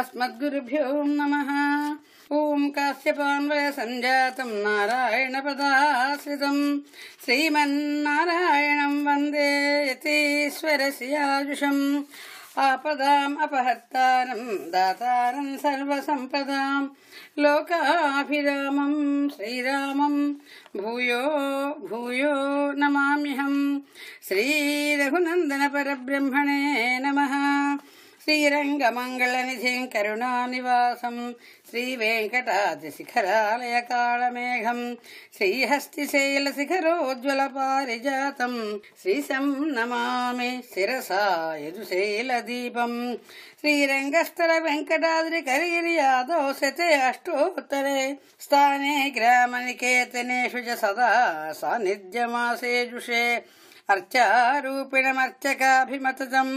अस्मद्गुरुभ्यो नमः ॐ कास्यपान्वयसञ्जातं नारायणपदाश्रितम् श्रीमन्नारायणं वन्देतीश्वरस्य आयुषम् आपदाम् अपहर्तारं दातारं सर्वसम्पदां लोकाभिरामम् श्रीरामं भूयो भूयो नमाम्यहम् श्रीरघुनन्दनपरब्रह्मणे नमः श्रीरङ्गमङ्गलनिधिङ्करुणानिवासं श्रीवेङ्कटादिशिखरालयकालमेघं श्रीहस्तिशैलशिखरोज्ज्वलपारिजातं श्रीशं नमामि शिरसा यजुशैलदीपम् श्रीरङ्गस्थलवेङ्कटाद्रिकरीर्यादोशते अष्टोत्तरे स्थाने ग्रामनिकेतनेषु च सदा सान्निध्यमासेजुषे अर्चारूपिणमर्चकाभिमतजम्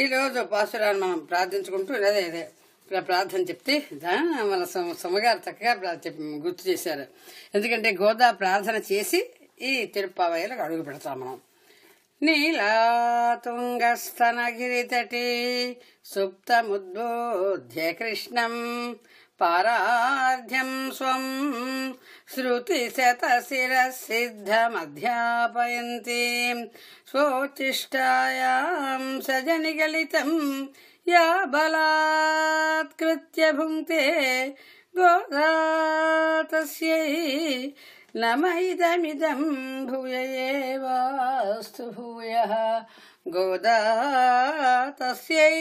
ఈరోజు పాసురాన్ని మనం ప్రార్థించుకుంటూ అదే అదే ప్రార్థన చెప్తే మన సొమ్మగారు చక్కగా గుర్తు చేశారు ఎందుకంటే గోదా ప్రార్థన చేసి ఈ తిరుప్పావయ్యలకు అడుగు పెడతాం మనం సుప్త సుప్తముద్బోధ్య కృష్ణం परार्ध्यम् स्वम् श्रुतिशतशिरः सिद्धमध्यापयन्तीम् स्वोष्ठायां स जनिगलितम् या बलात्कृत्य भुङ्क्ते गोदा तस्यै नमैदमिदम् भूयः गोदा तस्यै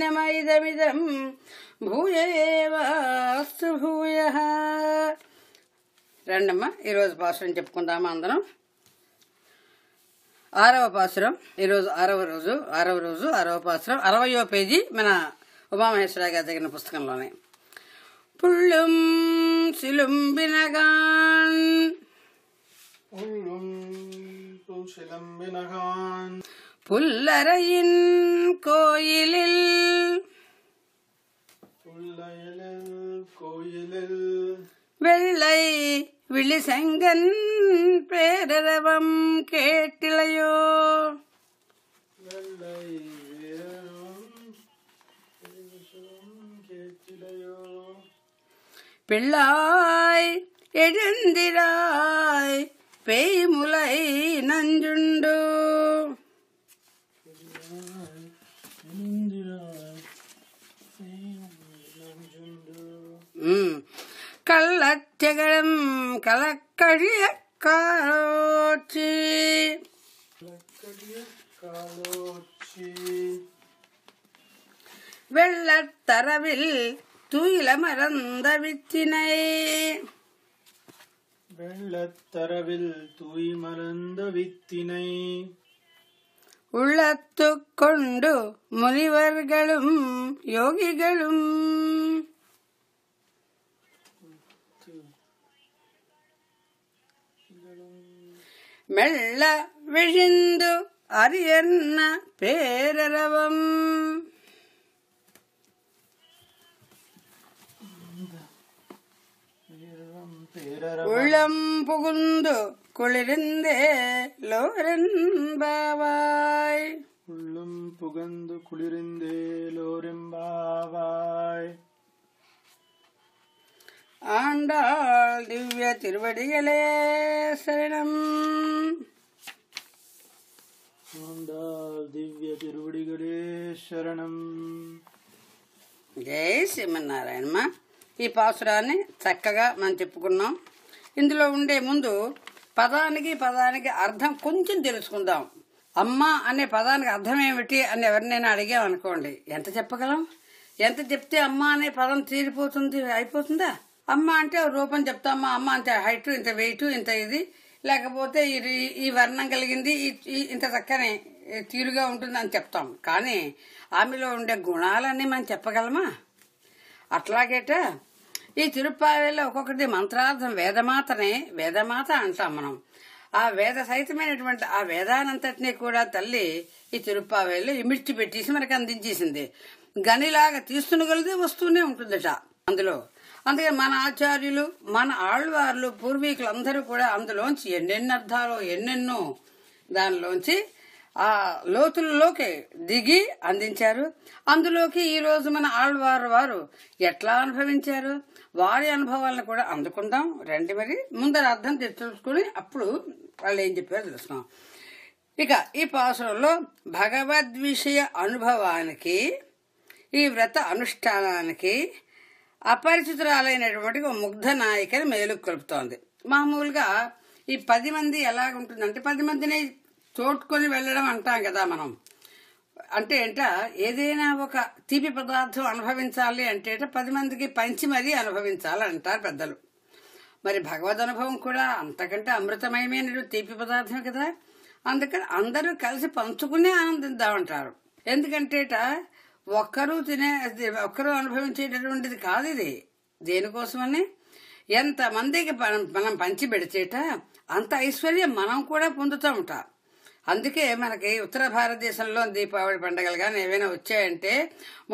नम इदमिदम् భూయ ఏవాస్తు భూయ రండమ్మా ఈరోజు పాసురం చెప్పుకుందామా అందరం ఆరవ పాసురం ఈరోజు ఆరవ రోజు ఆరవ రోజు ఆరవ పాసురం అరవయో పేజీ మన ఉమామహేశ్వర గారి దగ్గర పుస్తకంలోనే పుళ్ళుం శిలుంబినగాన్ புல்லறையின் కోయిలిల్ கோயிலில் வெள்ளை விழிசங்கன் பேரரவம் கேட்டிலையோ வெள்ளை பிள்ளாய் எழுந்திராய் பெய்முலை நஞ்சுண்டு மறந்த வித்தினை வெள்ளத்தரவில் தூய் மறந்த வித்தினை உள்ளத்து கொண்டு முனிவர்களும் யோகிகளும் மெல்ல விழிந்து அரியன்ன பேரரவம் உள்ளம் புகுந்து குளிர்ந்தே லோரம்பாவாய் உள்ளம் புகந்து குளிர்ந்தே லோரம்பாவாய் ஆண்டாள் திவ்ய திருவடிகளே சரணம் ஆண்டாள் திவ்ய திருவடிகளே சரணம் ஜெய் சிம்மநாராயணமா ఈ పాసురాన్ని చక్కగా మనం చెప్పుకున్నాం ఇందులో ఉండే ముందు పదానికి పదానికి అర్థం కొంచెం తెలుసుకుందాం అమ్మ అనే పదానికి అర్థం ఏమిటి అని ఎవరినైనా అడిగాం అనుకోండి ఎంత చెప్పగలం ఎంత చెప్తే అమ్మ అనే పదం తీరిపోతుంది అయిపోతుందా అమ్మ అంటే రూపం చెప్తామా అమ్మ అంత హైట్ ఇంత వెయిట్ ఇంత ఇది లేకపోతే ఈ వర్ణం కలిగింది ఇంత చక్కని తీరుగా ఉంటుందని చెప్తాం కానీ ఆమెలో ఉండే గుణాలన్నీ మనం చెప్పగలమా అట్లాగేట ఈ తిరుప్పావేలో ఒక్కొక్కటి మంత్రార్థం వేదమాతనే వేదమాత అంటాం మనం ఆ వేద సహితమైనటువంటి ఆ వేదానంతటినీ కూడా తల్లి ఈ తిరుప్పావేలు ఇమిడ్చి పెట్టేసి మనకి అందించేసింది గనిలాగా తీసుకునగలిది వస్తూనే ఉంటుందట అందులో అందుకే మన ఆచార్యులు మన ఆళ్వార్లు పూర్వీకులందరూ కూడా అందులోంచి ఎన్నెన్నో అర్థాలు ఎన్నెన్నో దానిలోంచి ఆ లోతుల్లోకి దిగి అందించారు అందులోకి ఈరోజు మన ఆళ్వారు వారు ఎట్లా అనుభవించారు వారి అనుభవాలను కూడా అందుకుందాం రండి మరి ముందర అర్థం తెలుసుకుని అప్పుడు వాళ్ళు ఏం చెప్పారో తెలుసుకుందాం ఇక ఈ పాసురంలో భగవద్విషయ అనుభవానికి ఈ వ్రత అనుష్ఠానానికి అపరిచితురాలైనటువంటి ఒక ముగ్ధ నాయకని మేలు కలుపుతోంది మామూలుగా ఈ పది మంది ఎలాగుంటుందంటే పది మందిని చోటుకొని వెళ్ళడం అంటాం కదా మనం అంటే ఏంట ఏదైనా ఒక తీపి పదార్థం అనుభవించాలి అంటే పది మందికి పంచి మరీ అనుభవించాలి అంటారు పెద్దలు మరి భగవద్ అనుభవం కూడా అంతకంటే అమృతమయమైన తీపి పదార్థం కదా అందుకని అందరూ కలిసి పంచుకునే ఆనందిద్దామంటారు ఎందుకంటే ఒక్కరూ తినే ఒక్కరూ అనుభవించేటటువంటిది కాదు ఇది దేనికోసమని ఎంతమందికి మనం పంచి పెడితేట అంత ఐశ్వర్యం మనం కూడా పొందుతామట అందుకే మనకి ఉత్తర భారతదేశంలో దీపావళి పండుగలు కానీ ఏవైనా వచ్చాయంటే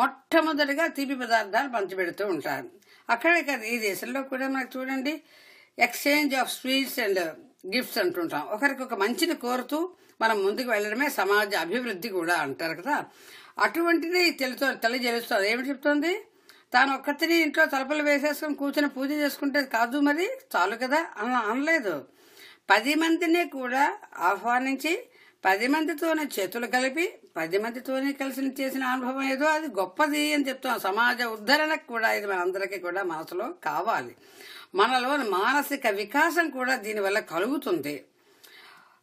మొట్టమొదటిగా తీపి పదార్థాలు పంచిపెడుతూ ఉంటారు అక్కడే కాదు ఈ దేశంలో కూడా మనకు చూడండి exchange of sweets and gifts అంటుంటాం ఒకరికొక మంచిని కోరుతూ మనం ముందుకు వెళ్ళడమే సమాజ అభివృద్ధి కూడా అంటారు కదా అటువంటిది తెలుతో తల్లి తెలుస్తుంది ఏమి చెప్తుంది తాను ఒక్కతిని ఇంట్లో తలుపులు వేసేసుకుని కూర్చొని పూజ చేసుకుంటే కాదు మరి చాలు కదా అన్న అనలేదు పది మందిని కూడా ఆహ్వానించి పది మందితోనే చేతులు కలిపి పది మందితోనే కలిసి చేసిన అనుభవం ఏదో అది గొప్పది అని చెప్తాం సమాజ ఉద్ధరణకు కూడా ఇది మన అందరికీ కూడా మనసులో కావాలి మనలో మానసిక వికాసం కూడా దీనివల్ల కలుగుతుంది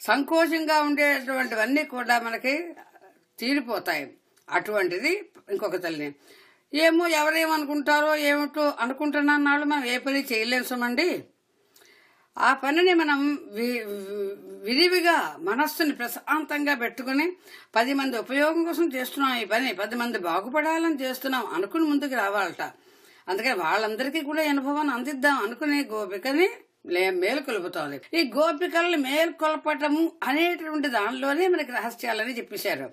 సంకోచంగా ఉండేటువంటివన్నీ కూడా మనకి తీరిపోతాయి అటువంటిది ఇంకొక తల్లి ఏమో ఎవరేమనుకుంటారో ఏమిటో అనుకుంటున్నాను మనం ఏ పని చేయలేం సుమండి ఆ పనిని మనం విరివిగా మనస్సుని ప్రశాంతంగా పెట్టుకుని పది మంది ఉపయోగం కోసం చేస్తున్నాం ఈ పని పది మంది బాగుపడాలని చేస్తున్నాం అనుకుని ముందుకు రావాలట అందుకని వాళ్ళందరికీ కూడా అనుభవాన్ని అందిద్దాం అనుకునే గోపికని మేలుకొలుపుతోంది ఈ గోపికలను మేల్కొల్పటము అనేటువంటి దానిలోనే మనకి రహస్యాలని చెప్పేశారు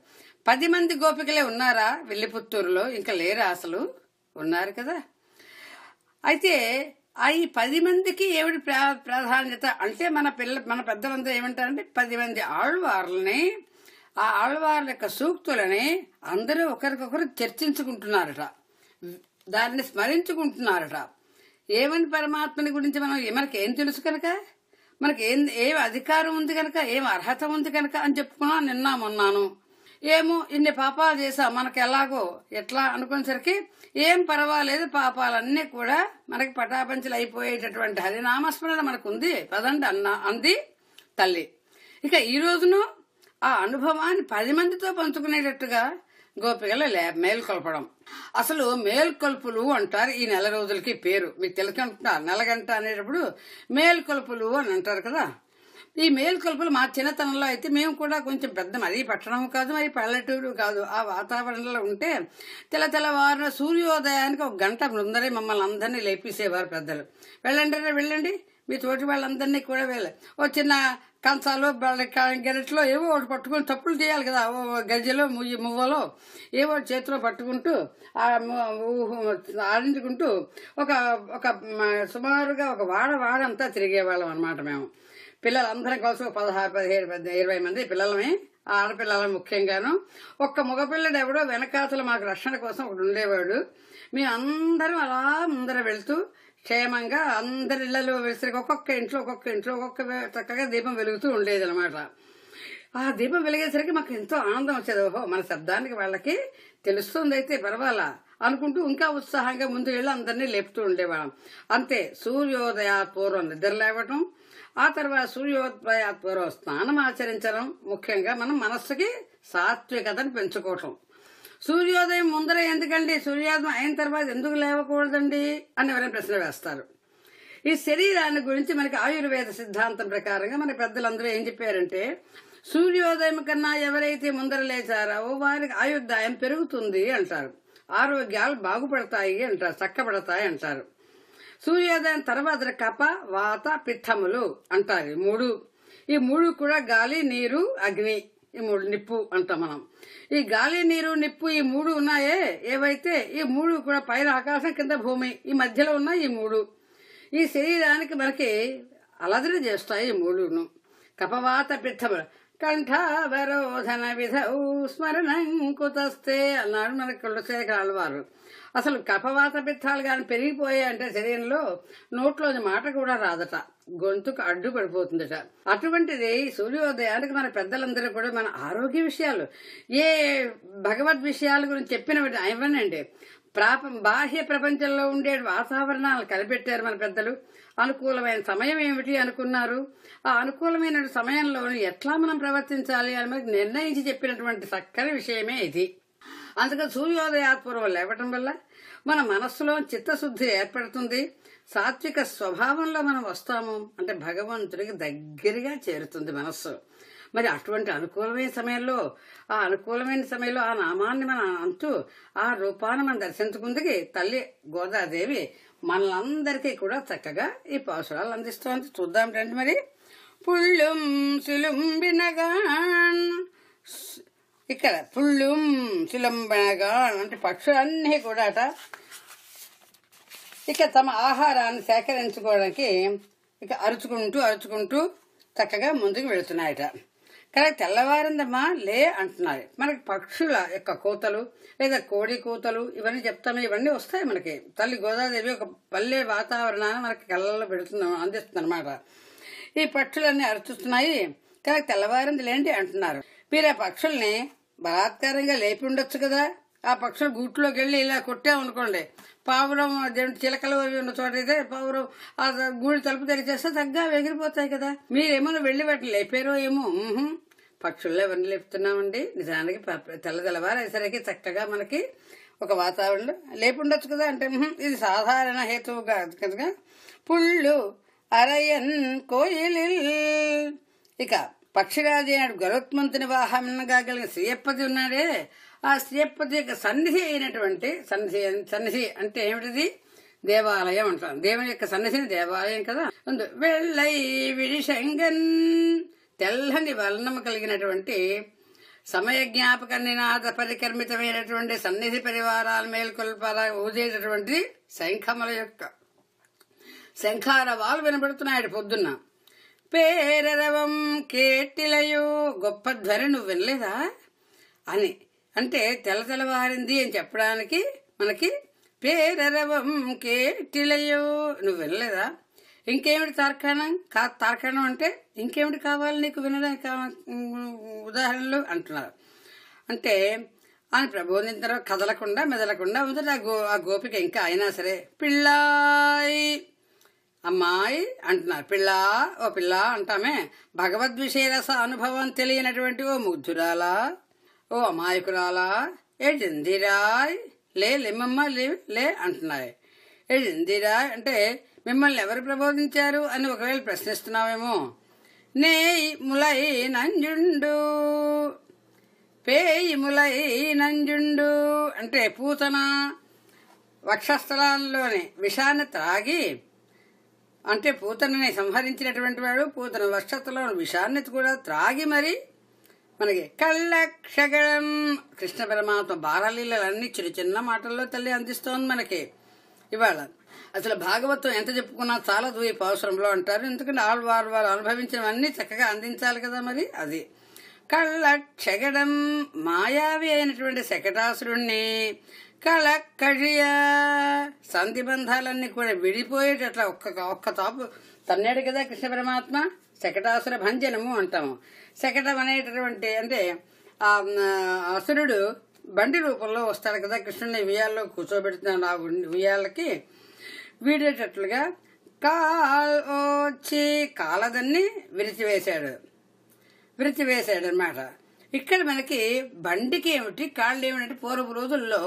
పది మంది గోపికలే ఉన్నారా వెళ్ళిపుత్తూరులో ఇంకా లేరా అసలు ఉన్నారు కదా అయితే ఈ పది మందికి ఏమిటి ప్రాధాన్యత అంటే మన పిల్ల మన పెద్దలంతా ఏమంటారంటే పది మంది ఆళ్వార్లని ఆ ఆళ్వార్ల యొక్క సూక్తులని అందరూ ఒకరికొకరు చర్చించుకుంటున్నారట దాన్ని స్మరించుకుంటున్నారట ఏమని పరమాత్మని గురించి మనం మనకి ఏం తెలుసు కనుక మనకి ఏం ఏ అధికారం ఉంది కనుక ఏం అర్హత ఉంది కనుక అని చెప్పుకున్నా నిన్నా మొన్నాను ఏమో ఇన్ని పాపాలు చేసా మనకు ఎలాగో ఎట్లా అనుకునేసరికి ఏం పర్వాలేదు పాపాలన్నీ కూడా మనకి పటాపంచలు అయిపోయేటటువంటి హరినామస్మరణ మనకు ఉంది పదండి అన్న అంది తల్లి ఇక ఈ రోజును ఆ అనుభవాన్ని పది మందితో పంచుకునేటట్టుగా గోపికలు మేల్కొల్పడం అసలు మేల్కొల్పులు అంటారు ఈ నెల రోజులకి పేరు మీకు తెలుసుకుంటున్నారు నెలగంట అనేటప్పుడు మేల్కొల్పులు అని అంటారు కదా ఈ మేలుకొల్పులు మా చిన్నతనంలో అయితే మేము కూడా కొంచెం పెద్ద మరీ పట్టణం కాదు మరి పల్లెటూరు కాదు ఆ వాతావరణంలో ఉంటే తెల్ల తెల్లవారున సూర్యోదయానికి ఒక గంట ముందరే మమ్మల్ని అందరినీ లేపేసేవారు పెద్దలు వెళ్ళండి వెళ్ళండి మీ తోటి వాళ్ళందరినీ కూడా వెళ్ళాలి ఓ చిన్న కంచాలు గెరెట్లో ఏవో ఒకటి పట్టుకుని తప్పులు చేయాలి కదా గజ్జలో ముయ్యి మువ్వలో ఏవో చేతిలో పట్టుకుంటూ ఆడించుకుంటూ ఒక ఒక సుమారుగా ఒక వాడ వాడంతా తిరిగేవాళ్ళం అనమాట మేము పిల్లలందరం కోసం పదహారు పదిహేడు ఇరవై మంది పిల్లలమే ఆడపిల్లల ముఖ్యంగాను ఒక్క మగపిల్లడు ఎవడో వెనకాతలు మాకు రక్షణ కోసం ఒకడు ఉండేవాడు మేమందరం అలా ముందర వెళుతూ క్షేమంగా అందరి ఇళ్లలో వెలిసరికి ఒక్కొక్క ఇంట్లో ఒక్కొక్క ఇంట్లో ఒక్కొక్క చక్కగా దీపం వెలుగుతూ ఉండేది అనమాట ఆ దీపం వెలిగేసరికి మాకు ఎంతో ఆనందం వచ్చేది ఓహో మన శబ్దానికి వాళ్ళకి తెలుస్తుంది అయితే పర్వాలా అనుకుంటూ ఇంకా ఉత్సాహంగా ముందు వెళ్ళి అందరినీ లేపుతూ ఉండేవాళ్ళం అంతే సూర్యోదయ పూర్వం నిద్ర లేవటం ఆ తర్వాత సూర్యోదయాత్వరో స్నానం ఆచరించడం ముఖ్యంగా మనం మనస్సుకి సాత్వికతను పెంచుకోవటం సూర్యోదయం ముందర ఎందుకండి సూర్యోదయం అయిన తర్వాత ఎందుకు లేవకూడదండి అని ఎవరైనా ప్రశ్న వేస్తారు ఈ శరీరాన్ని గురించి మనకి ఆయుర్వేద సిద్ధాంతం ప్రకారంగా మన పెద్దలందరూ ఏం చెప్పారంటే సూర్యోదయం కన్నా ఎవరైతే ముందర లేచారో వారికి ఆయుర్దాయం పెరుగుతుంది అంటారు ఆరోగ్యాలు బాగుపడతాయి అంటారు చక్కబడతాయి అంటారు సూర్యోదయం తర్వాత కప వాత పిఠములు అంటారు ఈ మూడు ఈ మూడు కూడా గాలి నీరు అగ్ని ఈ మూడు నిప్పు అంటాం మనం ఈ గాలి నీరు నిప్పు ఈ మూడు ఉన్నాయే ఏవైతే ఈ మూడు కూడా పైన ఆకాశం కింద భూమి ఈ మధ్యలో ఉన్న ఈ మూడు ఈ శరీరానికి మనకి అలజడి చేస్తాయి ఈ మూడును కపవాత కంఠ వరోధన విధ స్మరణం కుతస్తే అన్నాడు మనకి తులసేకరాల వారు అసలు కపవాత పిత్తాలు కానీ పెరిగిపోయాయంటే శరీరంలో నోట్లోని మాట కూడా రాదట గొంతుకు అడ్డు పడిపోతుందట అటువంటిది సూర్యోదయానికి మన పెద్దలందరూ కూడా మన ఆరోగ్య విషయాలు ఏ భగవద్ విషయాల గురించి చెప్పినవి ఇవ్వనండి ప్రాప బాహ్య ప్రపంచంలో ఉండే వాతావరణాలు కనిపెట్టారు మన పెద్దలు అనుకూలమైన సమయం ఏమిటి అనుకున్నారు ఆ అనుకూలమైన సమయంలో ఎట్లా మనం ప్రవర్తించాలి అని నిర్ణయించి చెప్పినటువంటి చక్కని విషయమే ఇది అందుకని సూర్యోదయాత్పూర్వం లేవటం వల్ల మన మనస్సులో చిత్తశుద్ధి ఏర్పడుతుంది సాత్విక స్వభావంలో మనం వస్తాము అంటే భగవంతుడికి దగ్గరగా చేరుతుంది మనస్సు మరి అటువంటి అనుకూలమైన సమయంలో ఆ అనుకూలమైన సమయంలో ఆ నామాన్ని మనం అంటూ ఆ రూపాన్ని మనం దర్శించుకుందుకి తల్లి గోదాదేవి మనలందరికీ కూడా చక్కగా ఈ పాశురాలు అందిస్తోంది చూద్దాం రండి మరి పుళ్ళుం సిలుంబినగాన్ ఇక్కడ పుళ్ళుం సులంబనగా అంటే పక్షులన్నీ కూడా అట ఇక తమ ఆహారాన్ని సేకరించుకోవడానికి ఇక అరుచుకుంటూ అరుచుకుంటూ చక్కగా ముందుకు వెళుతున్నాయట కానీ తెల్లవారిందమ్మా లే అంటున్నారు మనకి పక్షుల యొక్క కూతలు లేదా కోడి కూతలు ఇవన్నీ చెప్తాము ఇవన్నీ వస్తాయి మనకి తల్లి గోదాదేవి ఒక పల్లె వాతావరణాన్ని మనకి కళ్ళల్లో పెడుతున్నాం అందిస్తుంది అనమాట ఈ పక్షులన్నీ అరుచుతున్నాయి కానీ తెల్లవారింది లేండి అంటున్నారు మీరు ఆ పక్షుల్ని బలాత్కారంగా లేపి ఉండొచ్చు కదా ఆ పక్షులు గూట్లోకి వెళ్ళి ఇలా కొట్టామనుకోండి పావురం అదేంటి చిలకలు అవి ఉన్న చోట అయితే పావురం ఆ గూళ్ళు తలుపు తెరిచేస్తే తగ్గా ఎగిరిపోతాయి కదా మీరేమో వెళ్ళి వాటిని లేపారో ఏమో పక్షుల్లో ఎవరిని లేపుతున్నామండి నిజానికి తెల్లదెలవారేసరికి చక్కగా మనకి ఒక వాతావరణం లేపుండొచ్చు కదా అంటే ఇది సాధారణ హేతువుగా కనుక పుళ్ళు అరయన్ కోయిలిల్ ఇక పక్షిరాజు అయినాడు గరుత్మంతుని కలిగిన శ్రీయపతి ఉన్నాడే ఆ శ్రీపతి యొక్క సన్నిధి అయినటువంటి సన్నిధి సన్నిధి అంటే ఏమిటిది దేవాలయం అంటాం దేవుని యొక్క సన్నిధిని దేవాలయం కదా అందు వెళ్ళై విడిశంగన్ తెల్లని వర్ణము కలిగినటువంటి సమయ జ్ఞాపక నినాద పరికర్మితమైనటువంటి సన్నిధి పరివారాల మేల్కొల్పాల ఊదేటటువంటి శంఖముల యొక్క శంఖారవాలు వినబడుతున్నాయి పొద్దున్న పేరరవం కేటిలయో గొప్ప ధ్వని నువ్వు వినలేదా అని అంటే తెల్ల తెల్లవారింది అని చెప్పడానికి మనకి పేరరవం కేటిలయో నువ్వు వినలేదా ఇంకేమిటి తార్కాణం కా తార్కాణం అంటే ఇంకేమిటి కావాలి నీకు వినడానికి ఉదాహరణలు అంటున్నారు అంటే ఆయన ప్రభువుని కదలకుండా మెదలకుండా ఉంది ఆ గో ఆ గోపిక ఇంకా అయినా సరే పిల్లాయి అమ్మాయి అంటున్నారు పిల్ల ఓ పిల్ల అంటామే భగవద్విషయరస అనుభవం తెలియనటువంటి ఓ ముగ్ధురాలా ఓ అమాయకురాలా ఏడిందిరాయ్ లే లేమమ్మ లే లే అంటున్నాయి ఏడిందిరాయ్ అంటే మిమ్మల్ని ఎవరు ప్రబోధించారు అని ఒకవేళ ప్రశ్నిస్తున్నావేమో నే ములై నంజుండు పేయి ములై నంజుండు అంటే పూతన వక్షస్థలాల్లోని విషాన్ని త్రాగి అంటే పూతనని సంహరించినటువంటి వాడు పూతన వర్షత్తులో విషాన్ని కూడా త్రాగి మరి మనకి కళ్ళక్షగం కృష్ణ పరమాత్మ బాలలీలన్నీ చిన్న చిన్న మాటల్లో తల్లి అందిస్తోంది మనకి ఇవాళ అసలు భాగవతం ఎంత చెప్పుకున్నా చాలా ద్వీప అవసరంలో అంటారు ఎందుకంటే వాళ్ళు వారు వారు అనుభవించినవన్నీ చక్కగా అందించాలి కదా మరి అది కళ్ళ క్షగడం మాయావి అయినటువంటి శకటాసురుణ్ణి కళకళియ సంధిబంధాలన్నీ కూడా విడిపోయేటట్లా ఒక్క ఒక్క తాపు తన్నాడు కదా కృష్ణ పరమాత్మ శకటాసుర భంజనము అంటాము శకటం అనేటటువంటి అంటే అసురుడు బండి రూపంలో వస్తాడు కదా కృష్ణుని ఉయ్యాల్లో కూర్చోబెడుతున్నాడు ఆ ఉయ్యాలకి వీడేటట్లుగా కాల్ వచ్చి కాలదన్ని విరిచివేశాడు విరిచివేశాడు అనమాట ఇక్కడ మనకి బండికి ఏమిటి కాళ్ళు ఏమిటంటే పూర్వపు రోజుల్లో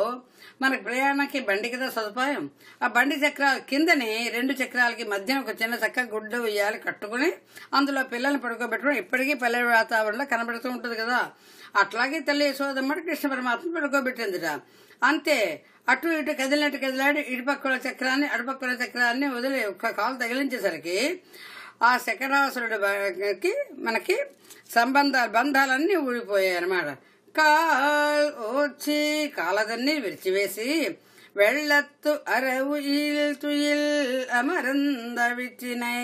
మనకి ప్రయాణానికి బండి కదా సదుపాయం ఆ బండి చక్రాల కిందని రెండు చక్రాలకి మధ్య ఒక చిన్న చక్క గుడ్డ ఉయ్యాలి కట్టుకుని అందులో పిల్లల్ని పడుకోబెట్టుకుని ఇప్పటికీ పల్లె వాతావరణంలో కనబడుతూ ఉంటుంది కదా అట్లాగే తల్లి యశోదమ్మ కృష్ణ పరమాత్మ పడుకోబెట్టిందిట అంతే అటు ఇటు కదిలినట్టు కదిలాడి ఇటుపక్కల చక్రాన్ని అటుపక్కల చక్రాన్ని వదిలి ఒక కాలు తగిలించేసరికి ఆ శకరాసురుడికి మనకి సంబంధాలు బంధాలన్నీ ఊడిపోయాయి అనమాట కాల్ కాలదన్నీ విరిచివేసి వెళ్ళత్తు అరవు ఇల్ అమరంద విచ్చినై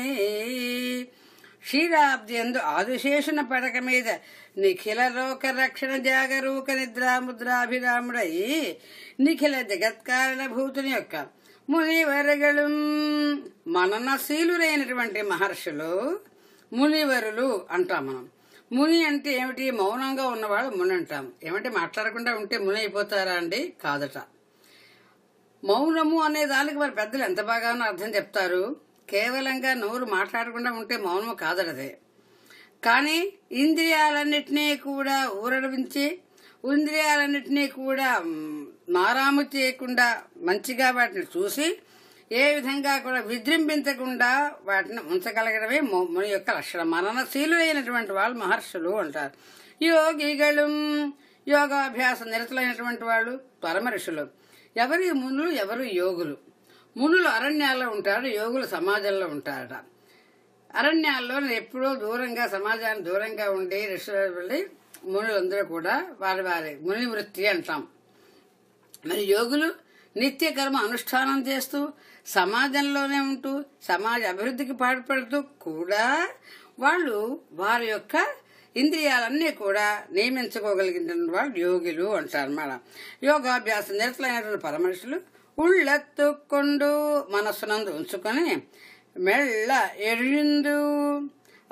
క్షీరాబ్ది ఎందు ఆదిశేషణ పడక మీద నిఖిల లోక రక్షణ జాగరూక నిద్రాముద్రాభిరాముడై నిఖిల జగత్కారణ భూతుని యొక్క మునివరగళం మననశీలురైనటువంటి మహర్షులు మునివరులు అంటాం మనం ముని అంటే ఏమిటి మౌనంగా ఉన్నవాళ్ళు ముని అంటాం ఏమంటే మాట్లాడకుండా ఉంటే ముని అయిపోతారా అండి కాదట మౌనము అనే దానికి మరి పెద్దలు ఎంత బాగానో అర్థం చెప్తారు కేవలంగా నోరు మాట్లాడకుండా ఉంటే మౌనము కాదడదే కానీ ఇంద్రియాలన్నిటినీ కూడా ఊరడించి ఇంద్రియాలన్నిటినీ కూడా మారాము చేయకుండా మంచిగా వాటిని చూసి ఏ విధంగా కూడా విజృంభించకుండా వాటిని ఉంచగలగడమే మన యొక్క లక్షణం అయినటువంటి వాళ్ళు మహర్షులు అంటారు యోగిగలు యోగాభ్యాస నిరతులైనటువంటి వాళ్ళు పరమర్షులు ఎవరి మునులు ఎవరు యోగులు మునులు అరణ్యాల్లో ఉంటారు యోగులు సమాజంలో ఉంటారట అరణ్యాల్లో ఎప్పుడో దూరంగా సమాజానికి దూరంగా ఉండి ఋషులు మునులందరూ కూడా వారి వారి ముని వృత్తి అంటాం మరి యోగులు నిత్య కర్మ అనుష్ఠానం చేస్తూ సమాజంలోనే ఉంటూ సమాజ అభివృద్ధికి పాటుపడుతూ కూడా వాళ్ళు వారి యొక్క ఇంద్రియాలన్నీ కూడా నియమించుకోగలిగిన వాళ్ళు యోగులు అంటారు అన్నమాట యోగాభ్యాసం నిరతలైనటువంటి పరమనుషులు ఉళ్ళెత్తుక్కుండు మనస్సునందు ఉంచుకొని మెల్ల ఎరిందు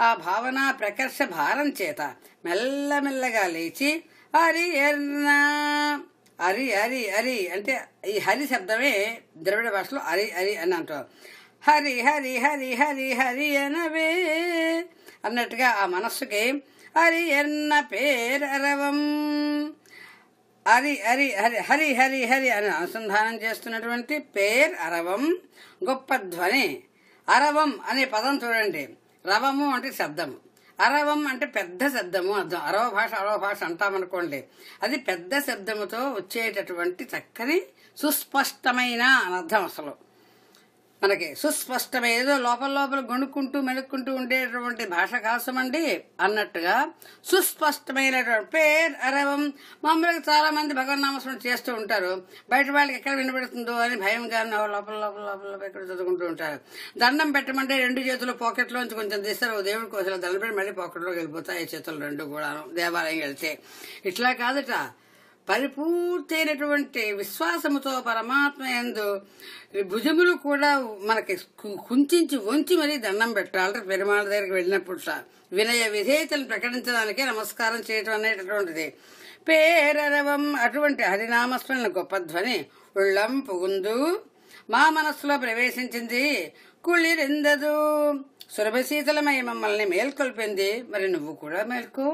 ఆ భావన ప్రకర్ష భారం చేత మెల్లమెల్లగా లేచి అరి ఎర్నా అరి హరి హరి అంటే ఈ హరి శబ్దమే ద్రవిడ భాషలో హరి హరి అని అంటారు హరి హరి హరి హరి హరి అనవే అన్నట్టుగా ఆ మనస్సుకి హరి అన్న పేరవం హరి హరి హరి హరి హరి హరి అని అనుసంధానం చేస్తున్నటువంటి పేర్ అరవం గొప్ప ధ్వని అరవం అనే పదం చూడండి రవము అంటే శబ్దము అరవం అంటే పెద్ద శబ్దము అర్థం అరవ భాష అరవ భాష అంటామనుకోండి అది పెద్ద శబ్దముతో వచ్చేటటువంటి చక్కని సుస్పష్టమైన అనర్థం అసలు మనకి సుస్పష్టమైన ఏదో లోపల లోపల గొనుక్కుంటూ మెనుక్కుంటూ ఉండేటువంటి భాష కాసమండి అన్నట్టుగా సుస్పష్టమైనటువంటి పేర్ అరవం మామూలుగా చాలా మంది నామస్మరణ చేస్తూ ఉంటారు బయట వాళ్ళకి ఎక్కడ వినబడుతుందో అని భయం కానీ లోపల లోపల లోపల ఎక్కడ చదువుకుంటూ ఉంటారు దండం పెట్టమంటే రెండు చేతులు పాకెట్లోంచి కొంచెం తీస్తారు దేవుడి కోసం దండం పెట్టి మళ్ళీ పాకెట్లోకి వెళ్ళిపోతాయి చేతులు రెండు కూడా దేవాలయం వెళ్తే ఇట్లా కాదట పరిపూర్తైనటువంటి విశ్వాసముతో పరమాత్మ ఎందు భుజములు కూడా మనకి కుంచి వంచి మరీ దండం పెట్టాలి పెరుమాళ దగ్గరికి వెళ్ళినప్పుడు సార్ వినయ విధేయతను ప్రకటించడానికే నమస్కారం చేయటం అనేటటువంటిది పేరరవం అటువంటి హరినామస్మరణ గొప్ప ధ్వని ఉళ్ళం పుగుందు మా మనస్సులో ప్రవేశించింది కుళ్ళిరిందదు సురభశీతలమై మమ్మల్ని మేల్కొల్పింది మరి నువ్వు కూడా మేల్కో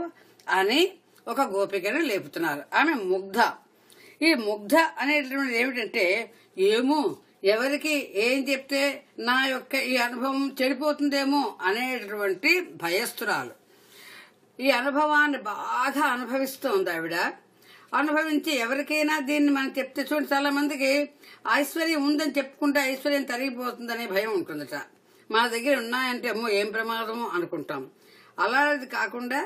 అని ఒక గోపికను లేపుతున్నారు ఆమె ముగ్ధ ఈ ముగ్ధ అనేటువంటిది ఏమిటంటే ఏమో ఎవరికి ఏం చెప్తే నా యొక్క ఈ అనుభవం చెడిపోతుందేమో అనేటటువంటి భయస్థురాలు ఈ అనుభవాన్ని బాగా అనుభవిస్తోంది ఆవిడ అనుభవించి ఎవరికైనా దీన్ని మనం చెప్తే చూడండి చాలా మందికి ఐశ్వర్యం ఉందని చెప్పుకుంటే ఐశ్వర్యం తరిగిపోతుందనే భయం ఉంటుందట మన దగ్గర ఉన్నాయంటే అమ్మో ఏం ప్రమాదము అనుకుంటాం అలాంటిది కాకుండా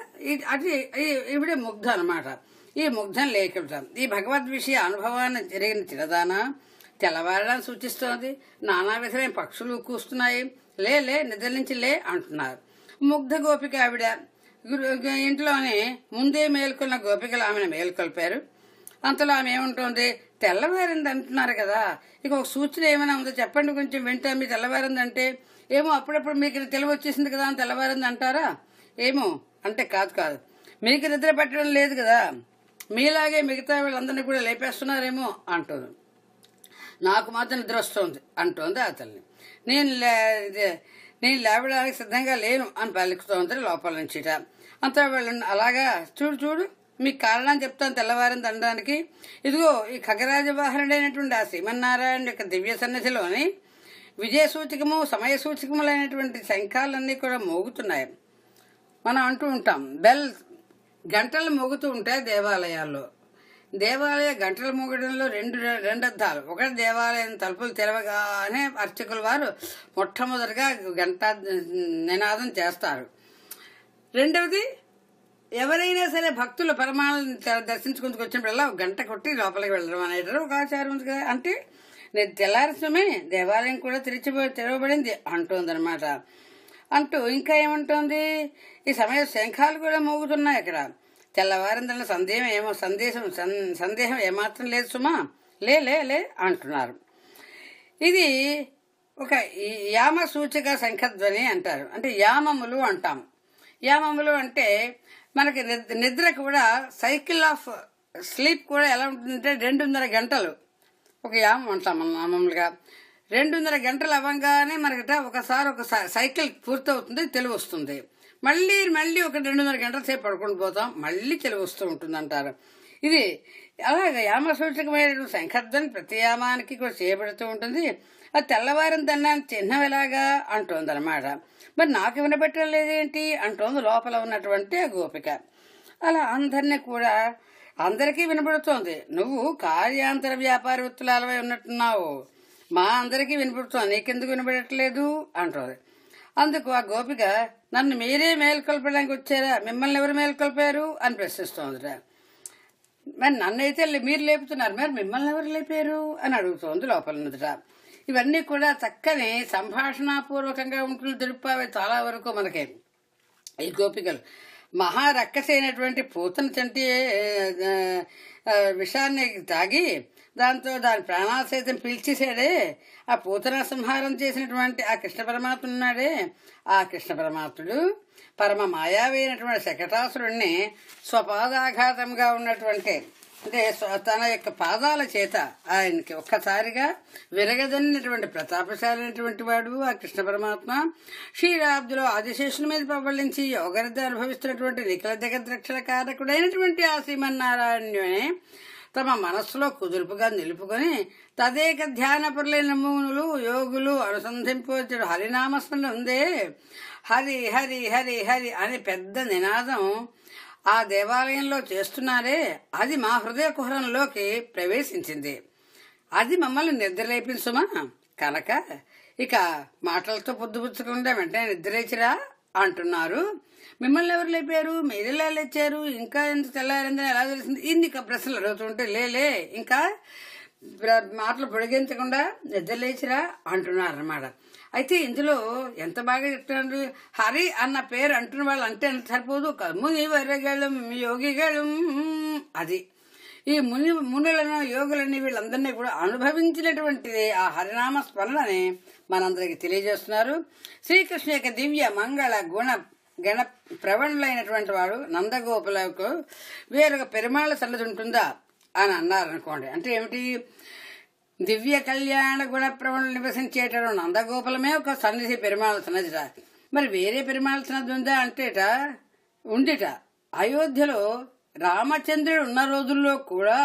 అటు ఇవిడే ముగ్ధం అనమాట ఈ ముగ్ధం లేకుండా ఈ భగవద్ విషయ అనుభవాన్ని జరిగిన తిరదాన తెల్లవారడం సూచిస్తోంది నానా విధమైన పక్షులు కూస్తున్నాయి లే లే నిద్ర నుంచి లే అంటున్నారు ముగ్ధ గోపిక ఆవిడ ఇంట్లోనే ముందే మేల్కొన్న గోపికలు ఆమెను మేల్కొల్పారు అంతలో ఆమె ఏముంటుంది తెల్లవారింది అంటున్నారు కదా ఇక ఒక సూచన ఏమైనా ఉందో చెప్పండి కొంచెం వింటా మీ తెల్లవారిందంటే ఏమో అప్పుడప్పుడు మీకు తెలివి వచ్చేసింది కదా అని తెల్లవారింది అంటారా ఏమో అంటే కాదు కాదు మీకు నిద్ర పెట్టడం లేదు కదా మీలాగే మిగతా వీళ్ళందరినీ కూడా లేపేస్తున్నారేమో అంటుంది నాకు మాత్రం నిద్ర వస్తుంది అంటోంది ఆ నేను లే నేను లేవడానికి సిద్ధంగా లేను అని పలుకుతోంది లోపల నుంచిట అంతా వీళ్ళు అలాగా చూడు చూడు మీకు కారణం చెప్తాను తెల్లవారిని తండడానికి ఇదిగో ఈ వాహనుడైనటువంటి ఆ శ్రీమన్నారాయణ యొక్క దివ్య సన్నిధిలోని విజయ సూచకము సమయ సూచకములైనటువంటి శంఖాలన్నీ కూడా మోగుతున్నాయి మనం అంటూ ఉంటాం బెల్ గంటలు మోగుతూ ఉంటాయి దేవాలయాల్లో దేవాలయ గంటల మోగడంలో రెండు రెండద్దాలు ఒకటి దేవాలయం తలుపులు తెరవగానే అర్చకుల వారు మొట్టమొదటిగా గంట నినాదం చేస్తారు రెండవది ఎవరైనా సరే భక్తులు పరమాణాలను దర్శించుకుందుకు వచ్చినప్పుడల్లా గంట కొట్టి లోపలికి వెళ్ళడం అనేది ఒక ఆచారం ఉంది కదా అంటే నేను తెల్లారసమే దేవాలయం కూడా తెరిచి తెరవబడింది అనమాట అంటూ ఇంకా ఏమంటుంది ఈ సమయం శంఖాలు కూడా మోగుతున్నాయి ఇక్కడ తెల్లవారిందన్న సందేహం ఏమో సందేశం సందేహం ఏమాత్రం లేదు సుమా లే లే లే అంటున్నారు ఇది ఒక యామ సూచిక శంఖధ్వని అంటారు అంటే యామములు అంటాం యామములు అంటే మనకి నిద్ర కూడా సైకిల్ ఆఫ్ స్లీప్ కూడా ఎలా ఉంటుందంటే రెండున్నర గంటలు ఒక యామం అంటాం మనం మామూలుగా రెండున్నర గంటలు అవ్వగానే మనకి ఒకసారి ఒక సైకిల్ పూర్తవుతుంది వస్తుంది మళ్ళీ మళ్ళీ ఒక రెండున్నర గంటల సేపు పడుకుంటూ పోతాం మళ్ళీ చెలి వస్తూ ఉంటుంది అంటారు ఇది అలాగే యామ సూచకమైన శంఖర్ధన్ ప్రతి యామానికి కూడా చేయబడుతూ ఉంటుంది అది తెల్లవారం దన్నా చిహ్నం ఎలాగా అంటోంది అనమాట మరి నాకు వినబెట్టడం లేదేంటి అంటోంది లోపల ఉన్నటువంటి గోపిక అలా అందరినీ కూడా అందరికీ వినబడుతోంది నువ్వు కార్యాంతర వ్యాపార వృత్తుల అలవై ఉన్నట్టున్నావు మా అందరికీ వినబడుతోంది నీకెందుకు వినబడట్లేదు అంటుంది అందుకు ఆ గోపిక నన్ను మీరే మేల్కొల్పడానికి వచ్చారా మిమ్మల్ని ఎవరు మేల్కొల్పారు అని ప్రశ్నిస్తోందిరా మరి నన్నైతే మీరు లేపుతున్నారు మరి మిమ్మల్ని ఎవరు లేపారు అని అడుగుతోంది లోపలన్నదిరా ఇవన్నీ కూడా చక్కని సంభాషణాపూర్వకంగా ఉంటుంది తిరుపావి చాలా వరకు మనకి ఈ గోపికలు మహారక్కసైనటువంటి పూతను చంటి విషాన్ని తాగి దాంతో దాని ప్రాణాలు సైతం ఆ పూతన సంహారం చేసినటువంటి ఆ కృష్ణ పరమాత్ముడు ఉన్నాడే ఆ కృష్ణ పరమాత్ముడు పరమ మాయావైనటువంటి శకటాసురుణ్ణి స్వపాదాఘాతంగా ఉన్నటువంటి అంటే తన యొక్క పాదాల చేత ఆయనకి ఒక్కసారిగా విరగదన్నటువంటి ప్రతాపశాలైనటువంటి వాడు ఆ కృష్ణ పరమాత్మ క్షీరాబ్దిలో ఆదిశేషుని మీద ప్రబలించి యోగరిద్ద అనుభవిస్తున్నటువంటి నిఖిల జగద్రక్షణ కారకుడైనటువంటి ఆ శ్రీమన్నారాయణుని తమ మనస్సులో కుదురుపుగా నిలుపుకొని తదేక ధ్యానపరులైన మూనులు యోగులు అనుసంధింపవచ్చు హరినామస్మరణ ఉందే హరి హరి హరి హరి అనే పెద్ద నినాదం ఆ దేవాలయంలో చేస్తున్నారే అది మా హృదయ కుహరంలోకి ప్రవేశించింది అది మమ్మల్ని నిద్రలేపించుమా కనుక ఇక మాటలతో పొద్దుపుచ్చకుండా వెంటనే నిద్రలేచిరా అంటున్నారు మిమ్మల్ని ఎవరు లేపారు మీరు ఎలా లేచారు ఇంకా ఎంత తెల్లారిందని ఎలా తెలిసింది ఇన్ని ప్రశ్నలు అడుగుతుంటే లేలే ఇంకా మాటలు పొడిగించకుండా నిద్రలేచిరా అంటున్నారు అనమాట అయితే ఇందులో ఎంత బాగా చెప్తున్నారు హరి అన్న పేరు అంటున్న వాళ్ళు అంటే ఎంత సరిపోదు ముని యోగి యోగిగళం అది ఈ ముని మునులను యోగులని వీళ్ళందరినీ కూడా అనుభవించినటువంటిది ఆ హరినామ స్మరణని మనందరికీ తెలియజేస్తున్నారు శ్రీకృష్ణ యొక్క దివ్య మంగళ గుణ గణ ప్రవణులైనటువంటి వాడు నందగోపులకు వేరొక పెరుమాళ సన్నది ఉంటుందా అని అన్నారనుకోండి అంటే ఏమిటి దివ్య కళ్యాణ గుణ ప్రవణులు నివసించేటటువంటి నందగోపులమే ఒక సన్నిధి పెరుమాళ సన్నదిట మరి వేరే పెరుమాళ సన్నది ఉందా అంటేట ఉండిట అయోధ్యలో రామచంద్రుడు ఉన్న రోజుల్లో కూడా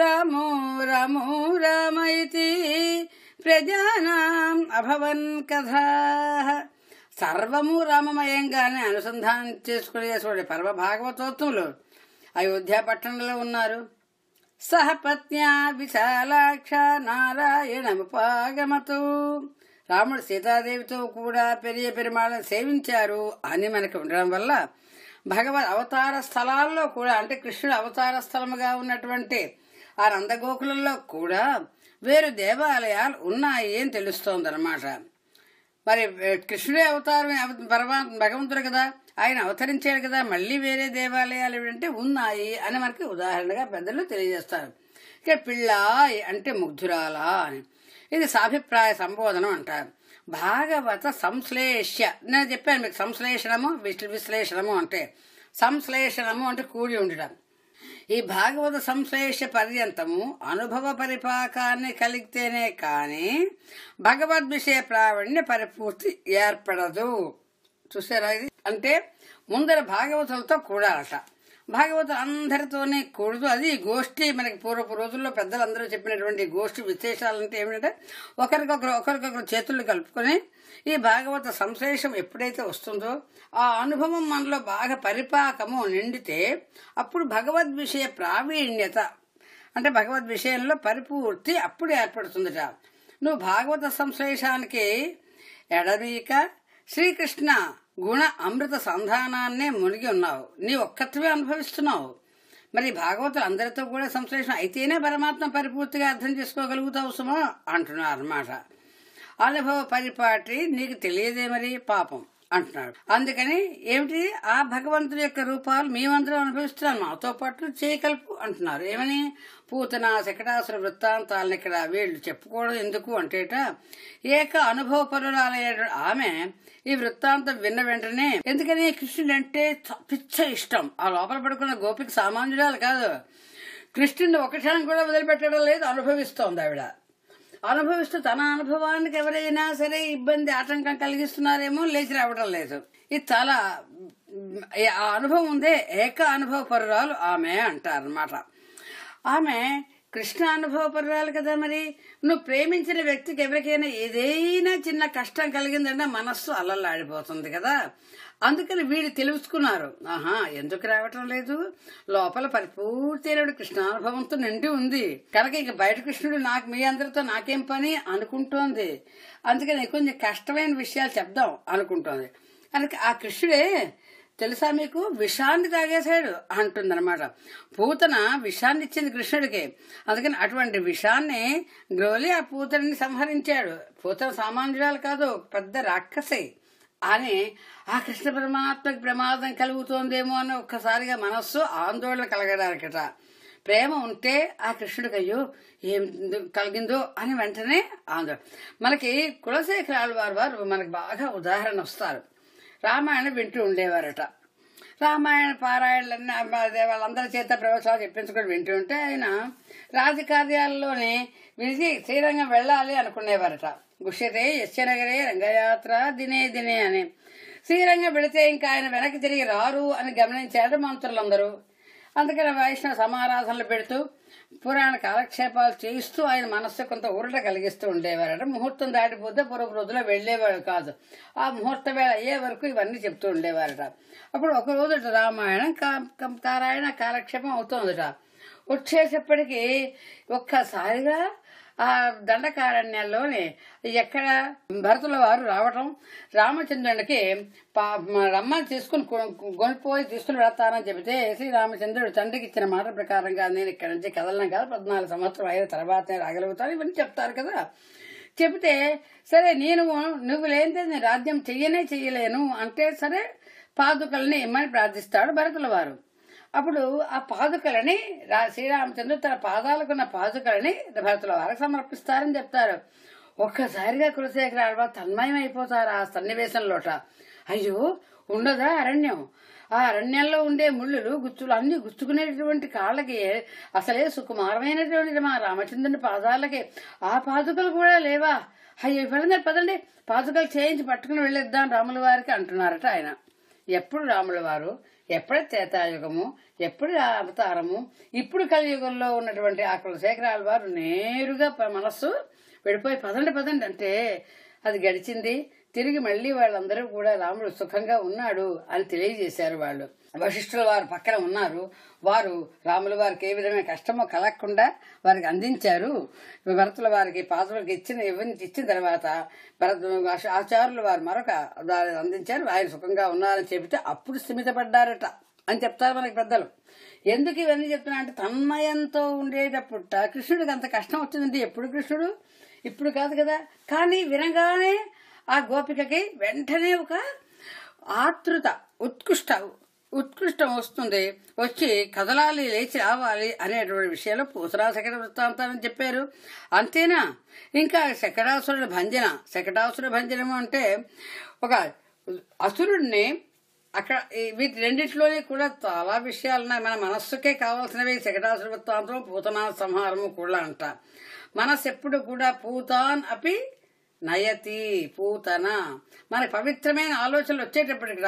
రామో రామో రామ ప్రజానాం అభవన్ కథ సర్వము రామమయంగానే అనుసంధానం చేసుకునేటువంటి పర్వ భాగవతోత్వంలో అయోధ్య పట్టణంలో ఉన్నారు సహపత్న్యా విశాలాక్ష నారాయణముపాగమతు రాముడు సీతాదేవితో కూడా పెరియ పెరుమాళను సేవించారు అని మనకి ఉండడం వల్ల భగవద్ అవతార స్థలాల్లో కూడా అంటే కృష్ణుడు అవతార స్థలముగా ఉన్నటువంటి ఆ నందగోకులంలో కూడా వేరు దేవాలయాలు ఉన్నాయి అని తెలుస్తోందన్నమాట మరి కృష్ణుడే అవతారం పరమా భగవంతుడు కదా ఆయన అవతరించాడు కదా మళ్ళీ వేరే దేవాలయాలు ఏంటంటే ఉన్నాయి అని మనకి ఉదాహరణగా పెద్దలు తెలియజేస్తారు ఇక పిళ్ళాయ్ అంటే ముగ్ధురాల అని ఇది సాభిప్రాయ సంబోధనం అంటారు భాగవత సంశ్లేష నేను చెప్పాను మీకు సంశ్లేషణము విశ్లేషణము అంటే సంశ్లేషణము అంటే కూడి ఉండడం ఈ భాగవత సంశ్లేష పర్యంతము అనుభవ పరిపాకాన్ని కలిగితేనే కానీ భగవద్ విషయ ప్రావణ్య పరిపూర్తి ఏర్పడదు చూసారా ఇది అంటే ముందర భాగవతులతో కూడాలట భాగవతం అందరితోనే కూడదు అది గోష్ఠి మనకి పూర్వపు రోజుల్లో పెద్దలందరూ చెప్పినటువంటి గోష్ఠి విశేషాలంటే ఏమిటంటే ఒకరికొకరు ఒకరికొకరు చేతులు కలుపుకొని ఈ భాగవత సంశ్లేషం ఎప్పుడైతే వస్తుందో ఆ అనుభవం మనలో బాగా పరిపాకము నిండితే అప్పుడు భగవద్ విషయ ప్రావీణ్యత అంటే భగవద్ విషయంలో పరిపూర్తి అప్పుడు ఏర్పడుతుందిట నువ్వు భాగవత సంశ్లేషానికి ఎడమీక శ్రీకృష్ణ గుణ అమృత సంధానాన్నే మునిగి ఉన్నావు నీ ఒక్కత్వే అనుభవిస్తున్నావు మరి భాగవతులు అందరితో కూడా సంశ్లేషణ అయితేనే పరమాత్మ పరిపూర్తిగా అర్థం చేసుకోగలుగుతావు సుమా అంటున్నారు అన్నమాట అనుభవ పరిపాటి నీకు తెలియదే మరి పాపం అంటున్నాడు అందుకని ఏమిటి ఆ భగవంతుడి యొక్క రూపాలు మేమందరం అనుభవిస్తున్నాం మాతో పాటు చేయకల్పు అంటున్నారు ఏమని పూతన శకటాసుర వృత్తాంతాలను ఇక్కడ వీళ్ళు చెప్పుకోవడం ఎందుకు అంటేట ఏక పరురాలయ్యాడు ఆమె ఈ వృత్తాంతం విన్న వెంటనే ఎందుకని కృష్ణుడు అంటే పిచ్చ ఇష్టం ఆ లోపల పడుకున్న గోపికి సామాన్యురాలు కాదు కృష్ణుడిని ఒక క్షణం కూడా వదిలిపెట్టడం లేదు అనుభవిస్తోంది ఆవిడ అనుభవిస్తూ తన అనుభవానికి ఎవరైనా సరే ఇబ్బంది ఆటంకం కలిగిస్తున్నారేమో లేచి రావడం లేదు ఇది చాలా ఆ అనుభవం ఉందే ఏక అనుభవ పరురాలు ఆమె అంటారనమాట ఆమె కృష్ణ అనుభవ పరురాలు కదా మరి నువ్వు ప్రేమించిన వ్యక్తికి ఎవరికైనా ఏదైనా చిన్న కష్టం కలిగిందంటే మనస్సు అల్లల్లాడిపోతుంది కదా అందుకని వీళ్ళు తెలుసుకున్నారు ఆహా ఎందుకు రావటం లేదు లోపల పరిపూర్తైనడు కృష్ణానుభవంతో నిండి ఉంది కనుక ఇక బయట కృష్ణుడు నాకు మీ అందరితో నాకేం పని అనుకుంటోంది అందుకని కొంచెం కష్టమైన విషయాలు చెప్దాం అనుకుంటోంది కనుక ఆ కృష్ణుడే తెలుసా మీకు విషాన్ని తాగేశాడు అనమాట పూతన విషాన్ని ఇచ్చింది కృష్ణుడికి అందుకని అటువంటి విషాన్ని గ్రోలి ఆ పూతని సంహరించాడు పూతన సామాన్యురాలు కాదు పెద్ద రాక్షసి అని ఆ కృష్ణ పరమాత్మకి ప్రమాదం కలుగుతోందేమో అని ఒక్కసారిగా మనస్సు ఆందోళన కలగడానికట ప్రేమ ఉంటే ఆ కృష్ణుడికి అయ్యో ఏం కలిగిందో అని వెంటనే ఆందోళన మనకి కులశేఖరాలు వారు వారు మనకు బాగా ఉదాహరణ వస్తారు రామాయణం వింటూ ఉండేవారట రామాయణ పారాయణలన్నీ వాళ్ళందరి చేత ప్రవేశాలు చెప్పించుకొని ఉంటే ఆయన రాజకార్యాలలోనే విడిచి శ్రీరంగం వెళ్ళాలి అనుకునేవారట గుష్యతే యశ్చనగరే రంగయాత్ర దినే దినే అని శ్రీరంగం పెడితే ఇంకా ఆయన వెనక్కి తిరిగి రారు అని గమనించారు మంత్రులందరూ అందుకని వైష్ణవ సమారాధనలు పెడుతూ పురాణ కాలక్షేపాలు చేయిస్తూ ఆయన మనస్సు కొంత ఊరట కలిగిస్తూ ఉండేవారట ముహూర్తం దాటిపోతే పూర్వపు రోజులో వెళ్లేవాడు కాదు ఆ ముహూర్త వేళ అయ్యే వరకు ఇవన్నీ చెప్తూ ఉండేవారట అప్పుడు ఒక రోజు రామాయణం కారాయణ కాలక్షేపం అవుతుందట వచ్చేటప్పటికీ ఒక్కసారిగా ఆ దండకారణ్యాల్లోనే ఎక్కడ భరతుల వారు రావటం రామచంద్రునికి రమ్మని తీసుకుని కొనిపోయి తీసుకుని వెళతానని చెబితే శ్రీరామచంద్రుడు తండ్రికి ఇచ్చిన మాట ప్రకారంగా నేను ఇక్కడి నుంచి కదలను కదా పద్నాలుగు సంవత్సరం అయిన తర్వాతనే రాగలుగుతాను ఇవన్నీ చెప్తారు కదా చెబితే సరే నేను నువ్వు లేనిదే నేను రాజ్యం చెయ్యనే చెయ్యలేను అంటే సరే పాదుకల్ని ఇమ్మని ప్రార్థిస్తాడు భరతుల వారు అప్పుడు ఆ పాదుకలని రా శ్రీరామచంద్రుడు తన పాదాలకున్న పాదుకలని భరతుల వారికి సమర్పిస్తారని చెప్తారు ఒక్కసారిగా కులశేఖర తన్మయం అయిపోతారు ఆ సన్నివేశంలోట అయ్యో ఉండదా అరణ్యం ఆ అరణ్యంలో ఉండే ముళ్ళులు గుచ్చులు అన్ని గుచ్చుకునేటటువంటి కాళ్ళకి అసలే సుకుమారమైనటువంటి మా రామచంద్రుని పాదాలకి ఆ పాదుకలు కూడా లేవా అయ్యో ఇవ్వడం పదండి పాదుకలు చేయించి పట్టుకుని వెళ్ళిద్దాం రాముల వారికి అంటున్నారట ఆయన ఎప్పుడు రాముల వారు ఎప్పుడు త్రేతాయుగము ఎప్పుడు అవతారము ఇప్పుడు కలియుగంలో ఉన్నటువంటి ఆ కులశేఖరాల వారు నేరుగా మనస్సు వెళ్ళిపోయి పదండి పదండి అంటే అది గడిచింది తిరిగి మళ్ళీ వాళ్ళందరూ కూడా రాముడు సుఖంగా ఉన్నాడు అని తెలియజేశారు వాళ్ళు వశిష్ఠుల వారు పక్కన ఉన్నారు వారు రాముల వారికి ఏ విధమైన కష్టమో కలగకుండా వారికి అందించారు భరతుల వారికి పాత్రలకు ఇచ్చిన ఇవన్నీ ఇచ్చిన తర్వాత భరత ఆచార్యులు వారు మరొక అందించారు ఆయన సుఖంగా ఉన్నారని చెబితే అప్పుడు స్థిమితపడ్డారట అని చెప్తారు మనకి పెద్దలు ఎందుకు ఇవన్నీ చెప్తున్నా అంటే తన్మయంతో ఉండేటప్పుడు కృష్ణుడికి అంత కష్టం వచ్చిందండి ఎప్పుడు కృష్ణుడు ఇప్పుడు కాదు కదా కానీ వినగానే ఆ గోపికకి వెంటనే ఒక ఆతృత ఉత్కృష్ట ఉత్కృష్టం వస్తుంది వచ్చి కదలాలి లేచి రావాలి అనేటువంటి విషయంలో పూసరా వృత్తాంతం అని చెప్పారు అంతేనా ఇంకా శకటాసురుడి భంజన శకటాసుర భంజనము అంటే ఒక అసురుడిని అక్కడ వీటి రెండింటిలోనే కూడా చాలా విషయాలు ఉన్నాయి మన మనస్సుకే కావాల్సినవి శకటాసుర వృత్తాంతం పూతనా సంహారము కూడా అంట మనస్సు ఎప్పుడు కూడా పూతాన్ అపి నయతి పూతన మన పవిత్రమైన ఆలోచనలు వచ్చేటప్పటికి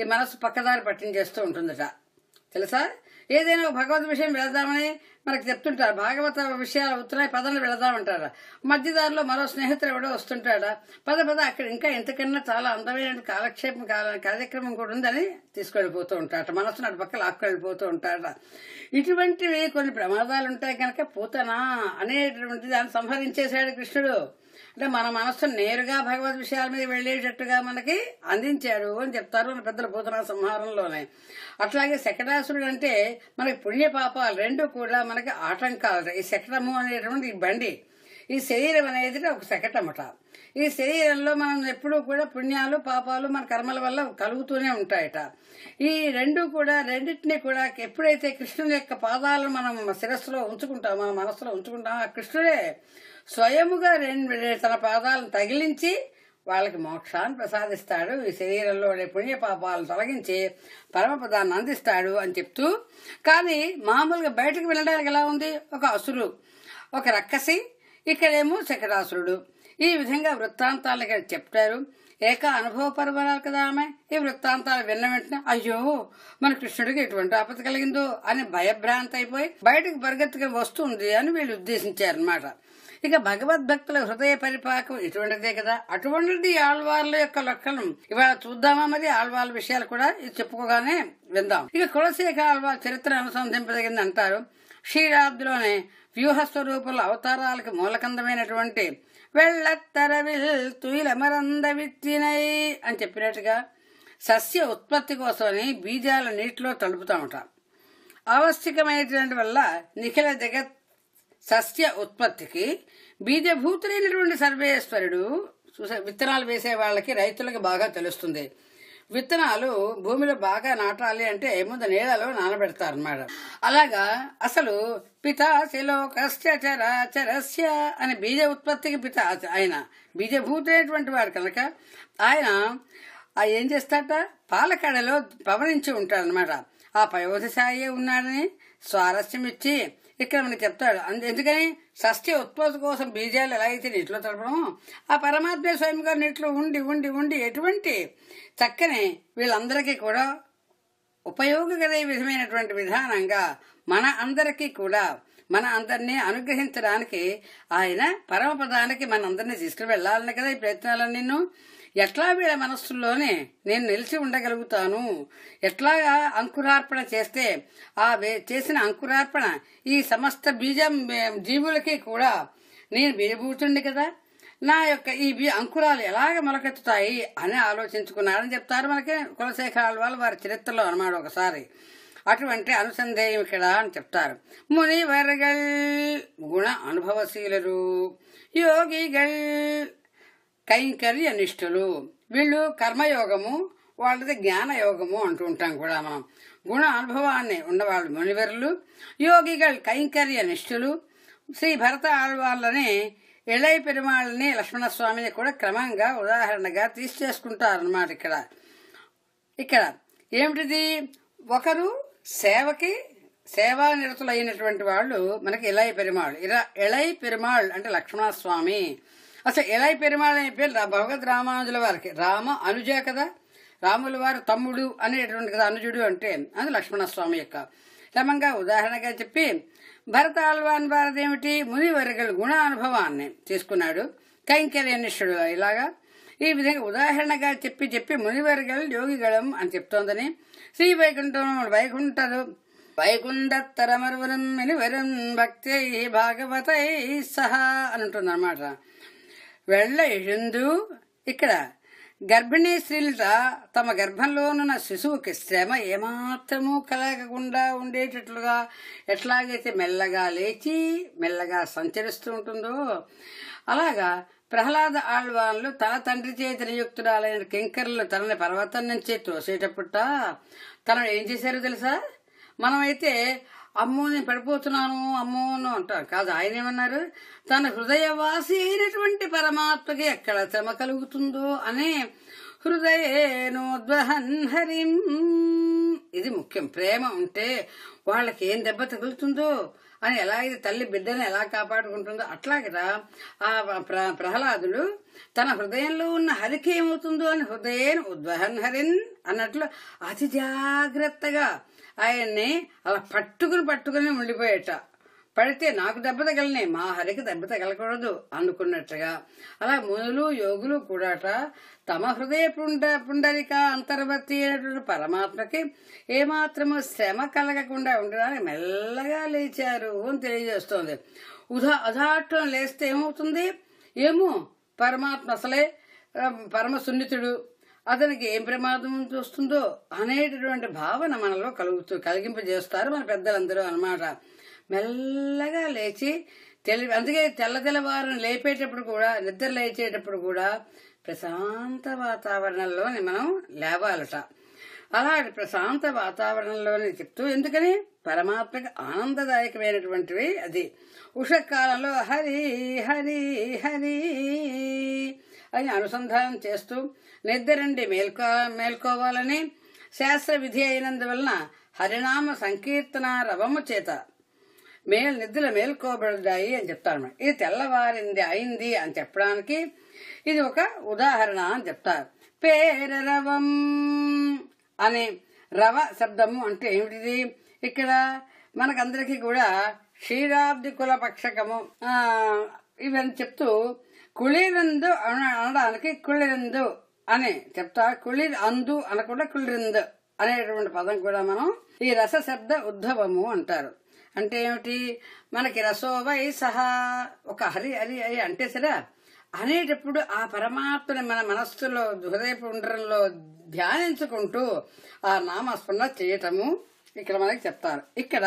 ఈ మనస్సు పక్కదారి పట్టించేస్తూ ఉంటుందట తెలుసా ఏదైనా భగవద్ విషయం వెళదామని మనకు చెప్తుంటారు భాగవత విషయాలు అవుతున్నాయి పదంలో వెళదామంటారా మధ్యదారిలో మరో స్నేహితులు ఎవడో వస్తుంటాడా పద పద అక్కడ ఇంకా ఎంతకన్నా చాలా అందమైన కాలక్షేపం కార్యక్రమం కూడా ఉందని తీసుకెళ్ళిపోతూ ఉంటాడ మనసు నాటి పక్కన ఆక్కెళ్ళిపోతూ ఉంటాడ ఇటువంటివి కొన్ని ప్రమాదాలు ఉంటాయి కనుక పూతనా అనేటువంటి దాన్ని సంహరించేశాడు కృష్ణుడు అంటే మన మనస్సు నేరుగా భగవద్ విషయాల మీద వెళ్ళేటట్టుగా మనకి అందించాడు అని చెప్తారు మన పెద్దల పూతన సంహారంలోనే అట్లాగే శకటాసురుడు అంటే మనకి పుణ్య పాపాలు రెండు కూడా మనకి ఆటంకాలు ఈ శకటము అనేటువంటి ఈ బండి ఈ శరీరం అనేది ఒక శకటమట ఈ శరీరంలో మనం ఎప్పుడూ కూడా పుణ్యాలు పాపాలు మన కర్మల వల్ల కలుగుతూనే ఉంటాయట ఈ రెండు కూడా రెండింటినీ కూడా ఎప్పుడైతే కృష్ణుని యొక్క పాదాలను మనం శిరస్సులో ఉంచుకుంటాం మన మనసులో ఉంచుకుంటాం ఆ కృష్ణుడే స్వయముగా తన పాదాలను తగిలించి వాళ్ళకి మోక్షాన్ని ప్రసాదిస్తాడు ఈ శరీరంలో పుణ్య పాపాలను తొలగించి పరమపదాన్ని అందిస్తాడు అని చెప్తూ కానీ మామూలుగా బయటకు వెళ్ళడానికి ఎలా ఉంది ఒక అసురు ఒక రక్కసి ఇక్కడేమో శకటాసురుడు ఈ విధంగా వృత్తాంతాలు ఇక్కడ చెప్తారు ఏక అనుభవ పరమరాలు కదా ఆమె ఈ వృత్తాంతాలు విన్న వెంటనే అయ్యో మన కృష్ణుడికి ఎటువంటి ఆపద కలిగిందో అని భయభ్రాంతి అయిపోయి బయటకు పరిగెత్తుగా వస్తుంది అని వీళ్ళు ఉద్దేశించారనమాట ఇక భగవద్భక్తుల హృదయ పరిపాకం ఇటువంటిదే కదా అటువంటిది ఆళ్వార్ల యొక్క లక్షణం ఇవాళ చూద్దామా మరి ఆళ్వార్ల విషయాలు కూడా చెప్పుకోగానే విందాం ఇక కులశేఖ ఆళ్వార్ చరిత్ర అనుసంధింపదగింది అంటారు వ్యూహ వ్యూహస్వరూపుల అవతారాలకు మూలకందమైనటువంటి వెళ్ళత్తరవిల్ తుయిలమరంద విత్తినై అని చెప్పినట్టుగా సస్య ఉత్పత్తి కోసమని బీజాల నీటిలో తలుపుతా ఉంటాం ఆవశ్యకమైనటువంటి వల్ల నిఖిల జగత్ సస్య ఉత్పత్తికి బీజభూతులైనటువంటి సర్వేశ్వరుడు విత్తనాలు వేసే వాళ్ళకి రైతులకు బాగా తెలుస్తుంది విత్తనాలు భూమిలో బాగా నాటాలి అంటే ముందు నేలలో నానబెడతారు అనమాట అలాగా అసలు పితాశిలో అని అనే బీజ ఉత్పత్తికి పిత ఆయన బీజభూతులైనటువంటి వారు కనుక ఆయన ఏం చేస్తాట పాలకడలో పవనించి ఉంటాడనమాట ఆ పయోధిశాయే ఉన్నాడని స్వారస్యం ఇచ్చి ఇక్కడ మనకి చెప్తాడు ఎందుకని సస్య ఉత్పత్తి కోసం బీజాలు ఎలా అయితే నీటిలో తడపడం ఆ పరమాత్మ స్వయంగా నీటిలో ఉండి ఉండి ఉండి ఎటువంటి చక్కని వీళ్ళందరికీ కూడా ఉపయోగకరే విధమైనటువంటి విధానంగా మన అందరికీ కూడా మన అందరినీ అనుగ్రహించడానికి ఆయన పరమపదానికి మనందరినీ తీసుకుని వెళ్ళాలని కదా ఈ ప్రయత్నాలన్నీ ఎట్లా వీళ్ళ మనస్సుల్లోనే నేను నిలిచి ఉండగలుగుతాను ఎట్లాగా అంకురార్పణ చేస్తే ఆ చేసిన అంకురార్పణ ఈ సమస్త బీజం జీవులకి కూడా నేను బీజభూతుండి కదా నా యొక్క ఈ బీ అంకురాలు ఎలాగ మొలకెత్తుతాయి అని ఆలోచించుకున్నారని చెప్తారు మనకి కులశేఖరాల వాళ్ళు వారి చరిత్రలో అనమాట ఒకసారి అటువంటి అనుసంధేయం ఇక్కడ అని చెప్తారు మునివర్గల్ గుణ అనుభవశీలరు యోగిగల్ కైంకర్య నిష్ఠులు వీళ్ళు కర్మయోగము వాళ్ళది జ్ఞానయోగము అంటూ ఉంటాం కూడా మనం గుణ అనుభవాన్ని ఉన్నవాళ్ళు మునివరులు యోగిగల్ కైంకర్య నిష్ఠులు శ్రీ భరత ఆళ్వాళ్ళని ఎళై పెరుమాళ్ళని లక్ష్మణస్వామిని కూడా క్రమంగా ఉదాహరణగా అన్నమాట ఇక్కడ ఇక్కడ ఏమిటిది ఒకరు సేవకి సేవా నిరతులైనటువంటి వాళ్ళు మనకి ఇళయ పెరుమాళ్ళు ఇలా ఇళయ పెరుమాళ్ అంటే లక్ష్మణస్వామి అసలు ఎలా పెరుమాళ్ అనే పేరు భగవత్ రామానుజుల వారికి రామ అనుజే కదా రాముల వారు తమ్ముడు అనేటువంటి కదా అనుజుడు అంటే అది లక్ష్మణస్వామి యొక్క క్రమంగా ఉదాహరణగా చెప్పి భరత అల్వాన్ భారత్ ఏమిటి వరగల గుణ అనుభవాన్ని తీసుకున్నాడు కైంకర్యనిష్ఠుడు ఇలాగా ఈ విధంగా ఉదాహరణగా చెప్పి చెప్పి మునివర్గల్ యోగిగళం అని చెప్తోందని శ్రీ వైకుంఠం వైకుంఠదు వైకుంఠతరమరువరం మినివరం భక్తై భాగవతై సహా అని ఉంటుంది అనమాట వెళ్ళ ఎഴുందు ఇక్కడ గర్భిణీ స్త్రీలు తమ గర్భంలోనున్న శిశువుకి శ్రమ ఏమాత్రము కలగకుండా ఉండేటట్లుగా ఎట్లాగైతే మెల్లగా లేచి మెల్లగా సంచరిస్తూ ఉంటుందో అలాగా ప్రహ్లాద ఆళ్వాన్లు తన తండ్రి చేతి నియుక్తురాలైన కింకర్లు తనని పర్వతం నుంచి తోసేటప్పుట తనను ఏం చేశారు తెలుసా మనమైతే అమ్మో నేను పడిపోతున్నాను అమ్మో అని అంటారు కాదు ఆయన ఏమన్నారు తన హృదయవాసి అయినటువంటి పరమాత్మకి ఎక్కడ శ్రమ కలుగుతుందో అనే హృదయేనోద్వహన్ హరిం ఇది ముఖ్యం ప్రేమ ఉంటే వాళ్ళకి ఏం దెబ్బ తగులుతుందో అని ఎలా ఇది తల్లి బిడ్డని ఎలా కాపాడుకుంటుందో కదా ఆ ప్రహ్లాదుడు తన హృదయంలో ఉన్న హరికి ఏమవుతుందో అని హృదయం ఉద్వహన్ హరిన్ అన్నట్లు అతి జాగ్రత్తగా ఆయన్ని అలా పట్టుకుని పట్టుకుని ఉండిపోయేట పడితే నాకు దెబ్బ తగలనే మా హరికి దెబ్బ తగలకూడదు అనుకున్నట్టుగా అలా మునులు యోగులు కూడాట తమ హృదయ పుండ పుండరిక అంతర్వర్తి అయినటువంటి పరమాత్మకి ఏమాత్రము శ్రమ కలగకుండా ఉండడానికి మెల్లగా లేచారు అని తెలియజేస్తోంది ఉదా అదాటం లేస్తే ఏమవుతుంది ఏమో పరమాత్మ అసలే పరమ సున్నితుడు అతనికి ఏం ప్రమాదం వస్తుందో అనేటటువంటి భావన మనలో కలుగుతూ కలిగింపజేస్తారు మన పెద్దలందరూ అనమాట మెల్లగా లేచి తెలి అందుకే తెల్ల తెల్లవారం లేపేటప్పుడు కూడా నిద్ర లేచేటప్పుడు కూడా ప్రశాంత వాతావరణంలోని మనం లేవాలట అలాంటి ప్రశాంత వాతావరణంలోని చెప్తూ ఎందుకని పరమాత్మకి ఆనందదాయకమైనటువంటివి అది ఉషకాలంలో హరి హరి హరి అని అనుసంధానం చేస్తూ నిద్దరండి మేల్కో మేల్కోవాలని శాస్త్ర విధి అయినందువలన హరినామ సంకీర్తన రవము చేత మేలు నిద్దుల మేల్కోబడ్డాయి అని చెప్తారు ఇది తెల్లవారింది అయింది అని చెప్పడానికి ఇది ఒక ఉదాహరణ అని చెప్తారు రవం అనే రవ శబ్దము అంటే ఏమిటిది ఇక్కడ మనకందరికీ కూడా క్షీరాబ్ది కుల పక్షకము ఇవన్నీ చెప్తూ కుళిరందు అనడానికి కుళిరందు అని చెప్తా కుళిర్ అందు అనకుండా కుళిరిందు అనేటువంటి పదం కూడా మనం ఈ రస శబ్ద ఉద్భవము అంటారు అంటే ఏమిటి మనకి రసో వై సహా ఒక హరి హరి హరి అంటే సరే అనేటప్పుడు ఆ పరమాత్మని మన మనస్సులో ఉండడంలో ధ్యానించుకుంటూ ఆ నామస్మరణ చేయటము ఇక్కడ మనకి చెప్తారు ఇక్కడ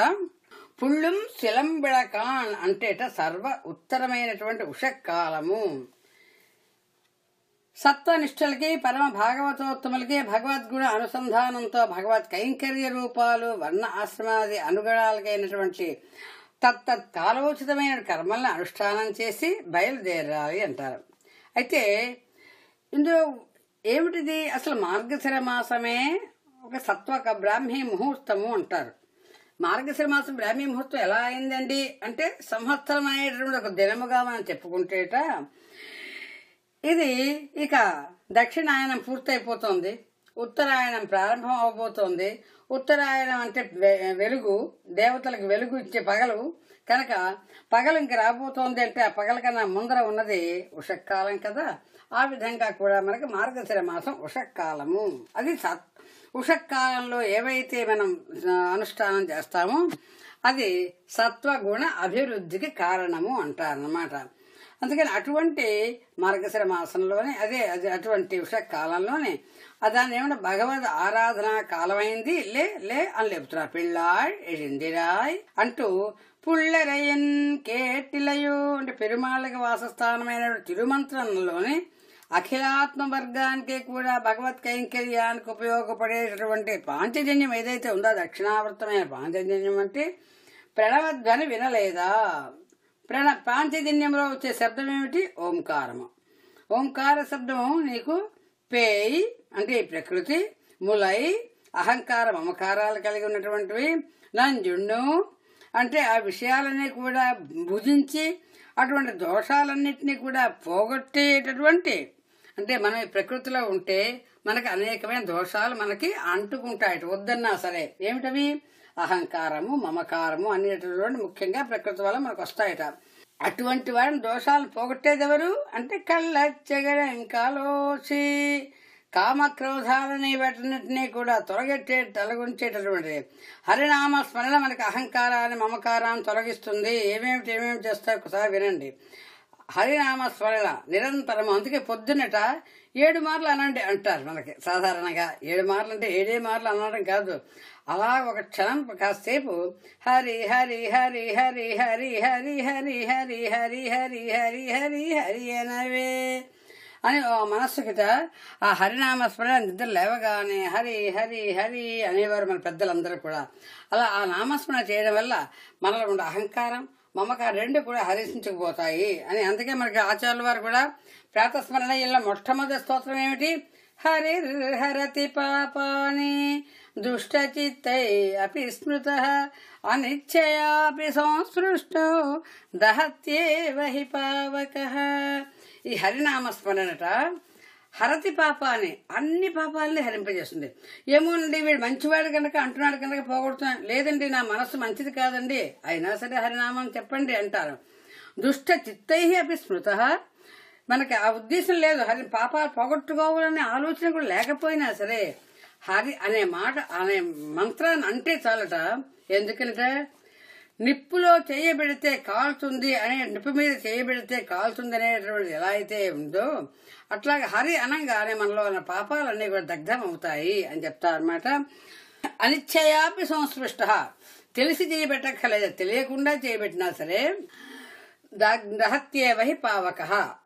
పుళ్ళుం శిలంబిళకాన్ అంటేట సర్వ ఉత్తరమైనటువంటి ఉషకాలము సత్వనిష్టలకి పరమ భాగవతోత్తములకి భగవద్గుణ అనుసంధానంతో భగవత్ కైంకర్య రూపాలు వర్ణ ఆశ్రమాది అనుగణాలకైనటువంటి తత్తత్ కాలోచితమైన కర్మల్ని అనుష్ఠానం చేసి బయలుదేరాలి అంటారు అయితే ఇందులో ఏమిటిది అసలు మార్గశిర మాసమే ఒక సత్వక బ్రాహ్మీ ముహూర్తము అంటారు మార్గశిర మాసం బ్రాహ్మీ ముహూర్తం ఎలా అయిందండి అంటే సంవత్సరం అనేటువంటి ఒక దినముగా మనం చెప్పుకుంటేట ఇది ఇక దక్షిణాయనం పూర్తయిపోతుంది ఉత్తరాయణం ప్రారంభం అవబోతోంది ఉత్తరాయణం అంటే వెలుగు దేవతలకు వెలుగు ఇచ్చే పగలు కనుక పగలు ఇంక రాబోతోంది అంటే ఆ పగల కన్నా ముందర ఉన్నది ఉషక్కాలం కదా ఆ విధంగా కూడా మనకు మార్గశిర మాసం ఉషక్కాలము అది సత్ ఉషకాలంలో ఏవైతే మనం అనుష్ఠానం చేస్తామో అది సత్వగుణ అభివృద్ధికి కారణము అంటారనమాట అందుకని అటువంటి మార్గశిర మాసంలోనే అదే అది అటువంటి విషయ కాలంలోనే దాన్ని ఏమన్నా భగవద్ ఆరాధన కాలమైంది లే లే అని లేపుతున్నారు పిల్లాయ్ ఎడిందిరాయ్ అంటూ పుళ్ళరయన్ కేటిలయో అంటే పెరుమాళ్ళకి వాసస్థానమైన తిరుమంత్రంలోనే అఖిలాత్మ వర్గానికి కూడా భగవత్ కైంకర్యానికి ఉపయోగపడేటటువంటి పాంచజన్యం ఏదైతే ఉందో దక్షిణావృతమైన పాంచజన్యం అంటే ప్రణవధ్వని వినలేదా ప్రణ పాంచజన్యంలో వచ్చే శబ్దం ఏమిటి ఓంకారము ఓంకార శబ్దం నీకు పేయి అంటే ఈ ప్రకృతి ములై అహంకార మమకారాలు కలిగి ఉన్నటువంటివి నంజుండు అంటే ఆ విషయాలన్నీ కూడా భుజించి అటువంటి దోషాలన్నింటినీ కూడా పోగొట్టేటటువంటి అంటే మనం ఈ ప్రకృతిలో ఉంటే మనకు అనేకమైన దోషాలు మనకి అంటుకుంటాయట వద్దన్నా సరే ఏమిటవి అహంకారము మమకారము అన్నిటిలో ముఖ్యంగా ప్రకృతి వల్ల మనకు వస్తాయట అటువంటి వారిని దోషాలను పోగొట్టేది ఎవరు అంటే కళ్ళ చెగరం కాలోచి కామక్రోధాలని వాటినింటినీ కూడా తొలగెట్టే తొలగించేటటువంటిది హరినామ స్మరణ మనకి అహంకారాన్ని మమకారాన్ని తొలగిస్తుంది ఏమేమిటి ఏమేమి చేస్తాయి ఒకసారి వినండి హరినామస్మరణ నిరంతరం అందుకే పొద్దున్నట ఏడు మార్లు అనండి అంటారు మనకి సాధారణంగా ఏడు మార్లు అంటే ఏడే మార్లు అనడం కాదు అలా ఒక క్షణం కాసేపు హరి హరి హరి హరి హరి హరి హరి హరి హరి హరి హరి హరి హరి అనవే అని మనస్సుకిట ఆ హరినామ స్మరణ నిద్ర లేవగానే హరి హరి హరి అనేవారు మన పెద్దలందరూ కూడా అలా ఆ నామస్మరణ చేయడం వల్ల మనలో ఉండే అహంకారం మమకా రెండు కూడా హరించుకుపోతాయి అని అందుకే మనకి ఆచార్యుల వారు కూడా ప్రాతస్మరణ ఇలా మొట్టమొదటి స్తోత్రం ఏమిటి హరి హరతి పాపాని దుష్టచిత్తై అపి స్మృత అనిత్యయాపి సంసృష్ట దహత్యే వహి పావక ఈ హరినామస్మరణట హరతి పాప అని అన్ని పాపాలని హరింపజేస్తుంది ఏమోనండి వీడు మంచివాడు కనుక అంటున్నాడు కనుక పోగొడుతున్నాడు లేదండి నా మనస్సు మంచిది కాదండి అయినా సరే హరినామం చెప్పండి అంటారు దుష్ట చిత్తై అపి స్మృత మనకి ఆ ఉద్దేశం లేదు హరి పాపాలు పోగొట్టుకోవాలనే ఆలోచన కూడా లేకపోయినా సరే హరి అనే మాట అనే మంత్రాన్ని అంటే చాలట ఎందుకంటే నిప్పులో చేయబెడితే కాల్తుంది అనే నిప్పు మీద చేయబెడితే కాల్తుంది అనేటువంటిది ఎలా అయితే ఉందో అట్లాగే హరి అనంగానే మనలో ఉన్న పాపాలన్నీ కూడా దగ్ధం అవుతాయి అని అనమాట అనిచ్చయాపి సంస్పృష్ట తెలిసి చేయబెట్టక్కర్లేదు తెలియకుండా చేయబెట్టినా సరే దహత్యే వహి పావక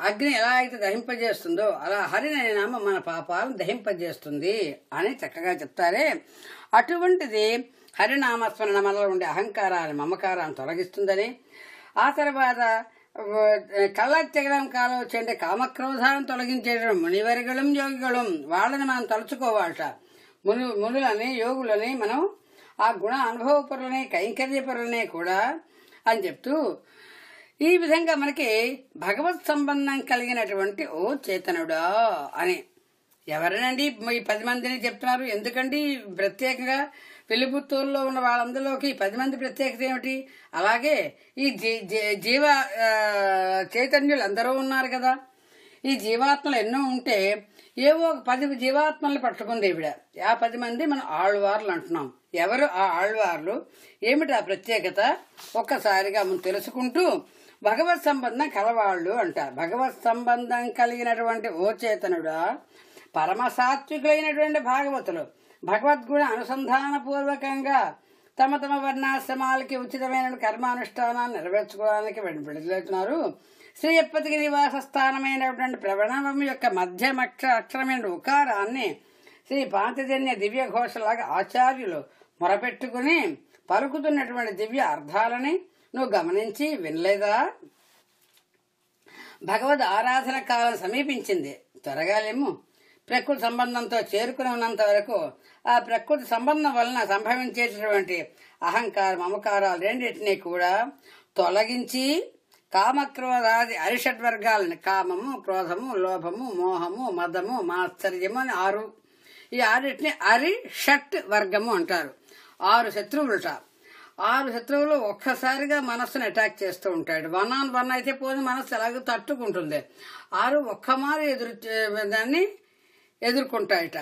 అగ్ని ఎలా అయితే దహింపజేస్తుందో అలా అనే నామ మన పాపాలను దహింపజేస్తుంది అని చక్కగా చెప్తారే అటువంటిది హరినామస్మరణ మనలో ఉండే అహంకారాన్ని మమకారాన్ని తొలగిస్తుందని ఆ తర్వాత കള്ളത്യകലം കാലോച്ചന്റെ കാമക്രോധാനം తొలగించేయడం മുനിവരുകളും യോഗികളും వాళ్ళని మనం తలుచుకోవాలట మును మునులని యోగులని మనం ఆ గుణ అనుభవపరులని కైంకర్యపరులని కూడా అని చెప్తూ ఈ విధంగా మనకి భగవత్ సంబంధం కలిగినటువంటి ఓ చేతనుడా అని ఎవరినండి ఈ పది మందిని చెప్తున్నారు ఎందుకండి ప్రత్యేకంగా పెళ్లిపుత్తూరులో ఉన్న వాళ్ళందరిలోకి పది మంది ప్రత్యేకత ఏమిటి అలాగే ఈ జీవ చైతన్యులు అందరూ ఉన్నారు కదా ఈ జీవాత్మలు ఎన్నో ఉంటే ఏవో పది జీవాత్మల్ని పట్టుకుంది ఈవిడ ఆ పది మంది మనం ఆళ్వార్లు అంటున్నాం ఎవరు ఆ ఆళ్వార్లు ఏమిటి ఆ ప్రత్యేకత ఒక్కసారిగా మనం తెలుసుకుంటూ భగవత్ సంబంధం కలవాళ్ళు అంటారు భగవత్ సంబంధం కలిగినటువంటి ఓ చేతనుడా పరమ సాత్వికులైనటువంటి భాగవతులు భగవద్గుణ అనుసంధానపూర్వకంగా తమ తమ వర్ణాశ్రమాలకి ఉచితమైన కర్మానుష్ఠానాన్ని నెరవేర్చుకోవడానికి విడుదలవుతున్నారు శ్రీయప్పతికి నివాస స్థానమైనటువంటి ప్రవణవం యొక్క మధ్య అక్షరమైన ఉకారాన్ని శ్రీ పాంతిజన్య దివ్య ఘోషలాగా ఆచార్యులు మొరపెట్టుకుని పలుకుతున్నటువంటి దివ్య అర్థాలని నువ్వు గమనించి వినలేదా భగవద్ ఆరాధన కాలం సమీపించింది త్వరగాలేము ప్రకృతి సంబంధంతో చేరుకుని ఉన్నంత వరకు ఆ ప్రకృతి సంబంధం వలన సంభవించేటటువంటి అహంకార మమకారాలు రెండింటినీ కూడా తొలగించి కామక్రోధాది అరిషట్ వర్గాలని కామము క్రోధము లోభము మోహము మదము మాత్సర్యము అని ఆరు ఈ ఆరిటిని అరిషట్ వర్గము అంటారు ఆరు శత్రువులుట ఆరు శత్రువులు ఒక్కసారిగా మనస్సును అటాక్ చేస్తూ ఉంటాడు వన్ ఆన్ వన్ అయితే పోని మనస్సు ఎలాగో తట్టుకుంటుంది ఆరు ఒక్కమారు ఎదురు దాన్ని ఎదుర్కొంటాయట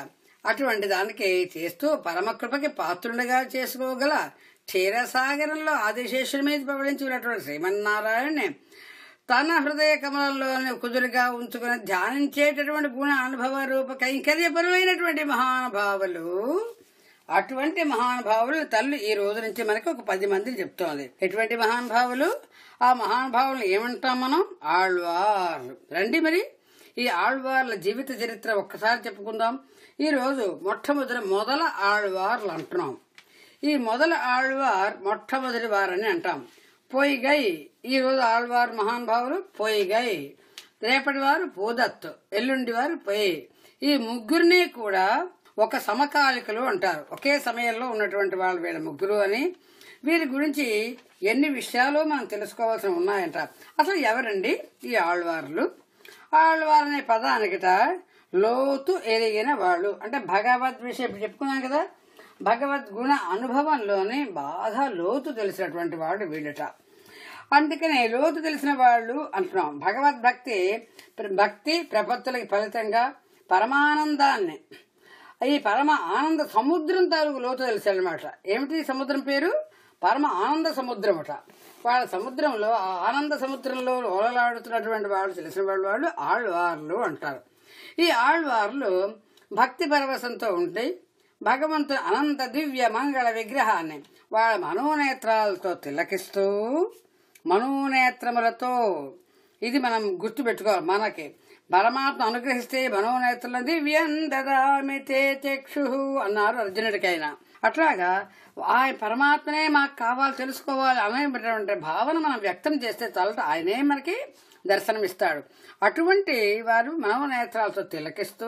అటువంటి దానికి చేస్తూ పరమకృపకి పాత్రుడిగా చేసుకోగల క్షీరసాగరంలో ఆదిశేషుల మీద ఉన్నటువంటి శ్రీమన్నారాయణ్ణి తన హృదయ కమలంలోనే కుదురుగా ఉంచుకుని ధ్యానించేటటువంటి గుణ అనుభవ రూప కైంకర్యపరమైనటువంటి మహానుభావులు అటువంటి మహానుభావులు తల్లి ఈ రోజు నుంచి మనకి ఒక పది మందిని చెప్తోంది ఎటువంటి మహానుభావులు ఆ మహానుభావులు ఏమంటాం మనం ఆళ్వార్లు రండి మరి ఈ ఆళ్వార్ల జీవిత చరిత్ర ఒక్కసారి చెప్పుకుందాం ఈరోజు మొట్టమొదటి మొదల ఆళ్వార్లు అంటున్నాం ఈ మొదల ఆళ్వార్ మొట్టమొదటి వారని అంటాం పొయ్యిగై ఈరోజు ఆళ్వారు మహానుభావులు పొయ్యిగై రేపటి వారు భూదత్ ఎల్లుండి వారు పొయ్యి ఈ ముగ్గురిని కూడా ఒక సమకాలికలు అంటారు ఒకే సమయంలో ఉన్నటువంటి వాళ్ళు వీళ్ళ ముగ్గురు అని వీరి గురించి ఎన్ని విషయాలు మనం తెలుసుకోవాల్సి ఉన్నాయంట అసలు ఎవరండి ఈ ఆళ్వార్లు ఆళ్వార్ అనే పదానికిట లోతు ఎరిగిన వాళ్ళు అంటే భగవద్ విషయం చెప్పుకున్నాం కదా భగవద్గుణ అనుభవంలోనే బాగా లోతు తెలిసినటువంటి వాడు వీళ్ళట అందుకనే లోతు తెలిసిన వాళ్ళు అంటున్నాం భగవద్భక్తి భక్తి ప్రపత్తులకి ఫలితంగా పరమానందాన్ని ఈ పరమ ఆనంద సముద్రం తాలూకు లోతు తెలిసాడనమాట ఏమిటి సముద్రం పేరు పరమ ఆనంద సముద్రం అట వాళ్ళ సముద్రంలో ఆనంద సముద్రంలో ఓలలాడుతున్నటువంటి వాళ్ళు తెలిసిన వాళ్ళు వాళ్ళు ఆళ్వార్లు అంటారు ఈ ఆళ్వార్లు భక్తి పరవశంతో ఉంటాయి భగవంతుని అనంత దివ్య మంగళ విగ్రహాన్ని వాళ్ళ మనోనేత్రాలతో తిలకిస్తూ మనోనేత్రములతో ఇది మనం గుర్తుపెట్టుకోవాలి మనకి పరమాత్మ అనుగ్రహిస్తే మనోనేత్రుల దివ్యం దదామి చక్షు అన్నారు అర్జునుడికైనా అట్లాగా ఆయన పరమాత్మనే మాకు కావాలి తెలుసుకోవాలి అనేటువంటి భావన మనం వ్యక్తం చేస్తే చాలట ఆయనే మనకి దర్శనమిస్తాడు అటువంటి వారు మనోనేత్రాలతో తిలకిస్తూ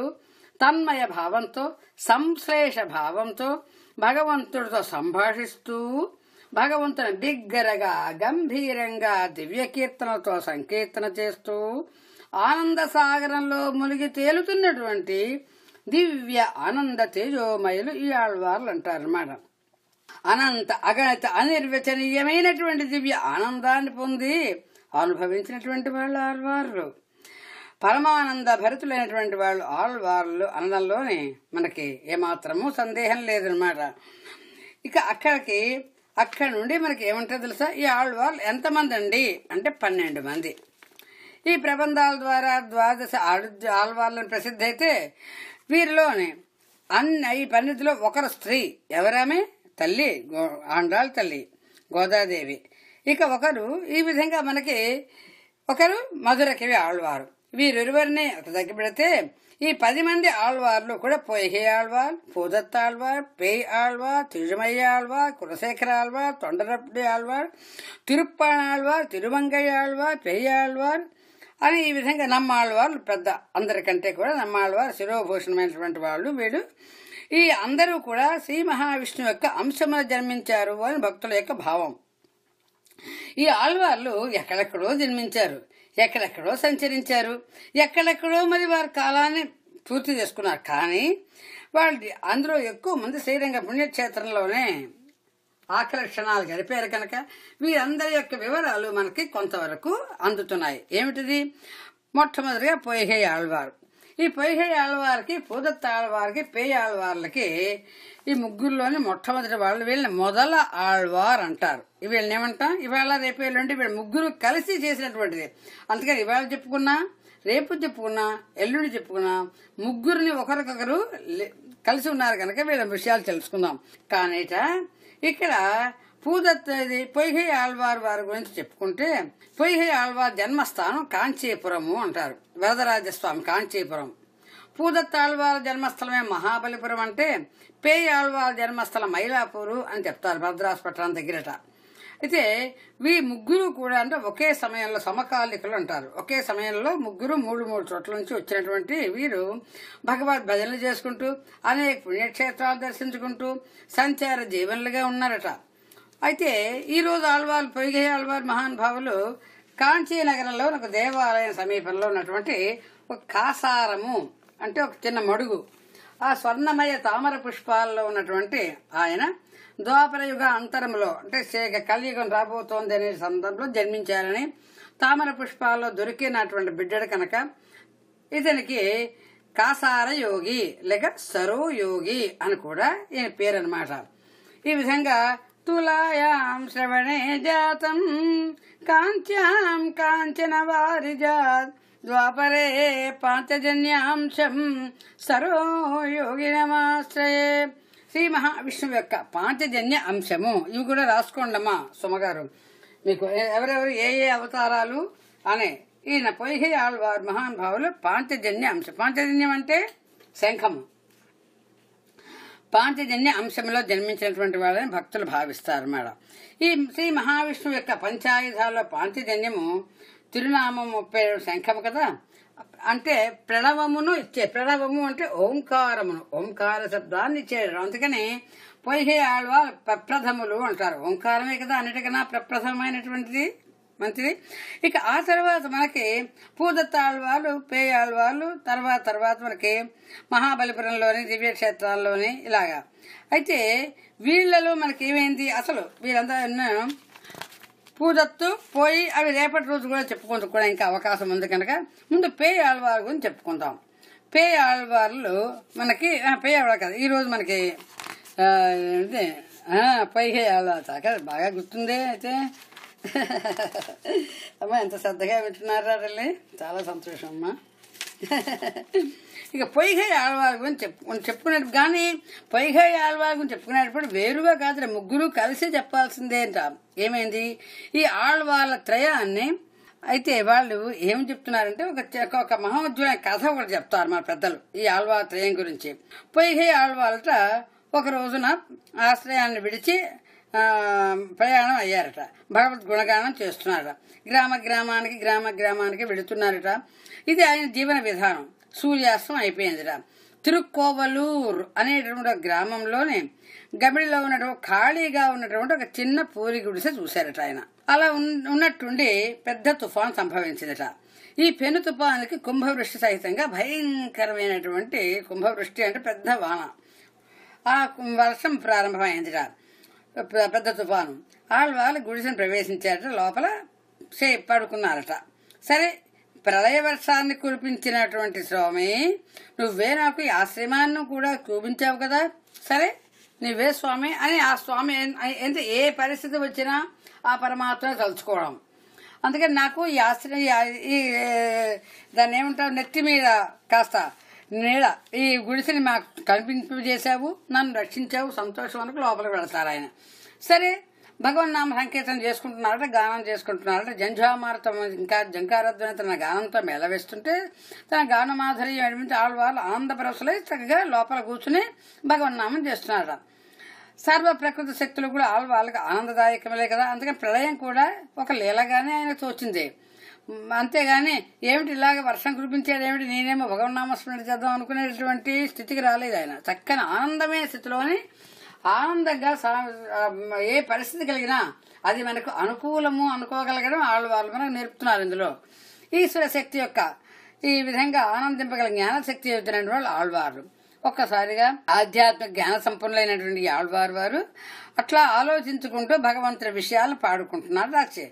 తన్మయ భావంతో సంశ్లేష భావంతో భగవంతుడితో సంభాషిస్తూ భగవంతుని బిగ్గరగా గంభీరంగా దివ్య కీర్తనతో సంకీర్తన చేస్తూ ఆనంద సాగరంలో మునిగి తేలుతున్నటువంటి దివ్య ఆనంద తేజోమయులు ఈ ఆళ్వార్లు మేడం అనంత అగణిత అనిర్వచనీయమైనటువంటి దివ్య ఆనందాన్ని పొంది అనుభవించినటువంటి వాళ్ళు ఆల్వార్లు పరమానంద భరితులైనటువంటి వాళ్ళు ఆళ్వార్లు అనడంలోనే మనకి ఏమాత్రము సందేహం లేదనమాట ఇక అక్కడికి అక్కడ నుండి మనకి ఏమంటారు తెలుసా ఈ ఆళ్వార్లు ఎంతమంది అండి అంటే పన్నెండు మంది ఈ ప్రబంధాల ద్వారా ద్వాదశ ఆళ్వాళ్ళని ప్రసిద్ధి అయితే వీరిలోని అన్ని ఈ పన్నెండులో ఒకరు స్త్రీ ఎవరామే తల్లి ఆండాల్ తల్లి గోదాదేవి ఇక ఒకరు ఈ విధంగా మనకి ఒకరు మధురకి ఆళ్వారు వీరిరువరిని అతదగ్గి పెడితే ఈ పది మంది ఆళ్వార్లు కూడా పోయి ఆళ్వార్ పూదత్త ఆళ్వార్ పేయ్ ఆళ్వార్ తిరుమయ్య ఆళ్వార్ కులశేఖర ఆళ్వార్ తొండరప్పుడి ఆళ్వార్ తిరుప్పాణ ఆళ్వార్ తిరుమంగయ్య ఆళ్వార్ పేయ్య ఆళ్వార్ అని ఈ విధంగా నమ్మాళ్ళవారు పెద్ద అందరికంటే కూడా నమ్మాళ్ళవారు శిరోభూషణమైనటువంటి వాళ్ళు వీళ్ళు ఈ అందరూ కూడా శ్రీ మహావిష్ణువు యొక్క అంశమున జన్మించారు అని భక్తుల యొక్క భావం ఈ ఆళ్వార్లు ఎక్కడెక్కడో జన్మించారు ఎక్కడెక్కడో సంచరించారు ఎక్కడెక్కడో మరి వారి కాలాన్ని పూర్తి చేసుకున్నారు కానీ వాళ్ళు అందరూ ఎక్కువ మంది శ్రీరంగ పుణ్యక్షేత్రంలోనే ఆకర్షణాలు క్షణాలు గడిపారు కనుక వీరందరి యొక్క వివరాలు మనకి కొంతవరకు అందుతున్నాయి ఏమిటిది మొట్టమొదటిగా పోయే ఆళ్వారు ఈ పైహే ఆళ్ళవారికి పూదత్త ఆళ్వారికి పేయ ఆళ్వార్లకి ఈ ముగ్గురులోని మొట్టమొదటి వాళ్ళు వీళ్ళని మొదల ఆళ్వారు అంటారు వీళ్ళని ఏమంటాం ఇవాళ రేపు ఎల్లుండి వీళ్ళు ముగ్గురు కలిసి చేసినటువంటిది అందుకని ఇవాళ చెప్పుకున్నా రేపు చెప్పుకున్నా ఎల్లుండి చెప్పుకున్నా ముగ్గురిని ఒకరికొకరు కలిసి ఉన్నారు కనుక వీళ్ళ విషయాలు తెలుసుకుందాం కానీట ఇక్కడ పూదత్తది పొయ్యి ఆళ్వార్ వారి గురించి చెప్పుకుంటే పొయ్యి ఆళ్వార్ జన్మస్థానం కాంచీపురము అంటారు వరదరాజస్వామి కాంచీపురం పూదత్త ఆళ్వార్ జన్మస్థలమే మహాబలిపురం అంటే పేయ ఆళ్వార్ జన్మస్థలం మైలాపూరు అని చెప్తారు భద్రాసపట్నం దగ్గరట అయితే వీ ముగ్గురు కూడా అంటే ఒకే సమయంలో సమకాలికులు అంటారు ఒకే సమయంలో ముగ్గురు మూడు మూడు చోట్ల నుంచి వచ్చినటువంటి వీరు భగవద్ భజనలు చేసుకుంటూ అనేక పుణ్యక్షేత్రాలు దర్శించుకుంటూ సంచార జీవనలుగా ఉన్నారట అయితే ఈరోజు ఆళ్వారు పొయ్యి ఆళ్వారు మహానుభావులు కాంచీనగరంలో ఒక దేవాలయం సమీపంలో ఉన్నటువంటి ఒక కాసారము అంటే ఒక చిన్న మడుగు ఆ స్వర్ణమయ తామర పుష్పాల్లో ఉన్నటువంటి ఆయన ద్వాపరయుగ అంతరంలో అంటే కలియుగం రాబోతోంది అనే సందర్భంలో జన్మించారని తామర పుష్పాల్లో దొరికినటువంటి బిడ్డడు కనుక ఇతనికి కాసార యోగి లేక సరో యోగి అని కూడా ఈయన పేరు అనమాట ఈ విధంగా జాతం కాంచ్యాం కాంచన వారి జాత్ ద్వాపరే పాంచజన్యాంశం సరోయోగి నమాశ్రయే శ్రీ మహావిష్ణువు యొక్క పాంచజన్య అంశము ఇవి కూడా రాసుకోండమ్మా సుమగారు మీకు ఎవరెవరు ఏ ఏ అవతారాలు అనే ఈయన పొయ్యి వారు మహానుభావులు పాంచజన్య అంశం పాంచజన్యం అంటే శంఖము పాంచజన్య అంశంలో జన్మించినటువంటి వాళ్ళని భక్తులు భావిస్తారు మేడం ఈ శ్రీ మహావిష్ణువు యొక్క పంచాయుధాల్లో పాంచజన్యము తిరునామం ముప్పై ఏడు శంఖం కదా అంటే ప్రణవమును ఇచ్చే ప్రణవము అంటే ఓంకారమును ఓంకార శబ్దాన్ని ఇచ్చేయడం అందుకని పొయ్యి ఆళ్వాళ్ళు ప్రప్రథములు అంటారు ఓంకారమే కదా అన్నిటికన్నా ప్రప్రథమైనటువంటిది మంచిది ఇక ఆ తర్వాత మనకి పూదత్త వాళ్ళు పేయాల వాళ్ళు తర్వాత తర్వాత మనకి మహాబలిపురంలోని దివ్యక్షేత్రాల్లోని ఇలాగా అయితే వీళ్ళలో మనకి ఏమైంది అసలు వీళ్ళందరూ పూదత్తు పోయి అవి రేపటి రోజు కూడా చెప్పుకుంటూ కూడా ఇంకా అవకాశం ఉంది కనుక ముందు పేయ ఆళ్ళవారు గురించి చెప్పుకుందాం పేయ ఆళ్ళవార్లు మనకి పే ఆళ్వారు కదా ఈరోజు మనకి పైహే ఆళ్ళ కదా బాగా గుర్తుందే అయితే అమ్మ ఎంత శ్రద్ధగా వింటున్నారా రల్లి చాలా సంతోషం అమ్మా ఇక పొయ్యి ఆళ్వారి అని చెప్పు చెప్పుకున్నట్టు కానీ పొయ్యి ఆళ్వారి గురించి చెప్పుకునేటప్పుడు వేరుగా కాదు ముగ్గురు కలిసి చెప్పాల్సిందే ఏమైంది ఈ ఆళ్వాళ్ళ త్రయాన్ని అయితే వాళ్ళు ఏమి చెప్తున్నారంటే ఒక ఒక మహోజ్వల కథ ఒకటి చెప్తారు మా పెద్దలు ఈ ఆళ్వాల త్రయం గురించి పొయ్యి ఆళ్వాళ్ళట ఒక రోజున ఆశ్రయాన్ని విడిచి ప్రయాణం అయ్యారట భగవద్ గుణగానం చేస్తున్నారట గ్రామ గ్రామానికి గ్రామ గ్రామానికి వెళుతున్నారట ఇది ఆయన జీవన విధానం సూర్యాస్తం అయిపోయిందిట తిరుక్కోవలూర్ అనేటటువంటి గ్రామంలోనే గబిడిలో ఉన్నటువంటి ఖాళీగా ఉన్నటువంటి ఒక చిన్న పూరి గుడిసె చూశారట ఆయన అలా ఉన్నట్టుండి పెద్ద తుఫాన్ సంభవించిందట ఈ పెను తుఫానికి కుంభవృష్టి సహితంగా భయంకరమైనటువంటి కుంభవృష్టి అంటే పెద్ద వాన ఆ వర్షం ప్రారంభమైందిట పెద్ద తుఫాను వాళ్ళు గుడిసెను ప్రవేశించారట లోపల సే పడుకున్నారట సరే ప్రళయ వర్షాన్ని కురిపించినటువంటి స్వామి నువ్వే నాకు ఈ ఆశ్రమాన్ని కూడా చూపించావు కదా సరే నువ్వే స్వామి అని ఆ స్వామి ఎంత ఏ పరిస్థితి వచ్చినా ఆ పరమాత్మ తలుచుకోవడం అందుకని నాకు ఈ ఆశ్రమ ఈ దాన్ని ఏమంటావు నెత్తి మీద కాస్త నీడ ఈ గుడిసెని మాకు కనిపింపజేశావు నన్ను రక్షించావు సంతోషం అనుకు లోపలికి వెళతారు ఆయన సరే భగవన్ నామ సంకీర్తనం చేసుకుంటున్నారట గానం చేసుకుంటున్నారట జంఝామారతం ఇంకా జంకారధ్వని తన గానంతో మేళవేస్తుంటే తన గాన మాధుర్యం ఎనిమిది వాళ్ళు ఆనందపరసులై చక్కగా లోపల కూర్చుని భగవన్నామం చేస్తున్నారట సర్వ ప్రకృతి శక్తులు కూడా వాళ్ళకి ఆనందదాయకమే కదా అందుకని ప్రళయం కూడా ఒక లీలగానే ఆయన తోచింది అంతేగాని ఏమిటి ఇలాగ వర్షం కురిపించేది ఏమిటి నేనేమో భగవన్నామస్మరణ చేద్దాం అనుకునేటువంటి స్థితికి రాలేదు ఆయన చక్కని ఆనందమైన స్థితిలోని ఆనందంగా ఏ పరిస్థితి కలిగినా అది మనకు అనుకూలము అనుకోగలగడం వాళ్ళు వాళ్ళు మనకు నేర్పుతున్నారు ఇందులో ఈశ్వర శక్తి యొక్క ఈ విధంగా ఆనందింపగల జ్ఞాన శక్తి చెబుతున్నటువంటి వాళ్ళు ఆళ్వారు ఒక్కసారిగా ఆధ్యాత్మిక జ్ఞాన సంపన్నులైనటువంటి ఆళ్వారు వారు అట్లా ఆలోచించుకుంటూ భగవంతుని విషయాలను పాడుకుంటున్నారు రాచే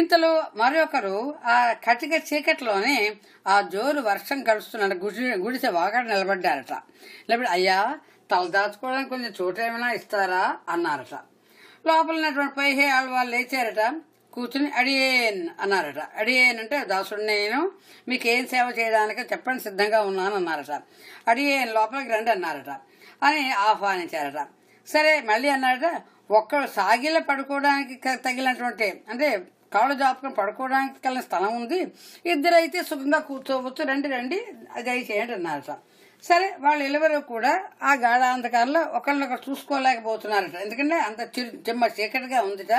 ఇంతలో మరొకరు ఆ కటిక చీకట్లోనే ఆ జోరు వర్షం గడుస్తున్నట్టు గుడి గుడిసె వాగాడు నిలబడ్డారట నిలబడి అయ్యా తల దాచుకోవడానికి కొంచెం చోట ఏమైనా ఇస్తారా అన్నారట లోపల ఉన్నటువంటి పైహే వాళ్ళు లేచారట కూర్చుని అడియేన్ అన్నారట అడియేన్ అంటే దాసుడు నేను మీకు ఏం సేవ చేయడానికి చెప్పండి సిద్ధంగా ఉన్నాను అన్నారట అడియేన్ లోపలికి రండి అన్నారట అని ఆహ్వానించారట సరే మళ్ళీ అన్నారట ఒక్కడు సాగిల పడుకోవడానికి తగిలినటువంటి అంటే కాళ్ళు జాపకం పడుకోవడానికి కలిగిన స్థలం ఉంది ఇద్దరైతే సుఖంగా కూర్చోవచ్చు రండి రండి దయచేయండి అన్నారట సరే వాళ్ళు ఇలవరు కూడా ఆ గాఢ గాఢాంధకారంలో ఒకళ్ళొకరు చూసుకోలేకపోతున్నారట ఎందుకంటే అంత చిమ్మ చీకటిగా ఉందిట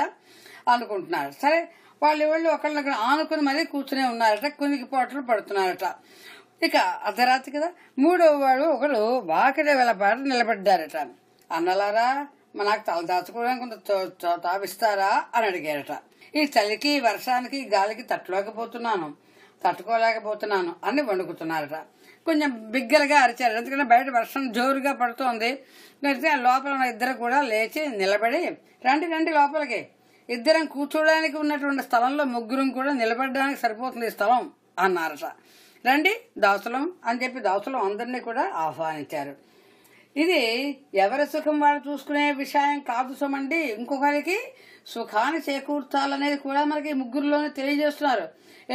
అనుకుంటున్నారు సరే వాళ్ళు ఎవరు ఒకళ్ళొకరు ఆనుకుని మరీ కూర్చునే ఉన్నారట కునికి పోటలు పడుతున్నారట ఇక అర్ధరాత్రి కదా మూడో వాడు ఒకడు వాకిడ వెళ్ళపాట నిలబడ్డారట అన్నలారా నాకు తల దాచుకోవడానికి కొంత చోట అని అడిగారట ఈ చలికి వర్షానికి గాలికి తట్టుకోలేకపోతున్నాను తట్టుకోలేకపోతున్నాను అని వండుకుతున్నారట కొంచెం బిగ్గరగా అరిచారు ఎందుకంటే బయట వర్షం జోరుగా పడుతోంది లోపల ఇద్దరు కూడా లేచి నిలబడి రండి రండి లోపలికి ఇద్దరం కూర్చోడానికి ఉన్నటువంటి స్థలంలో ముగ్గురం కూడా నిలబడడానికి సరిపోతుంది ఈ స్థలం అన్నారట రండి దాసులం అని చెప్పి దాసులం అందరినీ కూడా ఆహ్వానించారు ఇది ఎవరి సుఖం వాళ్ళు చూసుకునే విషయం కాదు సుమండి ఇంకొకరికి సుఖాన్ని చేకూర్చాలనేది కూడా మనకి ముగ్గురులోనే తెలియజేస్తున్నారు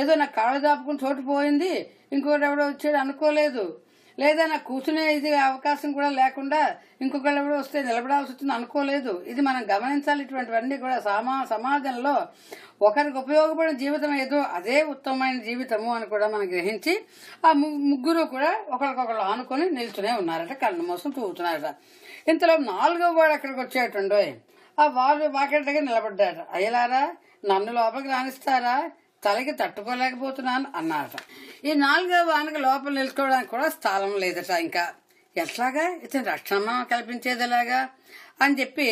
ఏదో నా కాళ్ళు దాపుకుని చోటు పోయింది ఇంకోటి ఎవడో వచ్చాడు అనుకోలేదు లేదా నాకు కూర్చునే ఇది అవకాశం కూడా లేకుండా ఇంకొకళ్ళు ఎవడో వస్తే నిలబడాల్సి వచ్చింది అనుకోలేదు ఇది మనం గమనించాలి ఇటువంటివన్నీ కూడా సమా సమాజంలో ఒకరికి ఉపయోగపడిన జీవితం ఏదో అదే ఉత్తమమైన జీవితము అని కూడా మనం గ్రహించి ఆ ముగ్గురు కూడా ఒకరికొకరు ఆనుకొని నిల్చునే ఉన్నారట కళ్ళు మోసం చూస్తున్నారట ఇంతలో నాలుగో వాడు అక్కడికి వచ్చేటండో ఆ వాళ్ళు వాకిటగా నిలబడ్డాడు అయ్యలారా నన్ను లోపలికి రాణిస్తారా తలకి తట్టుకోలేకపోతున్నాను అన్నారట ఈ నాలుగో వానికి లోపల నిలుచుకోవడానికి కూడా స్థలం లేదట ఇంకా ఎట్లాగా ఇతను రక్షణ కల్పించేది ఎలాగా అని చెప్పి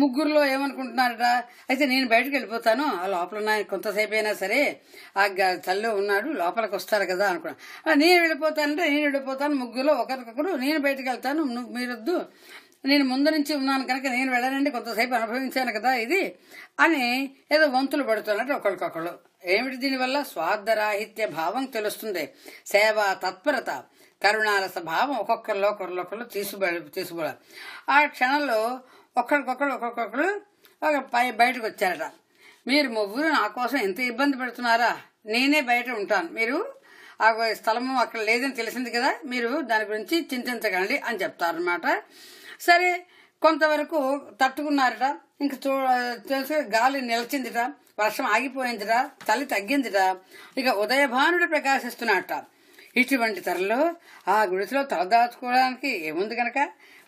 ముగ్గురులో ఏమనుకుంటున్నారట అయితే నేను బయటకు వెళ్ళిపోతాను ఆ లోపల కొంతసేపు అయినా సరే ఆ తల్లి ఉన్నాడు లోపలికి వస్తారు కదా అనుకున్నాను నేను వెళ్ళిపోతానంటే నేను వెళ్ళిపోతాను ముగ్గురులో ఒకరికొకరు నేను బయటకు వెళ్తాను నువ్వు మీరొద్దు నేను ముందు నుంచి ఉన్నాను కనుక నేను వెళ్ళానండి కొంతసేపు అనుభవించాను కదా ఇది అని ఏదో వంతులు పడుతున్నట్టు ఒకరికొకళ్ళు ఏమిటి దీనివల్ల స్వార్థరాహిత్య భావం తెలుస్తుంది సేవా తత్పరత కరుణాలస భావం ఒక్కొక్కరిలో ఒకరిలోకరు తీసుబె తీసుకోవాలి ఆ క్షణంలో ఒకరికొకరు ఒక్కొక్కరు ఒక పై బయటకు వచ్చారట మీరు ముగ్గురు నా కోసం ఎంత ఇబ్బంది పెడుతున్నారా నేనే బయట ఉంటాను మీరు ఆ స్థలము అక్కడ లేదని తెలిసింది కదా మీరు దాని గురించి చింతించకండి అని చెప్తారనమాట సరే కొంతవరకు తట్టుకున్నారట ఇంక చూ గాలి నిలిచిందిట వర్షం ఆగిపోయిందిట తల్లి తగ్గిందిట ఇక ఉదయభానుడు ప్రకాశిస్తున్నట ఇటువంటి తరలో ఆ గుడిసెలో తలదాచుకోవడానికి ఏముంది కనుక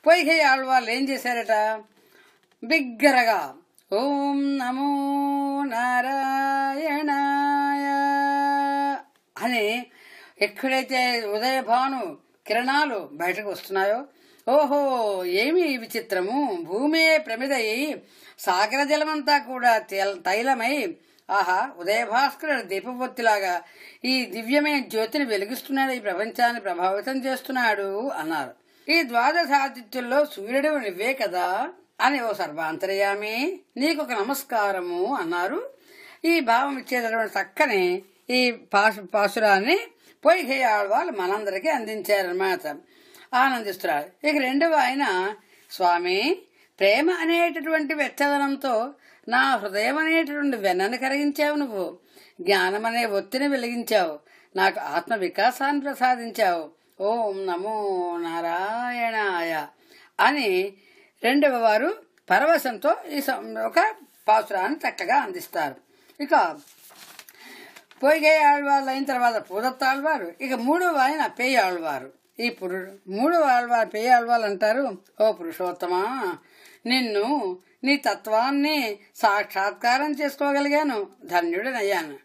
పొయ్యి ఆడవాళ్ళు ఏం చేశారట బిగ్గరగా ఓం నమో నారాయణాయ అని ఎక్కడైతే ఉదయభాను కిరణాలు బయటకు వస్తున్నాయో ఓహో ఏమి విచిత్రము భూమే ప్రమిదయి సాగర జలమంతా కూడా తైలమై ఆహా ఉదయభాస్కరుడు దీపవత్తిలాగా ఈ దివ్యమైన జ్యోతిని వెలిగిస్తున్నాడు ఈ ప్రపంచాన్ని ప్రభావితం చేస్తున్నాడు అన్నారు ఈ ఆదిత్యుల్లో సూర్యుడు నువ్వే కదా అని ఓ సర్వాంతర్యామి నీకు ఒక నమస్కారము అన్నారు ఈ భావం ఇచ్చేటటువంటి చక్కని ఈ పాశు పాశురాన్ని పొయ్యి ఆడవాళ్ళు మనందరికీ అందించారన్నమాట ఆనందిస్తున్నారు ఇక రెండవ ఆయన స్వామి ప్రేమ అనేటటువంటి వెచ్చదనంతో నా హృదయం అనేటటువంటి వెన్నను కరిగించావు నువ్వు జ్ఞానం అనే ఒత్తిని వెలిగించావు నాకు ఆత్మ వికాసాన్ని ప్రసాదించావు ఓం నమో నారాయణాయ అని రెండవ వారు పరవశంతో ఈ ఒక పాసురాన్ని చక్కగా అందిస్తారు ఇక పొయ్యి ఆళ్వాళ్ళు అయిన తర్వాత పూదత్త ఆళ్వారు ఇక మూడవ ఆయన పేయ ఆళ్వారు ఈ పురు మూడవ ఆల్వార్ పే ఆళ్వాలు అంటారు ఓ పురుషోత్తమా నిన్ను నీ తత్వాన్ని సాక్షాత్కారం చేసుకోగలిగాను ధన్యుడినయ్యాను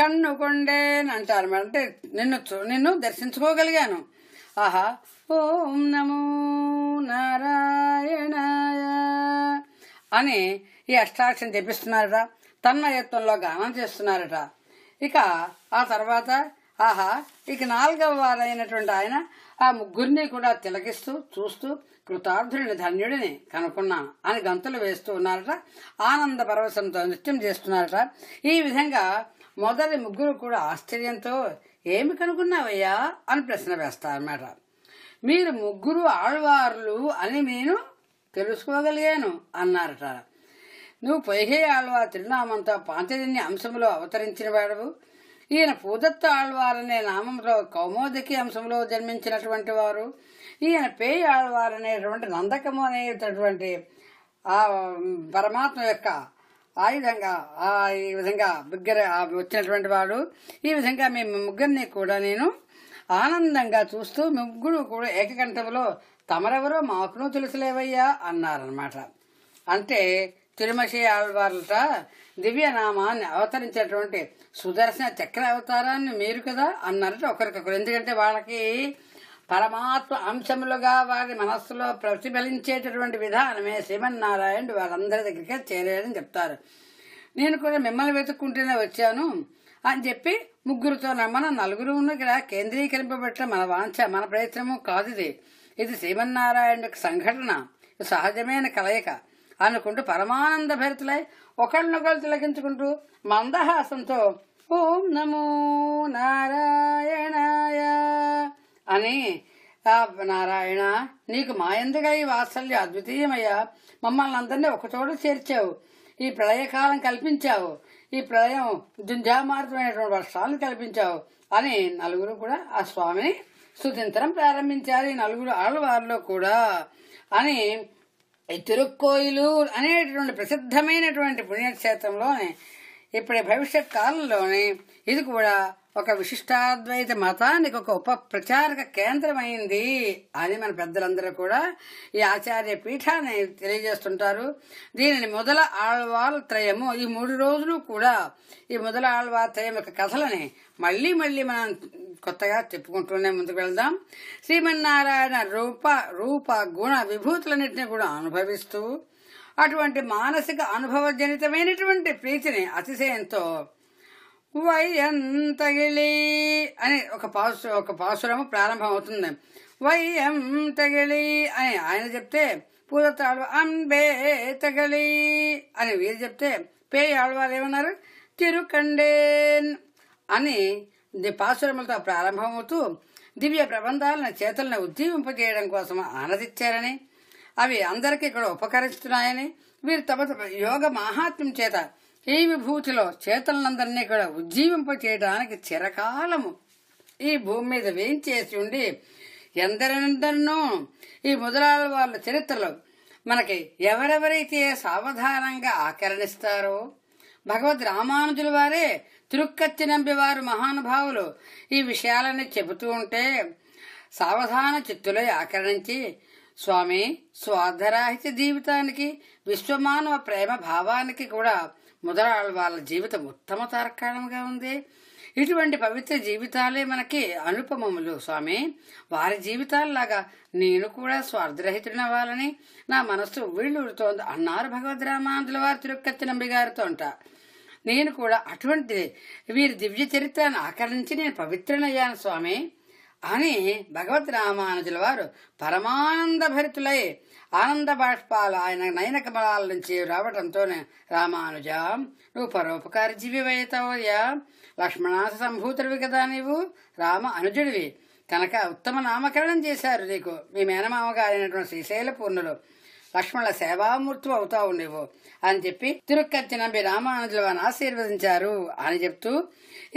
కన్ను కొండేనంటారు అంటే నిన్ను నిన్ను దర్శించుకోగలిగాను ఆహా ఓం నమో నారాయణాయ అని ఈ అష్టాక్షం తెప్పిస్తున్నారట తన్మయత్వంలో గానం చేస్తున్నారట ఇక ఆ తర్వాత ఆహా ఇక నాలుగవ వారైనటువంటి ఆయన ఆ ముగ్గురిని కూడా తిలకిస్తూ చూస్తూ కృతార్థుడిని ధన్యుడిని కనుక్కున్నాను అని గంతులు వేస్తూ ఉన్నారట ఆనంద పరవశంతో నృత్యం చేస్తున్నారట ఈ విధంగా మొదటి ముగ్గురు కూడా ఆశ్చర్యంతో ఏమి కనుక్కున్నావయ్యా అని ప్రశ్న వేస్తారన్నమాట మీరు ముగ్గురు ఆళ్వార్లు అని నేను తెలుసుకోగలిగాను అన్నారట నువ్వు పొయ్యే ఆళ్వార్ తిరునామంతో పాంచజన్య అంశంలో అవతరించిన వాడవు ఈయన పూదత్త ఆళ్వారనే నామంలో కౌమోదకి అంశంలో జన్మించినటువంటి వారు ఈయన పేయ ఆళ్వారు అనేటువంటి నందకము అనేటటువంటి ఆ పరమాత్మ యొక్క ఆయుధంగా ఆ ఈ విధంగా బిగ్గర వచ్చినటువంటి వాడు ఈ విధంగా మేము ముగ్గురిని కూడా నేను ఆనందంగా చూస్తూ ముగ్గురు కూడా ఏకకంఠంలో తమరెవరో మాకును తెలుసులేవయ్యా అన్నారనమాట అంటే తిరుమషి ఆళ్వార్లట దివ్యనామాన్ని అవతరించినటువంటి సుదర్శన చక్ర అవతారాన్ని మీరు కదా అన్నట్టు ఒకరికొకరు ఎందుకంటే వాళ్ళకి పరమాత్మ అంశములుగా వారి మనస్సులో ప్రతిఫలించేటటువంటి విధానమే శ్రీమన్నారాయణుడు వారందరి దగ్గరికి చేరాడని చెప్తారు నేను కూడా మిమ్మల్ని వెతుక్కుంటూనే వచ్చాను అని చెప్పి ముగ్గురితో మన నలుగురు ఇక్కడ కేంద్రీకరింపబట్ల మన వాంఛ మన ప్రయత్నము కాదు ఇది ఇది సంఘటన సహజమైన కలయిక అనుకుంటూ పరమానంద భరితులై ఒకళ్ళనొకళ్ళు తిలకించుకుంటూ మందహాసంతో ఓం నమో నారాయణాయ అని నారాయణ నీకు మాయందుగా ఈ వాత్సల్య అద్వితీయమయ్యా మమ్మల్ని అందరినీ ఒకచోట చేర్చావు ఈ ప్రళయకాలం కల్పించావు ఈ ప్రళయం జుంజామార్గమైనటువంటి వర్షాలను కల్పించావు అని నలుగురు కూడా ఆ స్వామిని సుతింతరం ప్రారంభించారు ఈ నలుగురు ఆళ్ళవారిలో కూడా అని తిరుక్కోయిలు అనేటువంటి ప్రసిద్ధమైనటువంటి పుణ్యక్షేత్రంలోనే ఇప్పుడే భవిష్యత్ కాలంలోనే ఇది కూడా ఒక విశిష్టాద్వైత మతానికి ఒక ఉప ప్రచారక కేంద్రమైంది అని మన పెద్దలందరూ కూడా ఈ ఆచార్య పీఠాన్ని తెలియజేస్తుంటారు దీనిని మొదల ఆళ్వాల్ త్రయము ఈ మూడు రోజులు కూడా ఈ మొదల ఆళ్వాల్ త్రయం యొక్క కథలని మళ్ళీ మళ్ళీ మనం కొత్తగా చెప్పుకుంటూనే ముందుకు వెళ్దాం శ్రీమన్నారాయణ రూప రూప గుణ విభూతులన్నింటినీ కూడా అనుభవిస్తూ అటువంటి మానసిక అనుభవజనితమైనటువంటి ప్రీతిని అతిశయంతో వయ్యంతగిలి అని ఒక పాసు ఒక పాసురము ప్రారంభం అవుతుంది వయ్యం తగిలి అని ఆయన చెప్తే పూలతాడు అంబే తగలి అని వీరు చెప్తే పే ఆడవారు ఏమన్నారు తిరుకండేన్ అని పాసురములతో ప్రారంభమవుతూ దివ్య ప్రబంధాలను చేతులను ఉద్దీవింపజేయడం కోసం ఆనదిచ్చారని అవి అందరికీ ఇక్కడ ఉపకరిస్తున్నాయని వీరు తమ యోగ మహాత్మ్యం చేత ఈ విభూతిలో చేతలందరినీ కూడా ఉజ్జీవింప చేయడానికి చిరకాలము ఈ భూమి మీద వేయించేసి ఉండి ఎందరెందరినో ఈ ముదలాల వాళ్ళ చరిత్రలో మనకి ఎవరెవరైతే సావధానంగా ఆకరణిస్తారో భగవద్ రామానుజుల వారే తిరుక్కత్తి నంబివారు మహానుభావులు ఈ విషయాలని చెబుతూ ఉంటే సావధాన చిత్తులై ఆకరణించి స్వామి స్వార్థరాహిత జీవితానికి విశ్వమానవ ప్రేమ భావానికి కూడా వాళ్ళ జీవితం ఉత్తమ తారకాలంగా ఉంది ఇటువంటి పవిత్ర జీవితాలే మనకి అనుపమములు స్వామి వారి జీవితాల్లాగా నేను కూడా వాళ్ళని నా మనస్సు వీళ్ళూరుతోంది అన్నారు భగవద్ రామాంధుల వారి తిరుక్కత్తి నంబి గారితో అంట నేను కూడా అటువంటి వీరి దివ్య చరిత్రను ఆకరించి నేను పవిత్రనయ్యాను స్వామి అని భగవద్ రామానుజుల వారు పరమానంద భరితులై ఆనంద బాష్పాలు ఆయన నయన కమలాల నుంచి రావటంతోనే రామానుజ నువ్వు పరోపకారి జీవివైతవయ్యా లక్ష్మణాస సంభూతుడివి కదా నీవు రామ అనుజుడివి కనుక ఉత్తమ నామకరణం చేశారు నీకు మీ మేనమామ గారైనటువంటి శ్రీశైల పూర్ణులు లక్ష్మణుల సేవామూర్తి అవుతావు నువ్వు అని చెప్పి తిరుక్కచ్చి నంబి రామానుజుల వారిని ఆశీర్వదించారు అని చెప్తూ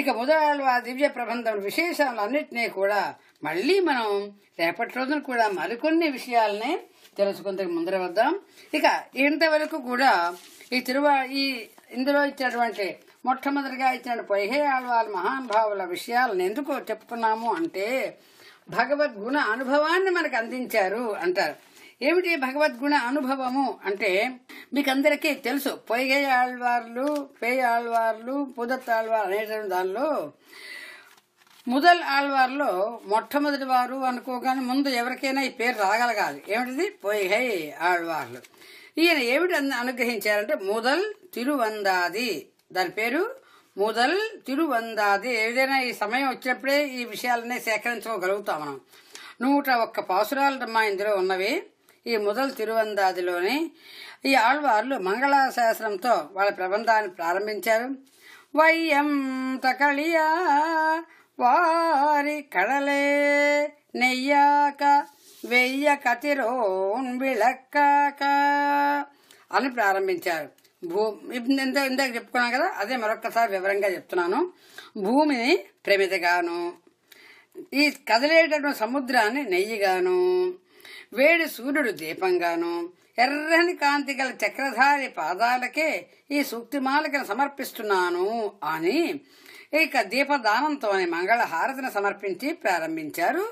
ఇక ముదరాలు ఆ దివ్య ప్రబంధం విశేషాలన్నింటినీ కూడా మళ్ళీ మనం రేపటి రోజున కూడా మరికొన్ని విషయాలనే తెలుసుకుంటే ముందర వద్దాం ఇక ఇంతవరకు కూడా ఈ తిరువ ఈ ఇందులో ఇచ్చినటువంటి మొట్టమొదటిగా ఇచ్చిన పైహే ఆళ్వాళ్ళ మహానుభావుల విషయాలను ఎందుకు చెప్పుకున్నాము అంటే భగవద్గుణ అనుభవాన్ని మనకు అందించారు అంటారు ఏమిటి భగవద్గుణ అనుభవము అంటే మీకు అందరికీ తెలుసు పొయ్యే ఆళ్వార్లు పేయ ఆళ్వార్లు ఆళ్వార్లు అనేటువంటి దానిలో ముదల్ ఆళ్వార్లో మొట్టమొదటి వారు అనుకోగానే ముందు ఎవరికైనా ఈ పేరు రాగలగాలి ఏమిటిది పొయ్యి ఆళ్వార్లు ఈయన ఏమిటి అనుగ్రహించారంటే ముదల్ తిరువందాది దాని పేరు ముదల్ తిరువందాది ఏదైనా ఈ సమయం వచ్చినప్పుడే ఈ విషయాలనే సేకరించుకోగలుగుతాం మనం నూట ఒక్క మా ఇందులో ఉన్నవి ఈ ముదల్ తిరువందాదిలోని ఈ ఆళ్వార్లు మంగళాశాస్త్రంతో వాళ్ళ ప్రబంధాన్ని ప్రారంభించారు వైఎం తకళియా వారి కడలే నెయ్యాక వెయ్య కతిరోన్ విళక్కాక అని ప్రారంభించారు భూ ఇంత ఇందాక చెప్పుకున్నాం కదా అదే మరొక్కసారి వివరంగా చెప్తున్నాను భూమిని ప్రమిదగాను ఈ కదిలేటటువంటి సముద్రాన్ని నెయ్యిగాను వేడి సూర్యుడు దీపంగాను ఎర్రని కాంతి గల చక్రధారి పాదాలకే ఈ సూక్తిమాలకను సమర్పిస్తున్నాను అని ఇక దీపదానంతోనే మంగళ హారతిని సమర్పించి ప్రారంభించారు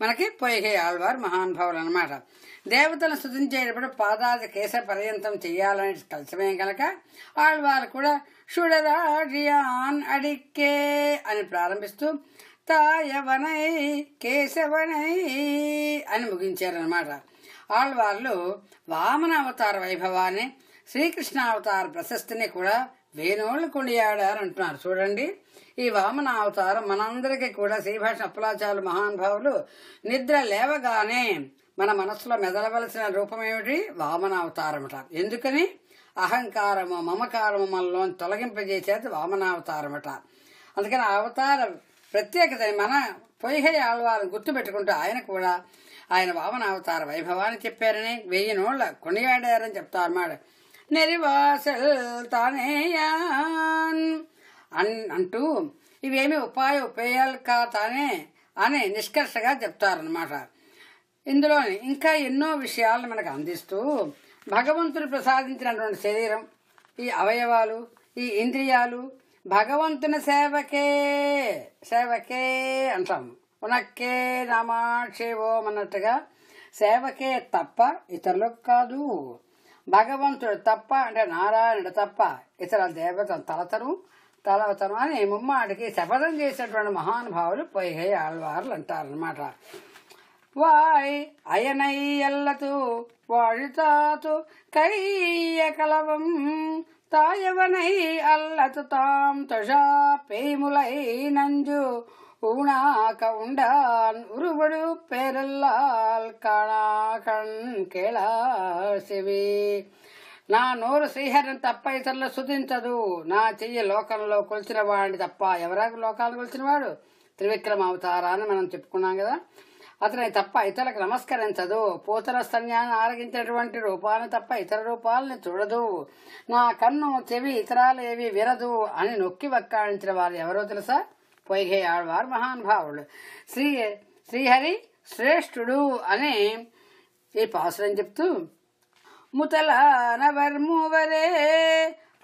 మనకి పొయ్యే ఆళ్వారు మహానుభావులు అనమాట దేవతలను స్థుతించేటప్పుడు పాదాది కేశ పర్యంతం చెయ్యాలని కలిసమే కనుక ఆళ్వారు కూడా షుడరాడియాన్ అడిక్కే అని ప్రారంభిస్తూ తాయవనై కేశవనై అని ముగించారనమాట ఆళ్వార్లు వామన అవతార వైభవాన్ని శ్రీకృష్ణ అవతార ప్రశస్తిని కూడా వేణోళ్ళు కొనియాడారంటున్నారు చూడండి ఈ వామన అవతారం మనందరికీ కూడా శ్రీభాష అప్లాచారు మహానుభావులు నిద్ర లేవగానే మన మనసులో మెదలవలసిన రూపం ఏమిటి వామన అవతారమట ఎందుకని అహంకారము మమకారము మనలో తొలగింపజేసేది వామనావతారమట అందుకని ఆ అవతారం ప్రత్యేకతని మన పొయ్యి ఆళ్వారం గుర్తుపెట్టుకుంటూ ఆయన కూడా ఆయన వామన అవతార వైభవాన్ని చెప్పారని వెయ్యి నోళ్ళ కొనియాడారని చెప్తారు అన్నమాట నెరివాసల్ తానేయాన్ అన్ అంటూ ఇవేమి ఉపాయ ఉపయోగాలు కాతానే అని నిష్కర్షగా చెప్తారనమాట ఇందులోని ఇంకా ఎన్నో విషయాలను మనకు అందిస్తూ భగవంతుడు ప్రసాదించినటువంటి శరీరం ఈ అవయవాలు ఈ ఇంద్రియాలు భగవంతుని సేవకే సేవకే అంటాము ఉనక్కే నామాక్షేవోమన్నట్టుగా అన్నట్టుగా సేవకే తప్ప ఇతరులకు కాదు భగవంతుడు తప్ప అంటే నారాయణుడు తప్ప ఇతర దేవతలు తలతరు తలవతను అని ముమ్మాటికి శపథం చేసినటువంటి మహానుభావులు పొయ్యే ఆళ్వార్లు అనమాట వాయ్ అయనయ్యల్లతు తాతు కయ్య కలవం తాయవనై అల్లతు తాం తుషా పేములై నంజు ஊனா கவுண்டான் உருவடு பேரல்லால் காணா கண் கேளா செவி నా నోరు శ్రీహరిని తప్ప ఇతరులు సుధించదు నా చెయ్యి లోకంలో కొలిచిన వాడిని తప్ప ఎవరా లోకాలు కొలిచినవాడు త్రివిక్రమ అవతారా అని మనం చెప్పుకున్నాం కదా అతని తప్ప ఇతరులకు నమస్కరించదు పూతల స్తన్యాన్ని ఆరగించినటువంటి రూపాలను తప్ప ఇతర రూపాలని చూడదు నా కన్ను చెవి ఇతరాలు ఏవి విరదు అని నొక్కి వక్కాణించిన వారు ఎవరో తెలుసా పొయిగే ఆళ్వారు మహానుభావుడు శ్రీ శ్రీహరి శ్రేష్ఠుడు అనే ఈ పాసురం చెప్తూ ముతలానవర్మూవరే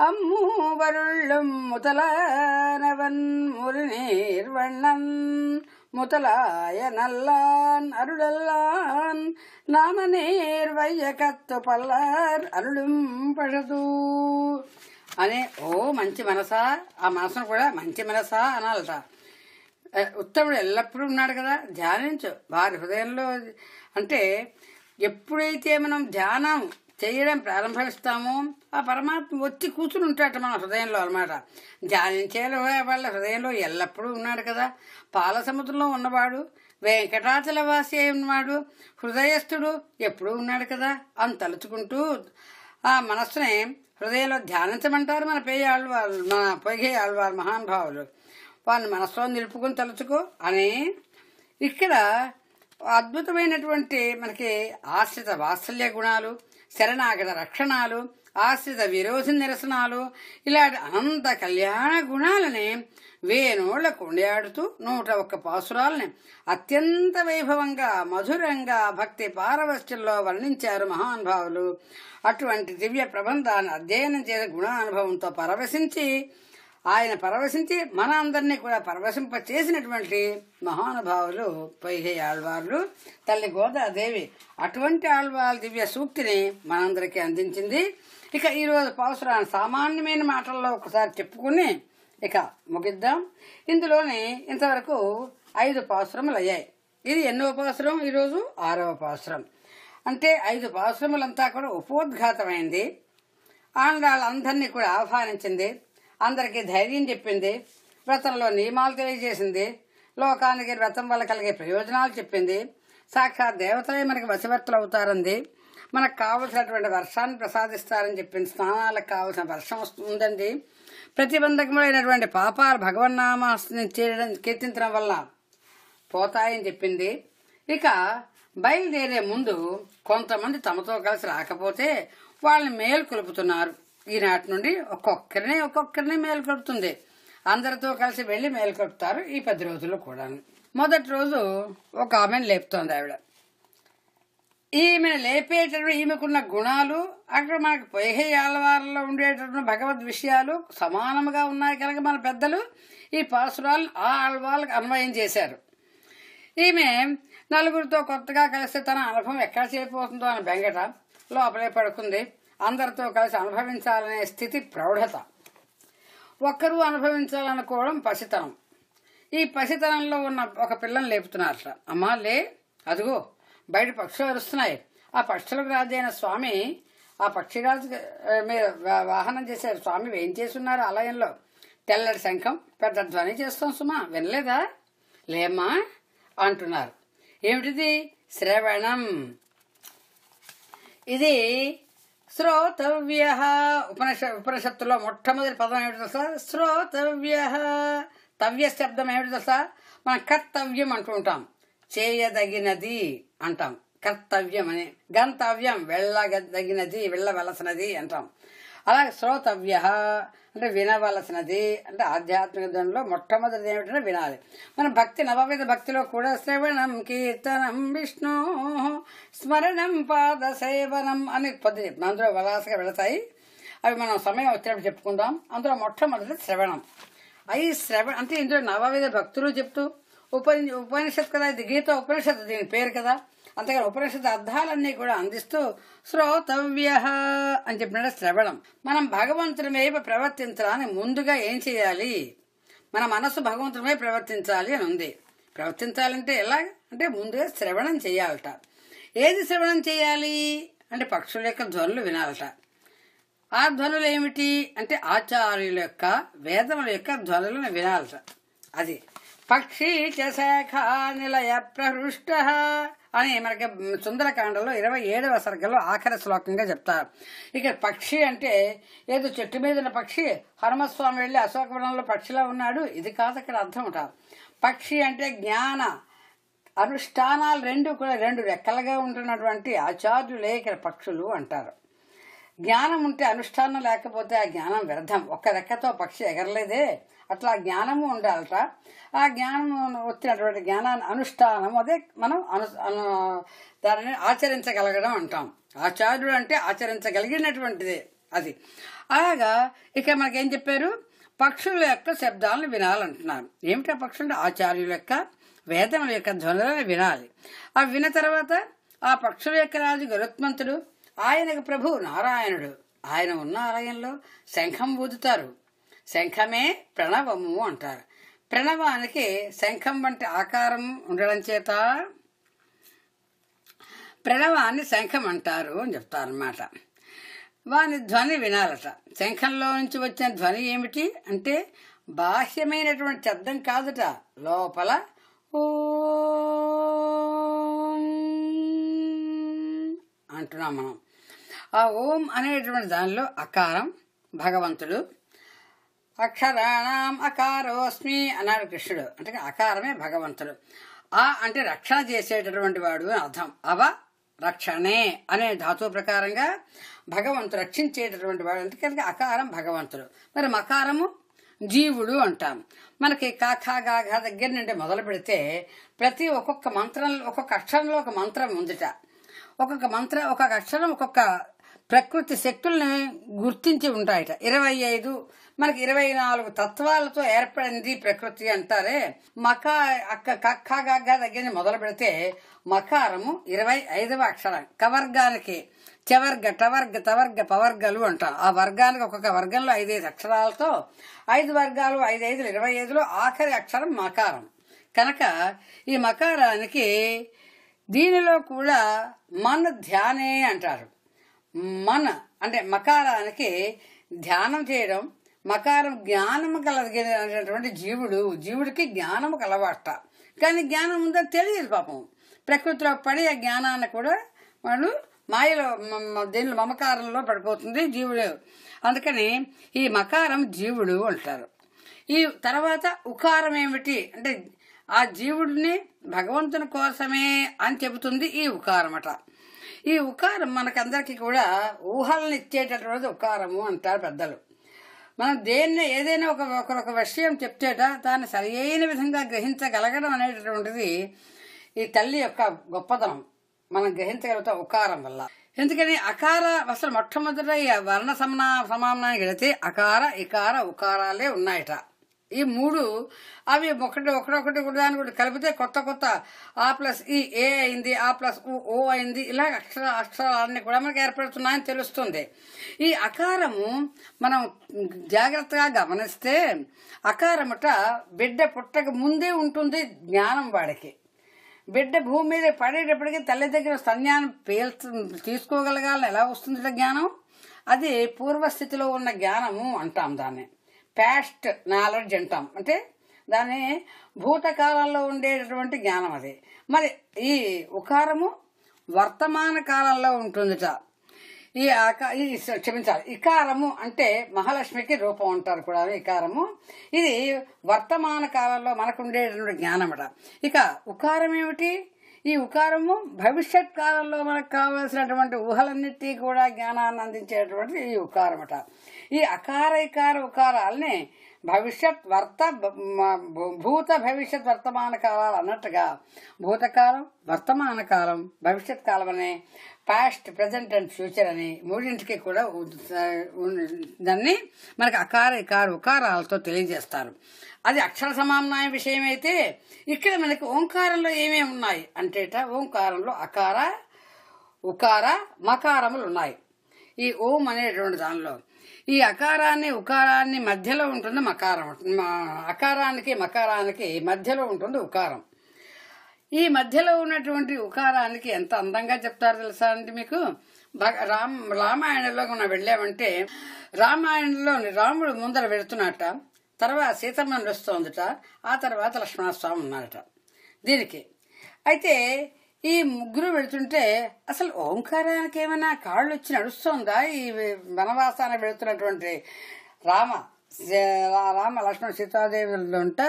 அம்மூவருள்ளும் முதலானவன் ஒரு நீர்வண்ணன் முதலாய நல்லான் அருளல்லான் நாம நேர் வையகத்து பல்லார் அருளும் பழுதூ అనే ఓ మంచి మనసా ఆ మనసును కూడా మంచి మనసా అనాలట ఉత్తముడు ఎల్లప్పుడూ ఉన్నాడు కదా ధ్యానించు వారి హృదయంలో అంటే ఎప్పుడైతే మనం ధ్యానం చేయడం ప్రారంభిస్తామో ఆ పరమాత్మ వచ్చి కూర్చుని ఉంటాడు మన హృదయంలో అనమాట ధ్యానించే వాళ్ళ హృదయంలో ఎల్లప్పుడూ ఉన్నాడు కదా పాల సముద్రంలో ఉన్నవాడు వెంకటాచల వాసి ఉన్నవాడు హృదయస్థుడు ఎప్పుడూ ఉన్నాడు కదా అని తలుచుకుంటూ ఆ మనస్సునే హృదయంలో ధ్యానించమంటారు మన పేయ ఆళ్వారు మన పొగే ఆళ్వారు మహానుభావులు వారిని మనస్సులో నిలుపుకుని తలుచుకో అని ఇక్కడ అద్భుతమైనటువంటి మనకి ఆశ్రిత వాత్సల్య గుణాలు శరణాగత రక్షణాలు ఆశ్రిత విరోధ నిరసనాలు ఇలాంటి అనంత కళ్యాణ గుణాలని వేణోళ్ళ కొండయాడుతూ నూట ఒక్క పాసురాలని అత్యంత వైభవంగా మధురంగా భక్తి పారవశ్యంలో వర్ణించారు మహానుభావులు అటువంటి దివ్య ప్రబంధాన్ని అధ్యయనం చేసిన గుణానుభవంతో పరవశించి ఆయన పరవశించి మన అందరినీ కూడా పరవశింప చేసినటువంటి మహానుభావులు పైహే ఆళ్వార్లు తల్లి గోదాదేవి అటువంటి ఆళ్వార్ల దివ్య సూక్తిని మనందరికీ అందించింది ఇక ఈరోజు పౌసరాన్ని సామాన్యమైన మాటల్లో ఒకసారి చెప్పుకుని ఇక ముగిద్దాం ఇందులోని ఇంతవరకు ఐదు పావుసరములు అయ్యాయి ఇది ఎన్నో పావుసరం ఈరోజు ఆరవ పావుసరం అంటే ఐదు భాషములంతా కూడా ఉపోద్ఘాతమైంది ఆండాళ్ళందరినీ కూడా ఆహ్వానించింది అందరికీ ధైర్యం చెప్పింది వ్రతంలో నియమాలు తెలియజేసింది లోకానికి వ్రతం వల్ల కలిగే ప్రయోజనాలు చెప్పింది సాక్షాత్ దేవతలే మనకి వశవర్తలు అవుతారంది మనకు కావలసినటువంటి వర్షాన్ని ప్రసాదిస్తారని చెప్పింది స్నానాలకు కావలసిన వర్షం వస్తుందండి ప్రతిబంధకములైనటువంటి పాపాలు భగవన్నామాస్ని చేయడం కీర్తించడం వల్ల పోతాయని చెప్పింది ఇక బయలుదేరే ముందు కొంతమంది తమతో కలిసి రాకపోతే వాళ్ళని మేలు కలుపుతున్నారు ఈనాటి నుండి ఒక్కొక్కరిని ఒక్కొక్కరిని కలుపుతుంది అందరితో కలిసి వెళ్ళి కలుపుతారు ఈ పది రోజులు కూడా మొదటి రోజు ఒక ఆమెను లేపుతోంది ఆవిడ ఈమె లేపేటటువంటి ఈమెకున్న గుణాలు అక్కడ మనకు పొయ్యి ఆలవారంలో ఉండేటటువంటి భగవద్ విషయాలు సమానముగా ఉన్నాయి కనుక మన పెద్దలు ఈ పాసురాలు ఆ ఆళ్వాళ్ళకి అన్వయం చేశారు ఈమె నలుగురితో కొత్తగా కలిసి తన అనుభవం ఎక్కడ చేరిపోతుందో అని బెంగట లోపలే పడుకుంది అందరితో కలిసి అనుభవించాలనే స్థితి ప్రౌఢత ఒక్కరూ అనుభవించాలనుకోవడం పసితనం ఈ పసితనంలో ఉన్న ఒక పిల్లని లేపుతున్నారట అమ్మా లే అదిగో బయట పక్షులు అరుస్తున్నాయి ఆ పక్షులకు రాజైన స్వామి ఆ పక్షిరాజు మీద వాహనం చేశారు స్వామి ఏం చేస్తున్నారు ఆలయంలో తెల్లడి శంఖం పెద్ద ధ్వని చేస్తాం సుమా వినలేదా లేమ్మా అంటున్నారు ఏమిటిది శ్రవణం ఇది శ్రోతవ్య ఉపనిష ఉపనిషత్తులో మొట్టమొదటి పదం ఏమిటి తెలుసా శ్రోతవ్య తవ్య శబ్దం ఏమిటి తెలుసా మనం కర్తవ్యం అంటూ ఉంటాం చేయదగినది అంటాం కర్తవ్యం అని గంతవ్యం వెళ్ళదగినది వెళ్ళవలసినది అంటాం అలాగే శ్రోతవ్య అంటే వినవలసినది అంటే ఆధ్యాత్మిక దానిలో మొట్టమొదటిది ఏమిటంటే వినాలి మన భక్తి నవవిధ భక్తిలో కూడా శ్రవణం కీర్తనం విష్ణు స్మరణం పాద సేవనం అని పద్ధతి అందులో వలాసగా వెళతాయి అవి మనం సమయం వచ్చినప్పుడు చెప్పుకుందాం అందులో మొట్టమొదటి శ్రవణం అవి శ్రవణ అంటే ఇందులో నవవిధ భక్తులు చెప్తూ ఉపని ఉపనిషత్ కదా ఇది గీత ఉపనిషత్తు దీని పేరు కదా అంతగా ఉపనిషత్ అర్థాలన్నీ కూడా అందిస్తూ శ్రోతవ్య అని చెప్పిన శ్రవణం మనం భగవంతుని వైపు ప్రవర్తించాలని ముందుగా ఏం చేయాలి మన మనసు భగవంతుని వైపు ప్రవర్తించాలి అని ఉంది ప్రవర్తించాలంటే ఎలా అంటే ముందుగా శ్రవణం చేయాలట ఏది శ్రవణం చేయాలి అంటే పక్షుల యొక్క ధ్వనులు వినాలట ఆ ధ్వనులు ఏమిటి అంటే ఆచార్యుల యొక్క వేదముల యొక్క ధ్వనులను వినాలట అది పక్షి చశాఖ నిలయ ప్రహృష్ట అని మనకి సుందరకాండలో ఇరవై ఏడవ సర్గలో ఆఖరి శ్లోకంగా చెప్తారు ఇక పక్షి అంటే ఏదో చెట్టు మీద ఉన్న పక్షి హనుమస్వామి వెళ్ళి అశోకవనంలో పక్షిలా ఉన్నాడు ఇది కాదు అక్కడ అర్థం ఉంటారు పక్షి అంటే జ్ఞాన అనుష్ఠానాలు రెండు కూడా రెండు రెక్కలుగా ఉంటున్నటువంటి ఆచార్యులే ఇక్కడ పక్షులు అంటారు జ్ఞానం ఉంటే అనుష్ఠానం లేకపోతే ఆ జ్ఞానం వ్యర్థం ఒక్క రెక్కతో పక్షి ఎగరలేదే అట్లా జ్ఞానము ఉండాలట ఆ జ్ఞానము వచ్చినటువంటి జ్ఞానాన్ని అనుష్ఠానం అదే మనం అను దానిని ఆచరించగలగడం అంటాం ఆచార్యుడు అంటే ఆచరించగలిగినటువంటిదే అది అలాగా ఇక మనకేం చెప్పారు పక్షుల యొక్క శబ్దాలను వినాలంటున్నారు ఏమిటా పక్షులు ఆచార్యుల యొక్క వేదముల యొక్క ధ్వనులను వినాలి ఆ విన్న తర్వాత ఆ పక్షుల యొక్క రాజు గరుత్మంతుడు ఆయనకు ప్రభు నారాయణుడు ఆయన ఉన్న ఆలయంలో శంఖం ఊదుతారు శంఖమే ప్రణవము అంటారు ప్రణవానికి శంఖం వంటి ఆకారం ఉండడం చేత ప్రణవాన్ని శంఖం అంటారు అని చెప్తారన్నమాట వాని ధ్వని వినాలట శంఖంలో నుంచి వచ్చిన ధ్వని ఏమిటి అంటే బాహ్యమైనటువంటి శబ్దం కాదుట లోపల ఓ అంటున్నాం మనం ఆ ఓం అనేటువంటి దానిలో అకారం భగవంతుడు అక్షరాణం అకారోస్మి అన్నాడు కృష్ణుడు అంటే అకారమే భగవంతుడు ఆ అంటే రక్షణ చేసేటటువంటి వాడు అని అర్థం అవ రక్షణే అనే ధాతువు ప్రకారంగా భగవంతుడు రక్షించేటటువంటి వాడు అంటే కనుక అకారం భగవంతుడు మరి మకారము జీవుడు అంటాం మనకి కాకా గాఘ దగ్గర నుండి మొదలు పెడితే ప్రతి ఒక్కొక్క మంత్రం ఒక్కొక్క అక్షరంలో ఒక మంత్రం ఉందిట ఒక్కొక్క మంత్ర ఒక్కొక్క అక్షరం ఒక్కొక్క ప్రకృతి శక్తుల్ని గుర్తించి ఉంటాయట ఇరవై ఐదు మనకి ఇరవై నాలుగు తత్వాలతో ఏర్పడింది ప్రకృతి అంటారే మక అక్క కక్క గగ్గ దగ్గర మొదలు పెడితే మకారము ఇరవై ఐదవ అక్షరం కవర్గానికి చవర్గ టవర్గ తవర్గ పవర్గలు అంటారు ఆ వర్గానికి ఒక్కొక్క వర్గంలో ఐదైదు అక్షరాలతో ఐదు వర్గాలు ఐదు ఐదులు ఇరవై ఐదులో ఆఖరి అక్షరం మకారం కనుక ఈ మకారానికి దీనిలో కూడా మన ధ్యానే అంటారు మన అంటే మకారానికి ధ్యానం చేయడం మకారం జ్ఞానము కలగినటువంటి జీవుడు జీవుడికి జ్ఞానము కలవాట కానీ జ్ఞానం ఉందని తెలియదు పాపం ప్రకృతిలో పడి ఆ జ్ఞానాన్ని కూడా వాళ్ళు మాయలో దీనిలో మమకారంలో పడిపోతుంది జీవుడు అందుకని ఈ మకారం జీవుడు అంటారు ఈ తర్వాత ఉకారం ఏమిటి అంటే ఆ జీవుడిని భగవంతుని కోసమే అని చెబుతుంది ఈ ఉకారమట ఈ ఉకారం మనకందరికీ కూడా ఊహలను ఇచ్చేటటువంటి ఉకారము అంటారు పెద్దలు మనం దేన్ని ఏదైనా ఒక ఒకరొక విషయం చెప్తేట దాన్ని సరియైన విధంగా గ్రహించగలగడం అనేటటువంటిది ఈ తల్లి యొక్క గొప్పతనం మనం గ్రహించగలుగుతాం ఉకారం వల్ల ఎందుకని అకార అసలు మొట్టమొదట ఈ వర్ణ సమనా సమానానికి వెళితే అకార ఇకార ఉకారాలే ఉన్నాయట ఈ మూడు అవి ఒకటి ఒకటొకటి దాన్ని కూడా కలిపితే కొత్త కొత్త ఆ ప్లస్ ఈ ఏ అయింది ఆ ప్లస్ ఓ అయింది ఇలా అక్షర అక్షరాలన్నీ కూడా మనకు ఏర్పడుతున్నాయని తెలుస్తుంది ఈ అకారము మనం జాగ్రత్తగా గమనిస్తే అకారమట బిడ్డ పుట్టక ముందే ఉంటుంది జ్ఞానం వాడికి బిడ్డ భూమి మీద పడేటప్పటికీ తల్లి దగ్గర సన్యాన్ని పేల్ తీసుకోగలగాలని ఎలా వస్తుంది జ్ఞానం అది పూర్వస్థితిలో ఉన్న జ్ఞానము అంటాం దాన్ని ప్యాస్ట్ నాలెడ్జ్ అంటాం అంటే దాని భూతకాలంలో ఉండేటటువంటి జ్ఞానం అది మరి ఈ ఉకారము వర్తమాన కాలంలో ఉంటుందిట ఈ ఈ క్షమించాలి ఇకారము అంటే మహాలక్ష్మికి రూపం అంటారు కూడా ఇకారము ఇది వర్తమాన కాలంలో జ్ఞానం జ్ఞానమట ఇక ఉకారం ఏమిటి ఈ ఉకారము భవిష్యత్ కాలంలో మనకు కావలసినటువంటి ఊహలన్నిటి కూడా జ్ఞానాన్ని అందించేటువంటి ఈ ఉకారమట ఈ అకార ఇకార ఉకారాలని భవిష్యత్ వర్త భూత భవిష్యత్ వర్తమాన కాలాలు అన్నట్టుగా భూతకాలం వర్తమాన కాలం భవిష్యత్ కాలం అనే పాస్ట్ ప్రజెంట్ అండ్ ఫ్యూచర్ అని మూడింటికి కూడా దాన్ని మనకు అకార ఇకార ఉకారాలతో తెలియజేస్తారు అది అక్షర సమామ్నాయ విషయం అయితే ఇక్కడ మనకి ఓంకారంలో ఏమేమి ఉన్నాయి అంటేట ఓంకారంలో అకార ఉకార మకారములు ఉన్నాయి ఈ ఓం అనేటువంటి దానిలో ఈ అకారాన్ని ఉకారాన్ని మధ్యలో ఉంటుంది మకారం అకారానికి మకారానికి మధ్యలో ఉంటుంది ఉకారం ఈ మధ్యలో ఉన్నటువంటి ఉకారానికి ఎంత అందంగా చెప్తారు తెలుసా అంటే మీకు రామ్ రామాయణంలో మనం వెళ్ళామంటే రామాయణంలో రాముడు ముందర వెళుతున్నట్ట తర్వాత సీతమ్మ నడుస్తుందిట ఆ తర్వాత లక్ష్మణస్వామి ఉన్నారట దీనికి అయితే ఈ ముగ్గురు వెళుతుంటే అసలు ఓంకారానికి ఏమైనా కాళ్ళు వచ్చి నడుస్తోందా ఈ వనవాసాన్ని వెళుతున్నటువంటి రామ రామ లక్ష్మణ సీతాదేవిలోంట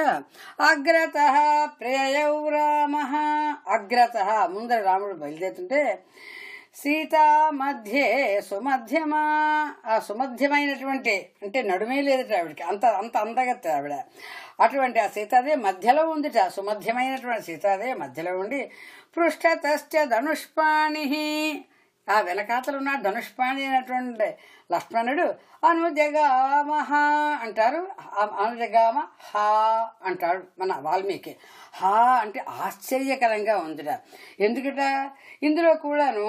అగ్రత ప్రేయౌ రామ అగ్రత ముందర రాముడు బయలుదేరుతుంటే సీతా మధ్యే సుమధ్యమా ఆ సుమధ్యమైనటువంటి అంటే నడుమే లేదు ఆవిడకి అంత అంత అందగత్త ఆవిడ అటువంటి ఆ సీతాదే మధ్యలో ఉందిట సుమధ్యమైనటువంటి సీతాదే మధ్యలో ఉండి పృష్ఠతశ్చ ధనుష్పాణి ఆ వెనకాతలు ఉన్న ధనుష్పాణి అయినటువంటి లక్ష్మణుడు అనుజగామ హా అంటారు అనుజగామ హా అంటాడు మన వాల్మీకి హా అంటే ఆశ్చర్యకరంగా ఉందిట ఎందుకట ఇందులో కూడాను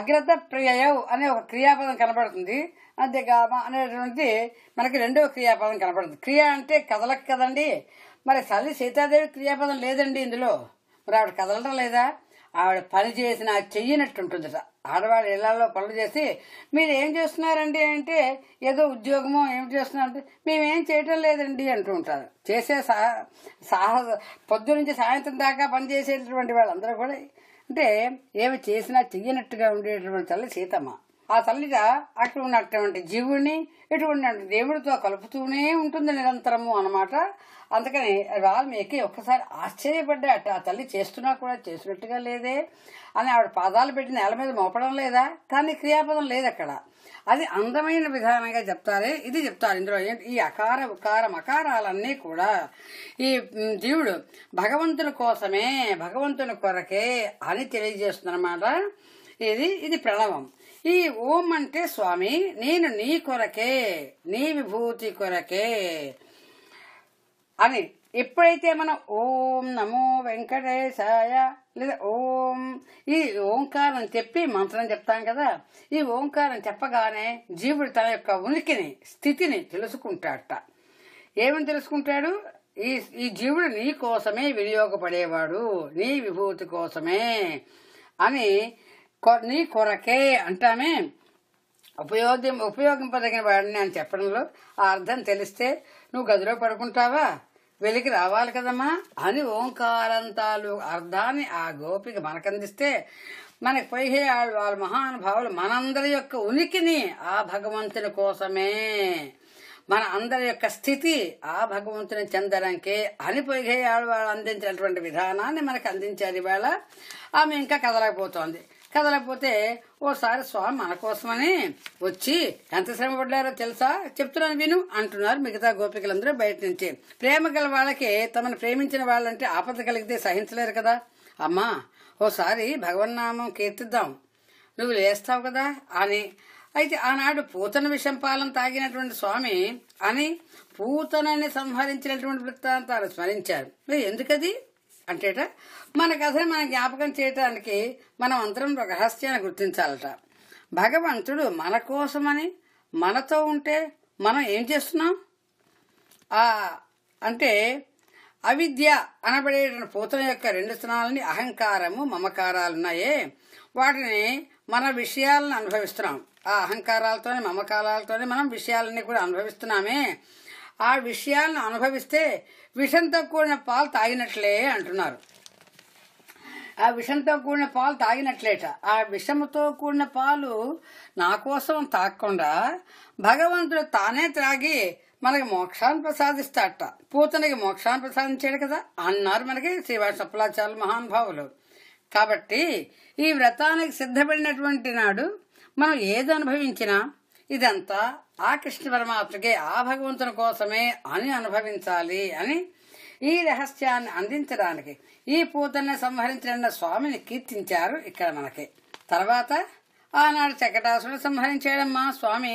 అగ్రత ప్రియ అనే ఒక క్రియాపదం కనబడుతుంది అంతేగామ అనేటువంటి మనకి రెండవ క్రియాపదం కనబడుతుంది క్రియ అంటే కదలక కదండి మరి సల్లి సీతాదేవి క్రియాపదం లేదండి ఇందులో మరి ఆవిడ కదలడం లేదా ఆవిడ పని చేసిన చెయ్యనట్టుంటుందట ఆడవాళ్ళ ఇళ్లలో పనులు చేసి మీరు ఏం చేస్తున్నారండి అంటే ఏదో ఉద్యోగమో ఏం చేస్తున్నారంటే మేమేం చేయటం లేదండి అంటూ ఉంటారు చేసే సాహ పొద్దు నుంచి సాయంత్రం దాకా పనిచేసేటటువంటి వాళ్ళందరూ కూడా అంటే ఏమి చేసినా చెయ్యనట్టుగా ఉండేటటువంటి తల్లి సీతమ్మ ఆ తల్లిగా అటు ఉన్నటువంటి జీవుడిని ఇటు ఉన్నటువంటి దేవుడితో కలుపుతూనే ఉంటుంది నిరంతరము అనమాట అందుకని వాల్మీకి ఒక్కసారి ఆశ్చర్యపడ్డాట ఆ తల్లి చేస్తున్నా కూడా చేసినట్టుగా లేదే అని ఆవిడ పాదాలు పెట్టి నేల మీద మోపడం లేదా కానీ క్రియాపదం లేదు అక్కడ అది అందమైన విధానంగా చెప్తారే ఇది చెప్తారు ఇందులో ఈ అకార ఉకార మకారాలన్నీ కూడా ఈ జీవుడు భగవంతుని కోసమే భగవంతుని కొరకే అని తెలియజేస్తుంది అన్నమాట ఇది ఇది ప్రణవం ఈ ఓం అంటే స్వామి నేను నీ కొరకే నీ విభూతి కొరకే అని ఎప్పుడైతే మనం ఓం నమో వెంకటేశాయ లేదా ఓం ఈ ఓంకారం చెప్పి మంత్రం చెప్తాం కదా ఈ ఓంకారం చెప్పగానే జీవుడు తన యొక్క ఉనికిని స్థితిని తెలుసుకుంటాడట ఏమని తెలుసుకుంటాడు ఈ ఈ జీవుడు నీ కోసమే వినియోగపడేవాడు నీ విభూతి కోసమే అని నీ కొరకే అంటామే ఉపయోగ ఉపయోగింపదగిన వాడిని అని చెప్పడంలో ఆ అర్థం తెలిస్తే నువ్వు గదిలో పడుకుంటావా వెలికి రావాలి కదమ్మా అని ఓంకారంతాలు అర్థాన్ని ఆ గోపిక మనకందిస్తే మనకి పోయే వాళ్ళ మహానుభావులు మనందరి యొక్క ఉనికిని ఆ భగవంతుని కోసమే మన అందరి యొక్క స్థితి ఆ భగవంతుని చెందడానికే అని పొయ్యేయాడు వాళ్ళు అందించినటువంటి విధానాన్ని మనకు అందించారు ఇవాళ ఆమె ఇంకా కదలకపోతోంది కదలకపోతే ఓసారి స్వామి మన కోసమని వచ్చి ఎంత శ్రమ పడ్డారో తెలుసా చెప్తున్నాను విను అంటున్నారు మిగతా గోపికలందరూ బయట నుంచి ప్రేమ గల వాళ్ళకి తమను ప్రేమించిన వాళ్ళంటే ఆపద కలిగితే సహించలేరు కదా అమ్మా ఓసారి నామం కీర్తిద్దాం నువ్వు లేస్తావు కదా అని అయితే ఆనాడు పూతన విషం పాలన తాగినటువంటి స్వామి అని పూతనని సంహరించినటువంటి వృత్తాంతాలు స్మరించారు ఎందుకది అంటేట మన కథని మన జ్ఞాపకం చేయటానికి మనం అందరం ఒక రహస్యాన్ని గుర్తించాలట భగవంతుడు మన కోసమని మనతో ఉంటే మనం ఏం చేస్తున్నాం అంటే అవిద్య అనబడే పూతన యొక్క రెండు స్థానాలని అహంకారము మమకారాలు ఉన్నాయే వాటిని మన విషయాలను అనుభవిస్తున్నాం ఆ అహంకారాలతోనే మమకారాలతోనే మనం విషయాలన్నీ కూడా అనుభవిస్తున్నామే ఆ విషయాలను అనుభవిస్తే విషంతో కూడిన పాలు తాగినట్లే అంటున్నారు ఆ విషంతో కూడిన పాలు తాగినట్లేట ఆ విషముతో కూడిన పాలు నా కోసం తాగకుండా భగవంతుడు తానే త్రాగి మనకి మోక్షాన్ని ప్రసాదిస్తాట పూతనికి మోక్షాన్ని ప్రసాదించాడు కదా అన్నారు మనకి శ్రీవాడు సప్లాచార్య మహానుభావులు కాబట్టి ఈ వ్రతానికి సిద్ధపడినటువంటి నాడు మనం ఏది అనుభవించినా ఇదంతా ఆ కృష్ణ పరమాత్మకే ఆ భగవంతుని కోసమే అని అనుభవించాలి అని ఈ రహస్యాన్ని అందించడానికి ఈ పూతల్ని సంహరించిన స్వామిని కీర్తించారు ఇక్కడ మనకి తర్వాత ఆనాడు శకటాసుడు సంహరించేయడం మా స్వామి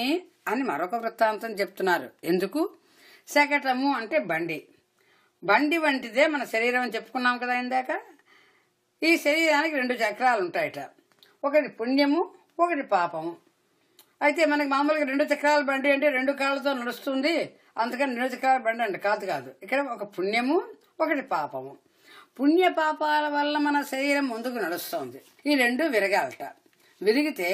అని మరొక వృత్తాంతం చెప్తున్నారు ఎందుకు శకటము అంటే బండి బండి వంటిదే మన శరీరం అని చెప్పుకున్నాం కదా ఇందాక ఈ శరీరానికి రెండు చక్రాలు ఉంటాయట ఒకటి పుణ్యము ఒకటి పాపము అయితే మనకి మామూలుగా రెండు చక్రాల బండి అంటే రెండు కాళ్ళతో నడుస్తుంది అందుకని రెండు చక్రాల బండి అంటే కాదు కాదు ఇక్కడ ఒక పుణ్యము ఒకటి పాపము పుణ్య పాపాల వల్ల మన శరీరం ముందుకు నడుస్తుంది ఈ రెండు విరగాలట విరిగితే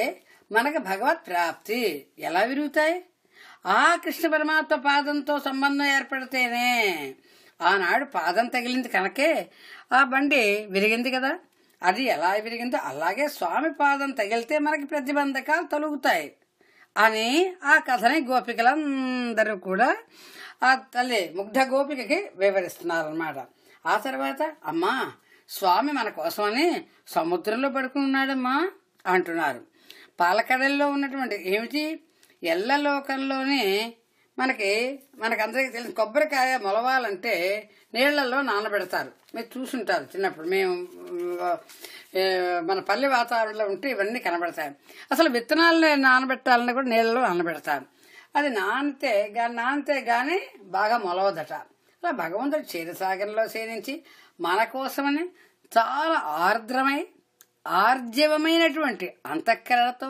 మనకు భగవత్ ప్రాప్తి ఎలా విరుగుతాయి ఆ కృష్ణ పరమాత్మ పాదంతో సంబంధం ఏర్పడితేనే ఆనాడు పాదం తగిలింది కనుకే ఆ బండి విరిగింది కదా అది ఎలా విరిగిందో అలాగే స్వామి పాదం తగిలితే మనకి ప్రతిబంధకాలు తొలుగుతాయి అని ఆ కథని గోపికలందరూ కూడా ఆ తల్లి ముగ్ధ గోపికకి వివరిస్తున్నారు అనమాట ఆ తర్వాత అమ్మా స్వామి మన కోసమని సముద్రంలో పడుకున్నాడమ్మా అంటున్నారు పాలకడల్లో ఉన్నటువంటి ఏమిటి ఎల్ల లోకంలోనే మనకి మనకందరికీ తెలిసి కొబ్బరికాయ మొలవాలంటే నీళ్లలో నానబెడతారు మీరు చూసుంటారు చిన్నప్పుడు మేము మన పల్లె వాతావరణంలో ఉంటే ఇవన్నీ కనబడతాయి అసలు విత్తనాలని నానబెట్టాలని కూడా నీళ్ళలో నానబెడతారు అది నానితే కానీ నానితే కానీ బాగా మొలవదట అలా భగవంతుడు క్షీరసాగరంలో సేవించి మన కోసమని చాలా ఆర్ద్రమై ఆర్జవమైనటువంటి అంతఃకరణతో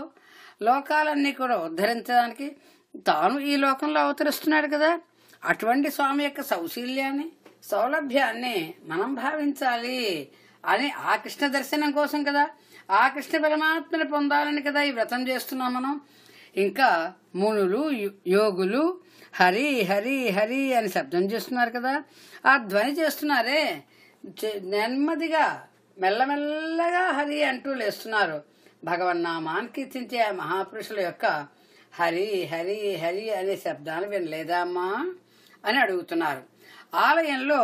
లోకాలన్నీ కూడా ఉద్ధరించడానికి తాను ఈ లోకంలో అవతరిస్తున్నాడు కదా అటువంటి స్వామి యొక్క సౌశీల్యాన్ని సౌలభ్యాన్ని మనం భావించాలి అని ఆ కృష్ణ దర్శనం కోసం కదా ఆ కృష్ణ పరమాత్మని పొందాలని కదా ఈ వ్రతం చేస్తున్నాం మనం ఇంకా మునులు యోగులు హరి హరి హరి అని శబ్దం చేస్తున్నారు కదా ఆ ధ్వని చేస్తున్నారే నెమ్మదిగా మెల్లమెల్లగా హరి అంటూ లేస్తున్నారు భగవన్నామాన్ కీర్తించే ఆ మహాపురుషుల యొక్క హరి హరి హరి అనే శబ్దాన్ని వినలేదా అమ్మా అని అడుగుతున్నారు ఆలయంలో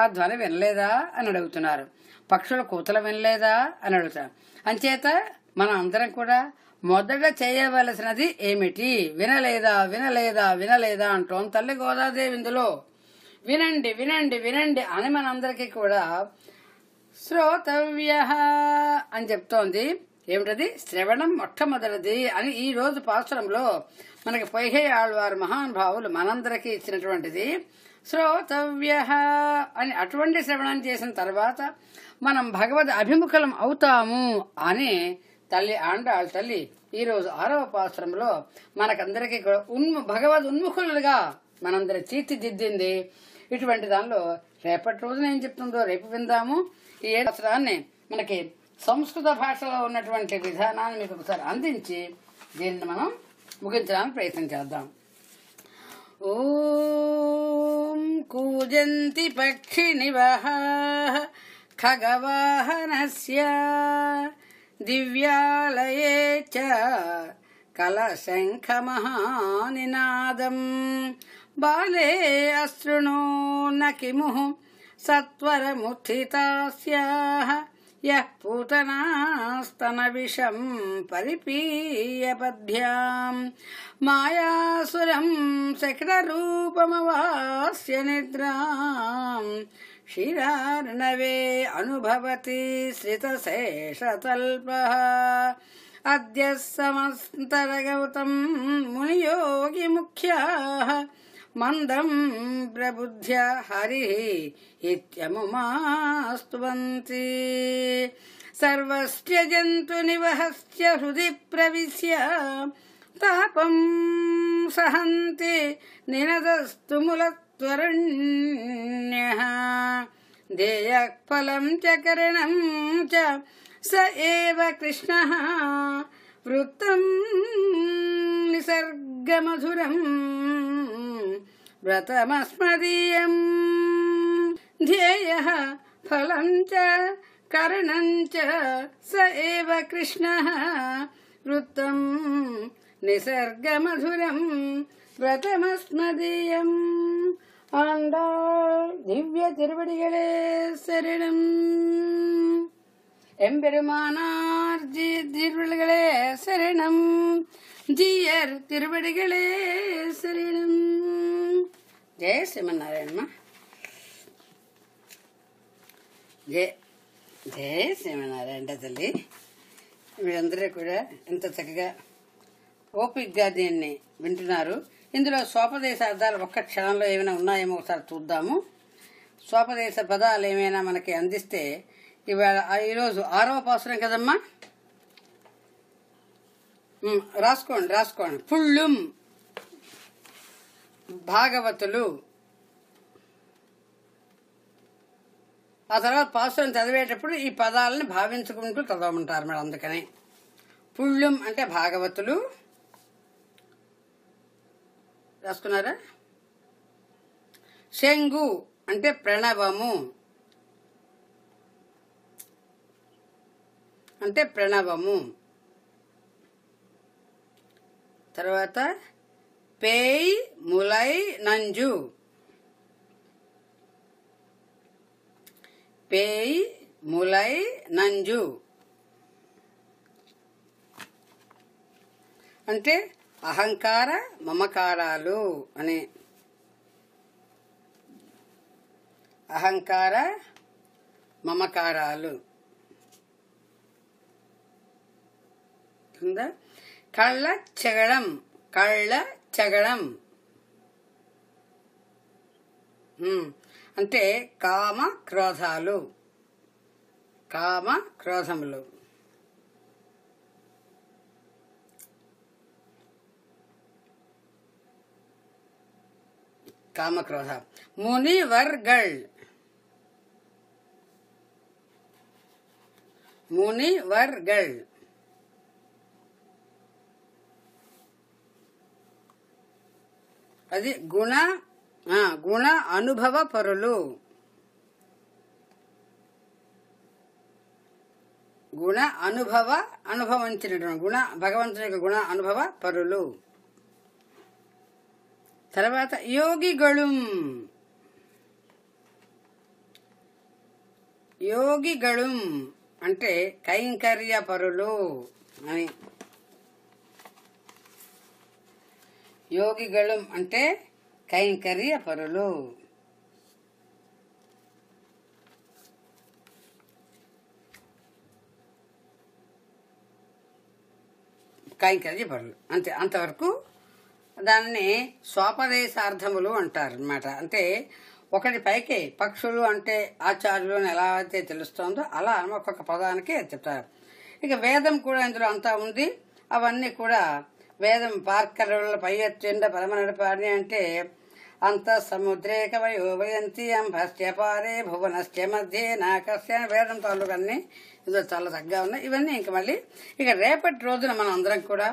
ఆ ధ్వని వినలేదా అని అడుగుతున్నారు పక్షుల కూతలు వినలేదా అని అడుగుతారు అంచేత మనం అందరం కూడా మొదట చేయవలసినది ఏమిటి వినలేదా వినలేదా వినలేదా అంటోం తల్లి గోదాదేవి ఇందులో వినండి వినండి వినండి అని మనందరికీ కూడా శ్రోతవ్య అని చెప్తోంది ఏమిటది శ్రవణం మొట్టమొదటిది అని ఈ రోజు పాశ్రంలో మనకి పైహే ఆళ్వారు మహానుభావులు మనందరికీ ఇచ్చినటువంటిది శ్రోతవ్య అని అటువంటి శ్రవణం చేసిన తర్వాత మనం భగవద్ అభిముఖలం అవుతాము అని తల్లి ఆండాళ్ తల్లి ఈరోజు ఆరవ పాశ్రంలో మనకందరికీ కూడా ఉన్ము భగవద్ ఉన్ముఖులుగా మనందరి తీర్చిదిద్దింది ఇటువంటి దానిలో రేపటి రోజున ఏం చెప్తుందో రేపు విందాము ఈ ఏడు మనకి సంస్కృత భాషలో ఉన్నటువంటి విధానాన్ని మీకు ఒకసారి అందించి దీన్ని మనం ముగించడానికి ప్రయత్నం చేద్దాం ఓం కూజంతి పక్షినివ ఖగవాహనస్య దివ్యాలయే చ మహానినాదం బాలే అశృణో నకిము సత్వరముత్ సత్వరముత్థితాస్యాః यूतनास्तन विषम परिपीय पद्भ्याम् मायासुरम् शकिलरूपमवास्य निद्रा शिरार्णवे अनुभवति श्रितशेषतल्पः अद्य समस्तरगौतम् मुनियोगिमुख्याः मन्दम् प्रबुद्ध्य हरिः इत्यमुमास्तुवन्ति सर्वस्य निवहस्य हृदि प्रविश्य तापम् सहन्ति निनदस्तु मुलत्वरण्यः करणम् च स एव कृष्णः वृत्तम् निसर्गमधुरम् व्रतमस्मदीयम् ध्येयः फलं च करणं च स एव कृष्णः वृत्तं निसर्गमधुरं व्रतमस्मदीयम् ஆண்டாள் திவ்ய திருவடிகளே சரணம் எம்பெருமானார் ஜி திருவடிகளே சரணம் ஜீயர் திருவடிகளே சரணம் జయ శ్రీమన్నారాయణ జయ జయ శ్రీమన్నారాయణ తల్లి మీరందరూ కూడా ఎంత చక్కగా ఓపిక్గా దీన్ని వింటున్నారు ఇందులో స్వపదేశ అర్థాలు ఒక్క క్షణంలో ఏమైనా ఉన్నాయేమో ఒకసారి చూద్దాము స్వపదేశ పదాలు ఏమైనా మనకి అందిస్తే ఇవాళ ఈరోజు ఆరవ పాసనం కదమ్మా రాసుకోండి రాసుకోండి పుళ్ళుం భాగవతులు ఆ తర్వాత పాశ్వం చదివేటప్పుడు ఈ పదాలను భావించుకుంటూ చదవమంటారు మేడం అందుకని పుళ్ళం అంటే భాగవతులు రాసుకున్నారా శంగు అంటే ప్రణవము అంటే ప్రణవము తర్వాత பேய் ములై నంజు పేయ్ ములై నంజు అంటే అహంకార మమకారాలు అని అహంకార మమకారాలు కళ్ళ చెగడం కళ్ళ చగడం అంటే కామ క్రోధాలు కామ క్రోధములు కామక్రోధ మునివర్గల్ మునివర్గల్ అది గుణ గుణ అనుభవ పరులు గుణ అనుభవ అనుభవించినటువంటి గుణ భగవంతుని యొక్క గుణ అనుభవ పరులు తర్వాత యోగిగళు యోగిగళు అంటే కైంకర్య పరులు అని యోగిగళం అంటే కైంకర్య పరులు కైంకర్య పరులు అంతే అంతవరకు దాన్ని స్వాపదేశార్థములు అంటారు అనమాట అంటే ఒకటి పైకి పక్షులు అంటే ఆచార్యులు అని ఎలా అయితే తెలుస్తోందో అలా ఒక్కొక్క పదానికి చెప్తారు ఇక వేదం కూడా ఇందులో అంతా ఉంది అవన్నీ కూడా వేదం పార్కరుల పై పరమ పరమనడపాని అంటే అంత అంతఃసముద్రేక వయోవయంతి అంభస్యపారే భువనస్య మధ్య నాకస్య వేదం తాలూకన్నీ ఇదో చాలా తగ్గా ఉన్నాయి ఇవన్నీ ఇంక మళ్ళీ ఇక రేపటి రోజున మనం అందరం కూడా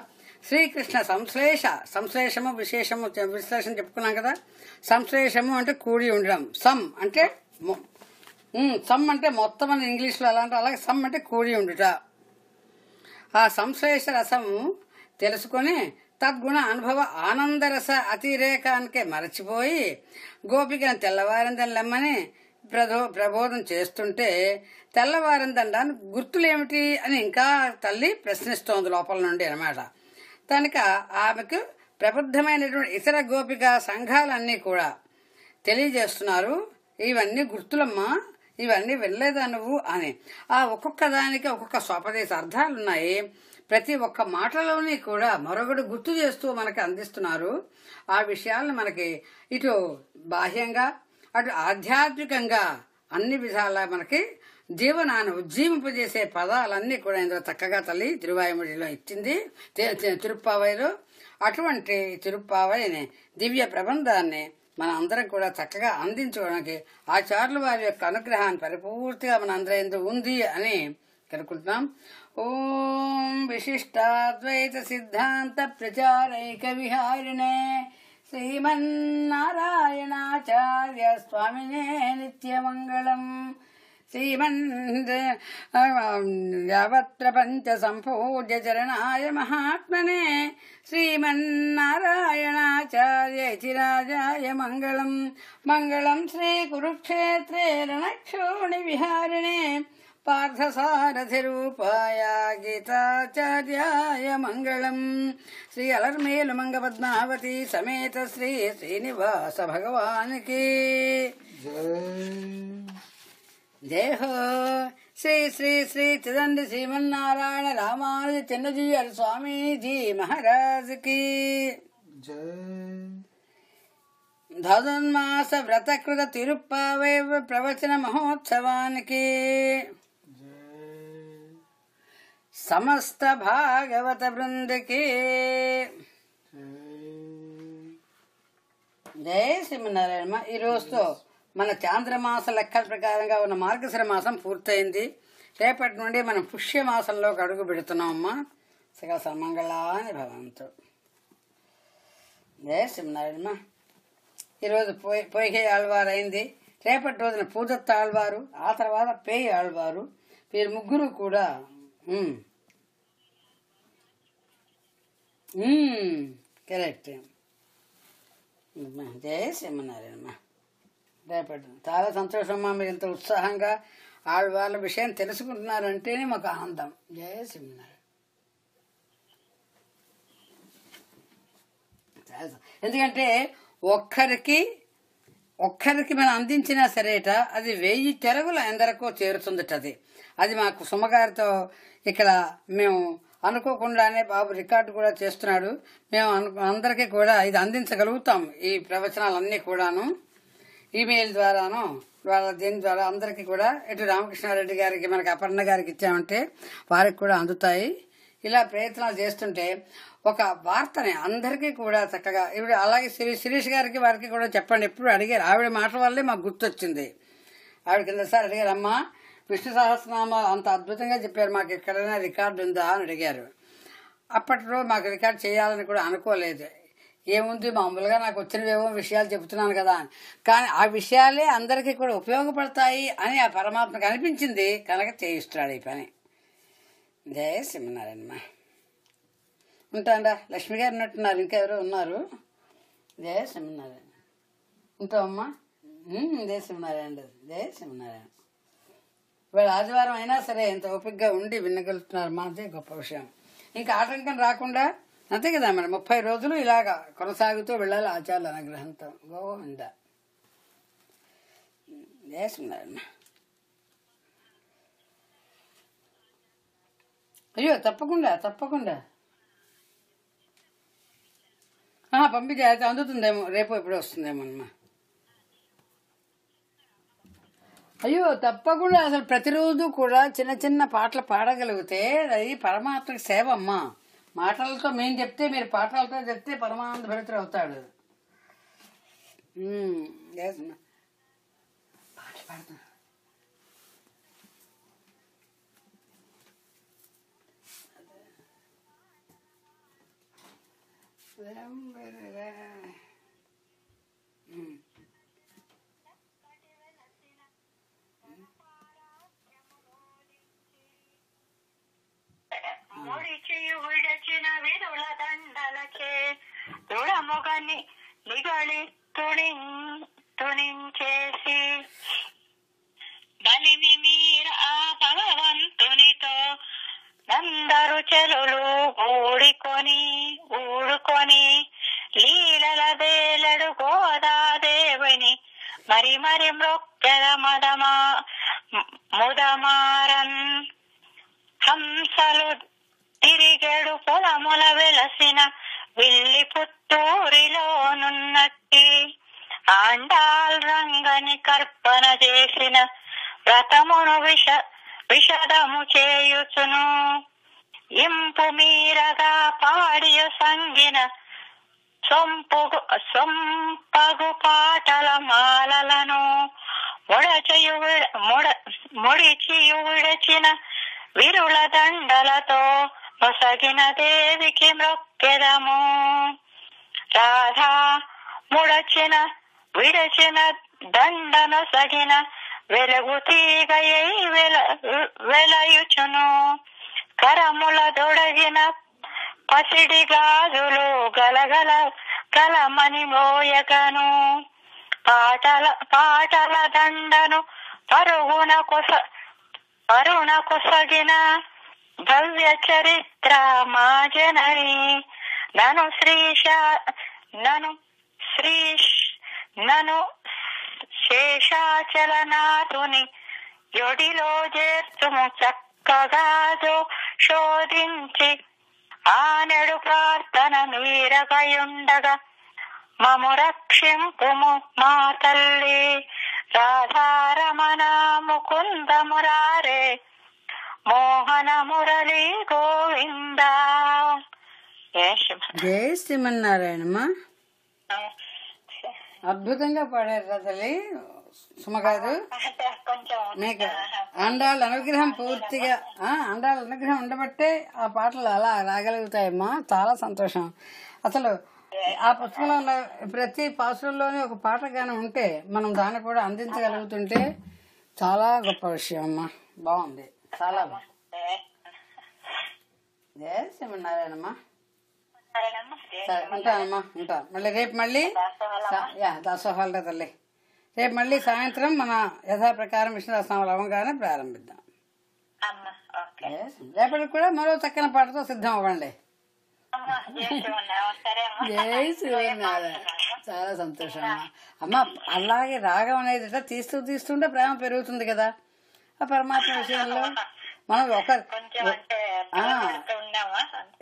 శ్రీకృష్ణ సంశ్లేష సంశ్లేషము విశేషము విశ్లేషణ చెప్పుకున్నాం కదా సంశ్లేషము అంటే కూడి ఉండడం సమ్ అంటే సమ్ అంటే మొత్తం అని ఇంగ్లీష్లో అలాంటి అలాగే సమ్ అంటే కూడి ఉండుట ఆ సంశ్లేష రసము తెలుసుకుని తద్గుణ అనుభవ ఆనందరస అతిరేకానికే మరచిపోయి గోపికను తెల్లవారిందల్లమ్మని ప్రదో ప్రబోధం చేస్తుంటే తెల్లవారిందండాన్ని గుర్తులేమిటి అని ఇంకా తల్లి ప్రశ్నిస్తోంది లోపల నుండి అనమాట తనక ఆమెకు ప్రబుద్ధమైనటువంటి ఇతర గోపిక సంఘాలన్నీ కూడా తెలియజేస్తున్నారు ఇవన్నీ గుర్తులమ్మా ఇవన్నీ వెళ్ళలేదా నువ్వు అని ఆ ఒక్కొక్క దానికి ఒక్కొక్క స్వపదేశ అర్థాలున్నాయి ప్రతి ఒక్క మాటలోనే కూడా మరొకటి గుర్తు చేస్తూ మనకి అందిస్తున్నారు ఆ విషయాలను మనకి ఇటు బాహ్యంగా అటు ఆధ్యాత్మికంగా అన్ని విధాలా మనకి జీవనాన్ని ఉజ్జీవింపజేసే పదాలన్నీ కూడా ఇందులో చక్కగా తల్లి తిరువాయుమడిలో ఇచ్చింది తిరుప్పావైలో అటువంటి తిరుప్పావైని దివ్య ప్రబంధాన్ని మన అందరం కూడా చక్కగా అందించుకోవడానికి ఆచార్యుల వారి యొక్క అనుగ్రహాన్ని పరిపూర్తిగా మన అందరం ఉంది అని అనుకుంటున్నాం ॐ विशिष्टाद्वैतसिद्धान्तप्रचारैकविहारिणे श्रीमन्नारायणाचार्यस्वामिने नित्यमङ्गलं श्रीमन्दवत्रपञ्चसम्पूज्यचरणाय महात्मने श्रीमन्नारायणाचार्यिराजाय मङ्गलम् मङ्गलं श्रीकुरुक्षेत्रे रणक्षोणिविहारिणे పార్థసారథి రూపాయ గీతాచార్యాయ మంగళం శ్రీ అలర్మేలు మంగపద్మావతి సమేత శ్రీ శ్రీనివాస భగవానికి జయహో శ్రీ శ్రీ శ్రీ చిదండి శ్రీమన్నారాయణ రామానుజ చిన్నజీయర్ స్వామీజీ మహారాజుకి జయ ధనుర్మాస వ్రతకృత తిరుప్పావై ప్రవచన మహోత్సవానికి సమస్త భాగవత బృందకి జయ శ్రీమన్నారాయణ ఈ రోజుతో మన చాంద్రమాస లెక్కల ప్రకారంగా ఉన్న మార్గశిర మాసం పూర్తయింది రేపటి నుండి మనం పుష్యమాసంలోకి అడుగు పెడుతున్నామమ్మా సగ సమంగళాని భవంతు జయ శ్రీమన్నారాయణ ఈరోజు పోయి పొయ్యి ఆళ్వారు అయింది రేపటి రోజున పూజత్త ఆళ్వారు ఆ తర్వాత పేయి ఆళ్వారు వీరు ముగ్గురు కూడా కరెక్ట్ జయ సింహనారాయణమ్మ రేపటి చాలా సంతోషమ్మా మీరు ఇంత ఉత్సాహంగా ఆడవాళ్ళ విషయం తెలుసుకుంటున్నారంటేనే మాకు ఆనందం జయ సింహనారాయణ ఎందుకంటే ఒక్కరికి ఒక్కరికి మనం అందించినా సరేట అది వెయ్యి తెరగులు ఎందరికో చేరుతుందట అది అది మా సుమ్మగారితో ఇక్కడ మేము అనుకోకుండానే బాబు రికార్డు కూడా చేస్తున్నాడు మేము అందరికీ కూడా ఇది అందించగలుగుతాం ఈ ప్రవచనాలన్నీ కూడాను ఈమెయిల్ ద్వారాను వాళ్ళ దీని ద్వారా అందరికీ కూడా ఇటు రామకృష్ణారెడ్డి గారికి మనకి అపర్ణ గారికి ఇచ్చామంటే వారికి కూడా అందుతాయి ఇలా ప్రయత్నాలు చేస్తుంటే ఒక వార్తని అందరికీ కూడా చక్కగా ఇప్పుడు అలాగే శ్రీ శిరీష్ గారికి వారికి కూడా చెప్పండి ఎప్పుడు అడిగారు ఆవిడ మాటల వల్లే మాకు గుర్తొచ్చింది ఆవిడ కింద సార్ అడిగారమ్మా విష్ణు సహస్రనామాలు అంత అద్భుతంగా చెప్పారు మాకు ఎక్కడైనా రికార్డు ఉందా అని అడిగారు అప్పట్లో మాకు రికార్డు చేయాలని కూడా అనుకోలేదు ఏముంది మామూలుగా నాకు వచ్చినవేమో విషయాలు చెబుతున్నాను కదా అని కానీ ఆ విషయాలే అందరికీ కూడా ఉపయోగపడతాయి అని ఆ పరమాత్మకు అనిపించింది కనుక చేయిస్తున్నాడు ఈ పని జయ సింహనారాయణమ్మ ఉంటాండా లక్ష్మి గారు ఉన్నట్టున్నారు ఇంకెవరో ఉన్నారు జయ సింహనారాయణ ఉంటావమ్మా జయ సింహనారాయణ జయ సింహనారాయణ వీళ్ళు ఆదివారం అయినా సరే ఇంత ఓపికగా ఉండి విన్నగలుగుతున్నారు మనదే గొప్ప విషయం ఇంకా ఆటంకం రాకుండా అంతే కదా మరి ముప్పై రోజులు ఇలాగా కొనసాగుతూ వెళ్ళాలి ఆచార్య అనుగ్రహంతో గోవింద వేసుకున్నారన్న అయ్యో తప్పకుండా తప్పకుండా పంపించే అయితే అందుతుందేమో రేపు ఎప్పుడో వస్తుందేమో అమ్మా అయ్యో తప్పకుండా అసలు ప్రతిరోజు కూడా చిన్న చిన్న పాటలు పాడగలిగితే అది పరమాత్మకి సేవ అమ్మ మాటలతో మేము చెప్తే మీరు పాటలతో చెప్తే పరమానంద భరితుడు అవుతాడు मुडीची उलट्याची नवी डोळा दंडालाचे डोळा मोगाने निघाले तुणिं తుణించేసి బలిమి మీర ఆ భగవంతునితో నందరు చెలులు ఊడికొని ఊడుకొని లీలల వేలడు గోదాదేవిని మరి మరి మృక్కెల మదమా ముదమారన్ హంసలు తిరిగాడు పొలముల వెలసిన విల్లి పుత్తూరిలోనున్నట్టి ఆండాల్ రంగని కర్పన చేసిన వ్రతమును విష విషదము చేయుచును ఇంపు మీరగా పాడియు సంగిన సొంపు సొంపగు పాటల మాలలను ముడచయు ముడ ముడిచియు విడచిన విరుల దండలతో ఒసగిన దేవికి మొక్కెదము రాధా ముడచిన విడచిన దండనొసగిన వెలుగు తీగ వెలయుచును కరముల దొడగిన పసిడి గాజులు గలగల కలమని మోయగను పాటల పాటల దండను పరుగున కొస పరుణ కొసగిన భవ్య చరిత్ర మా జనని నను శ్రీష నను శ్రీష్ నను శేషాచలనాథుని యొడిలో చేర్చుము చక్కగా శోధించి ఆనెడు ప్రార్థన మీరగయుండగా మము రక్షింపుము మా తల్లి రాధారమణ ముకుందమురారే మోహన మురళి గోవింద జయ శ్రీమన్నారాయణమ్మ అద్భుతంగా పాడారు రథలి సుమగారు మీకు అండాల అనుగ్రహం పూర్తిగా అండాల అనుగ్రహం ఉండబట్టే ఆ పాటలు అలా రాగలుగుతాయమ్మా చాలా సంతోషం అసలు ఆ పుస్తకంలో ఉన్న ప్రతి పాసుల్లోనే ఒక పాట గానం ఉంటే మనం దాన్ని కూడా అందించగలుగుతుంటే చాలా గొప్ప విషయం అమ్మా బాగుంది చాలా జయ శ్రీమన్నారాయణమ్మా సరే ఉంటానమ్మా ఉంటా మళ్ళీ రేపు మళ్ళీ యా తల్లి రేపు మళ్ళీ సాయంత్రం మన యథాప్రకారం విష్ణుదాస్వాములు అవగానే ప్రారంభిద్దాం రేపటికి కూడా మరో చక్కని పాటతో సిద్ధం అవ్వండి జై నారాయణ చాలా సంతోషం అమ్మ అలాగే రాగం అనేది తీస్తూ తీస్తుంటే ప్రేమ పెరుగుతుంది కదా ఆ పరమాత్మ విషయంలో మనం ఒక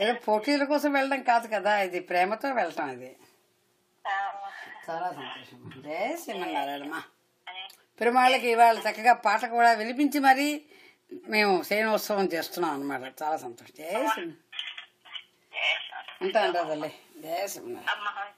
ఏదో పోటీల కోసం వెళ్ళడం కాదు కదా ఇది ప్రేమతో వెళ్ళటం ఇది చాలా సంతోషం జయ శ్రీమన్నారాయణమ్మ పెరుమాళ్ళకి ఇవాళ చక్కగా పాట కూడా వినిపించి మరీ మేము శయనోత్సవం చేస్తున్నాం అనమాట చాలా సంతోషం జయ శ్రీ ఉంటాను రాజల్లి జయ శ్రీమన్నారాయణ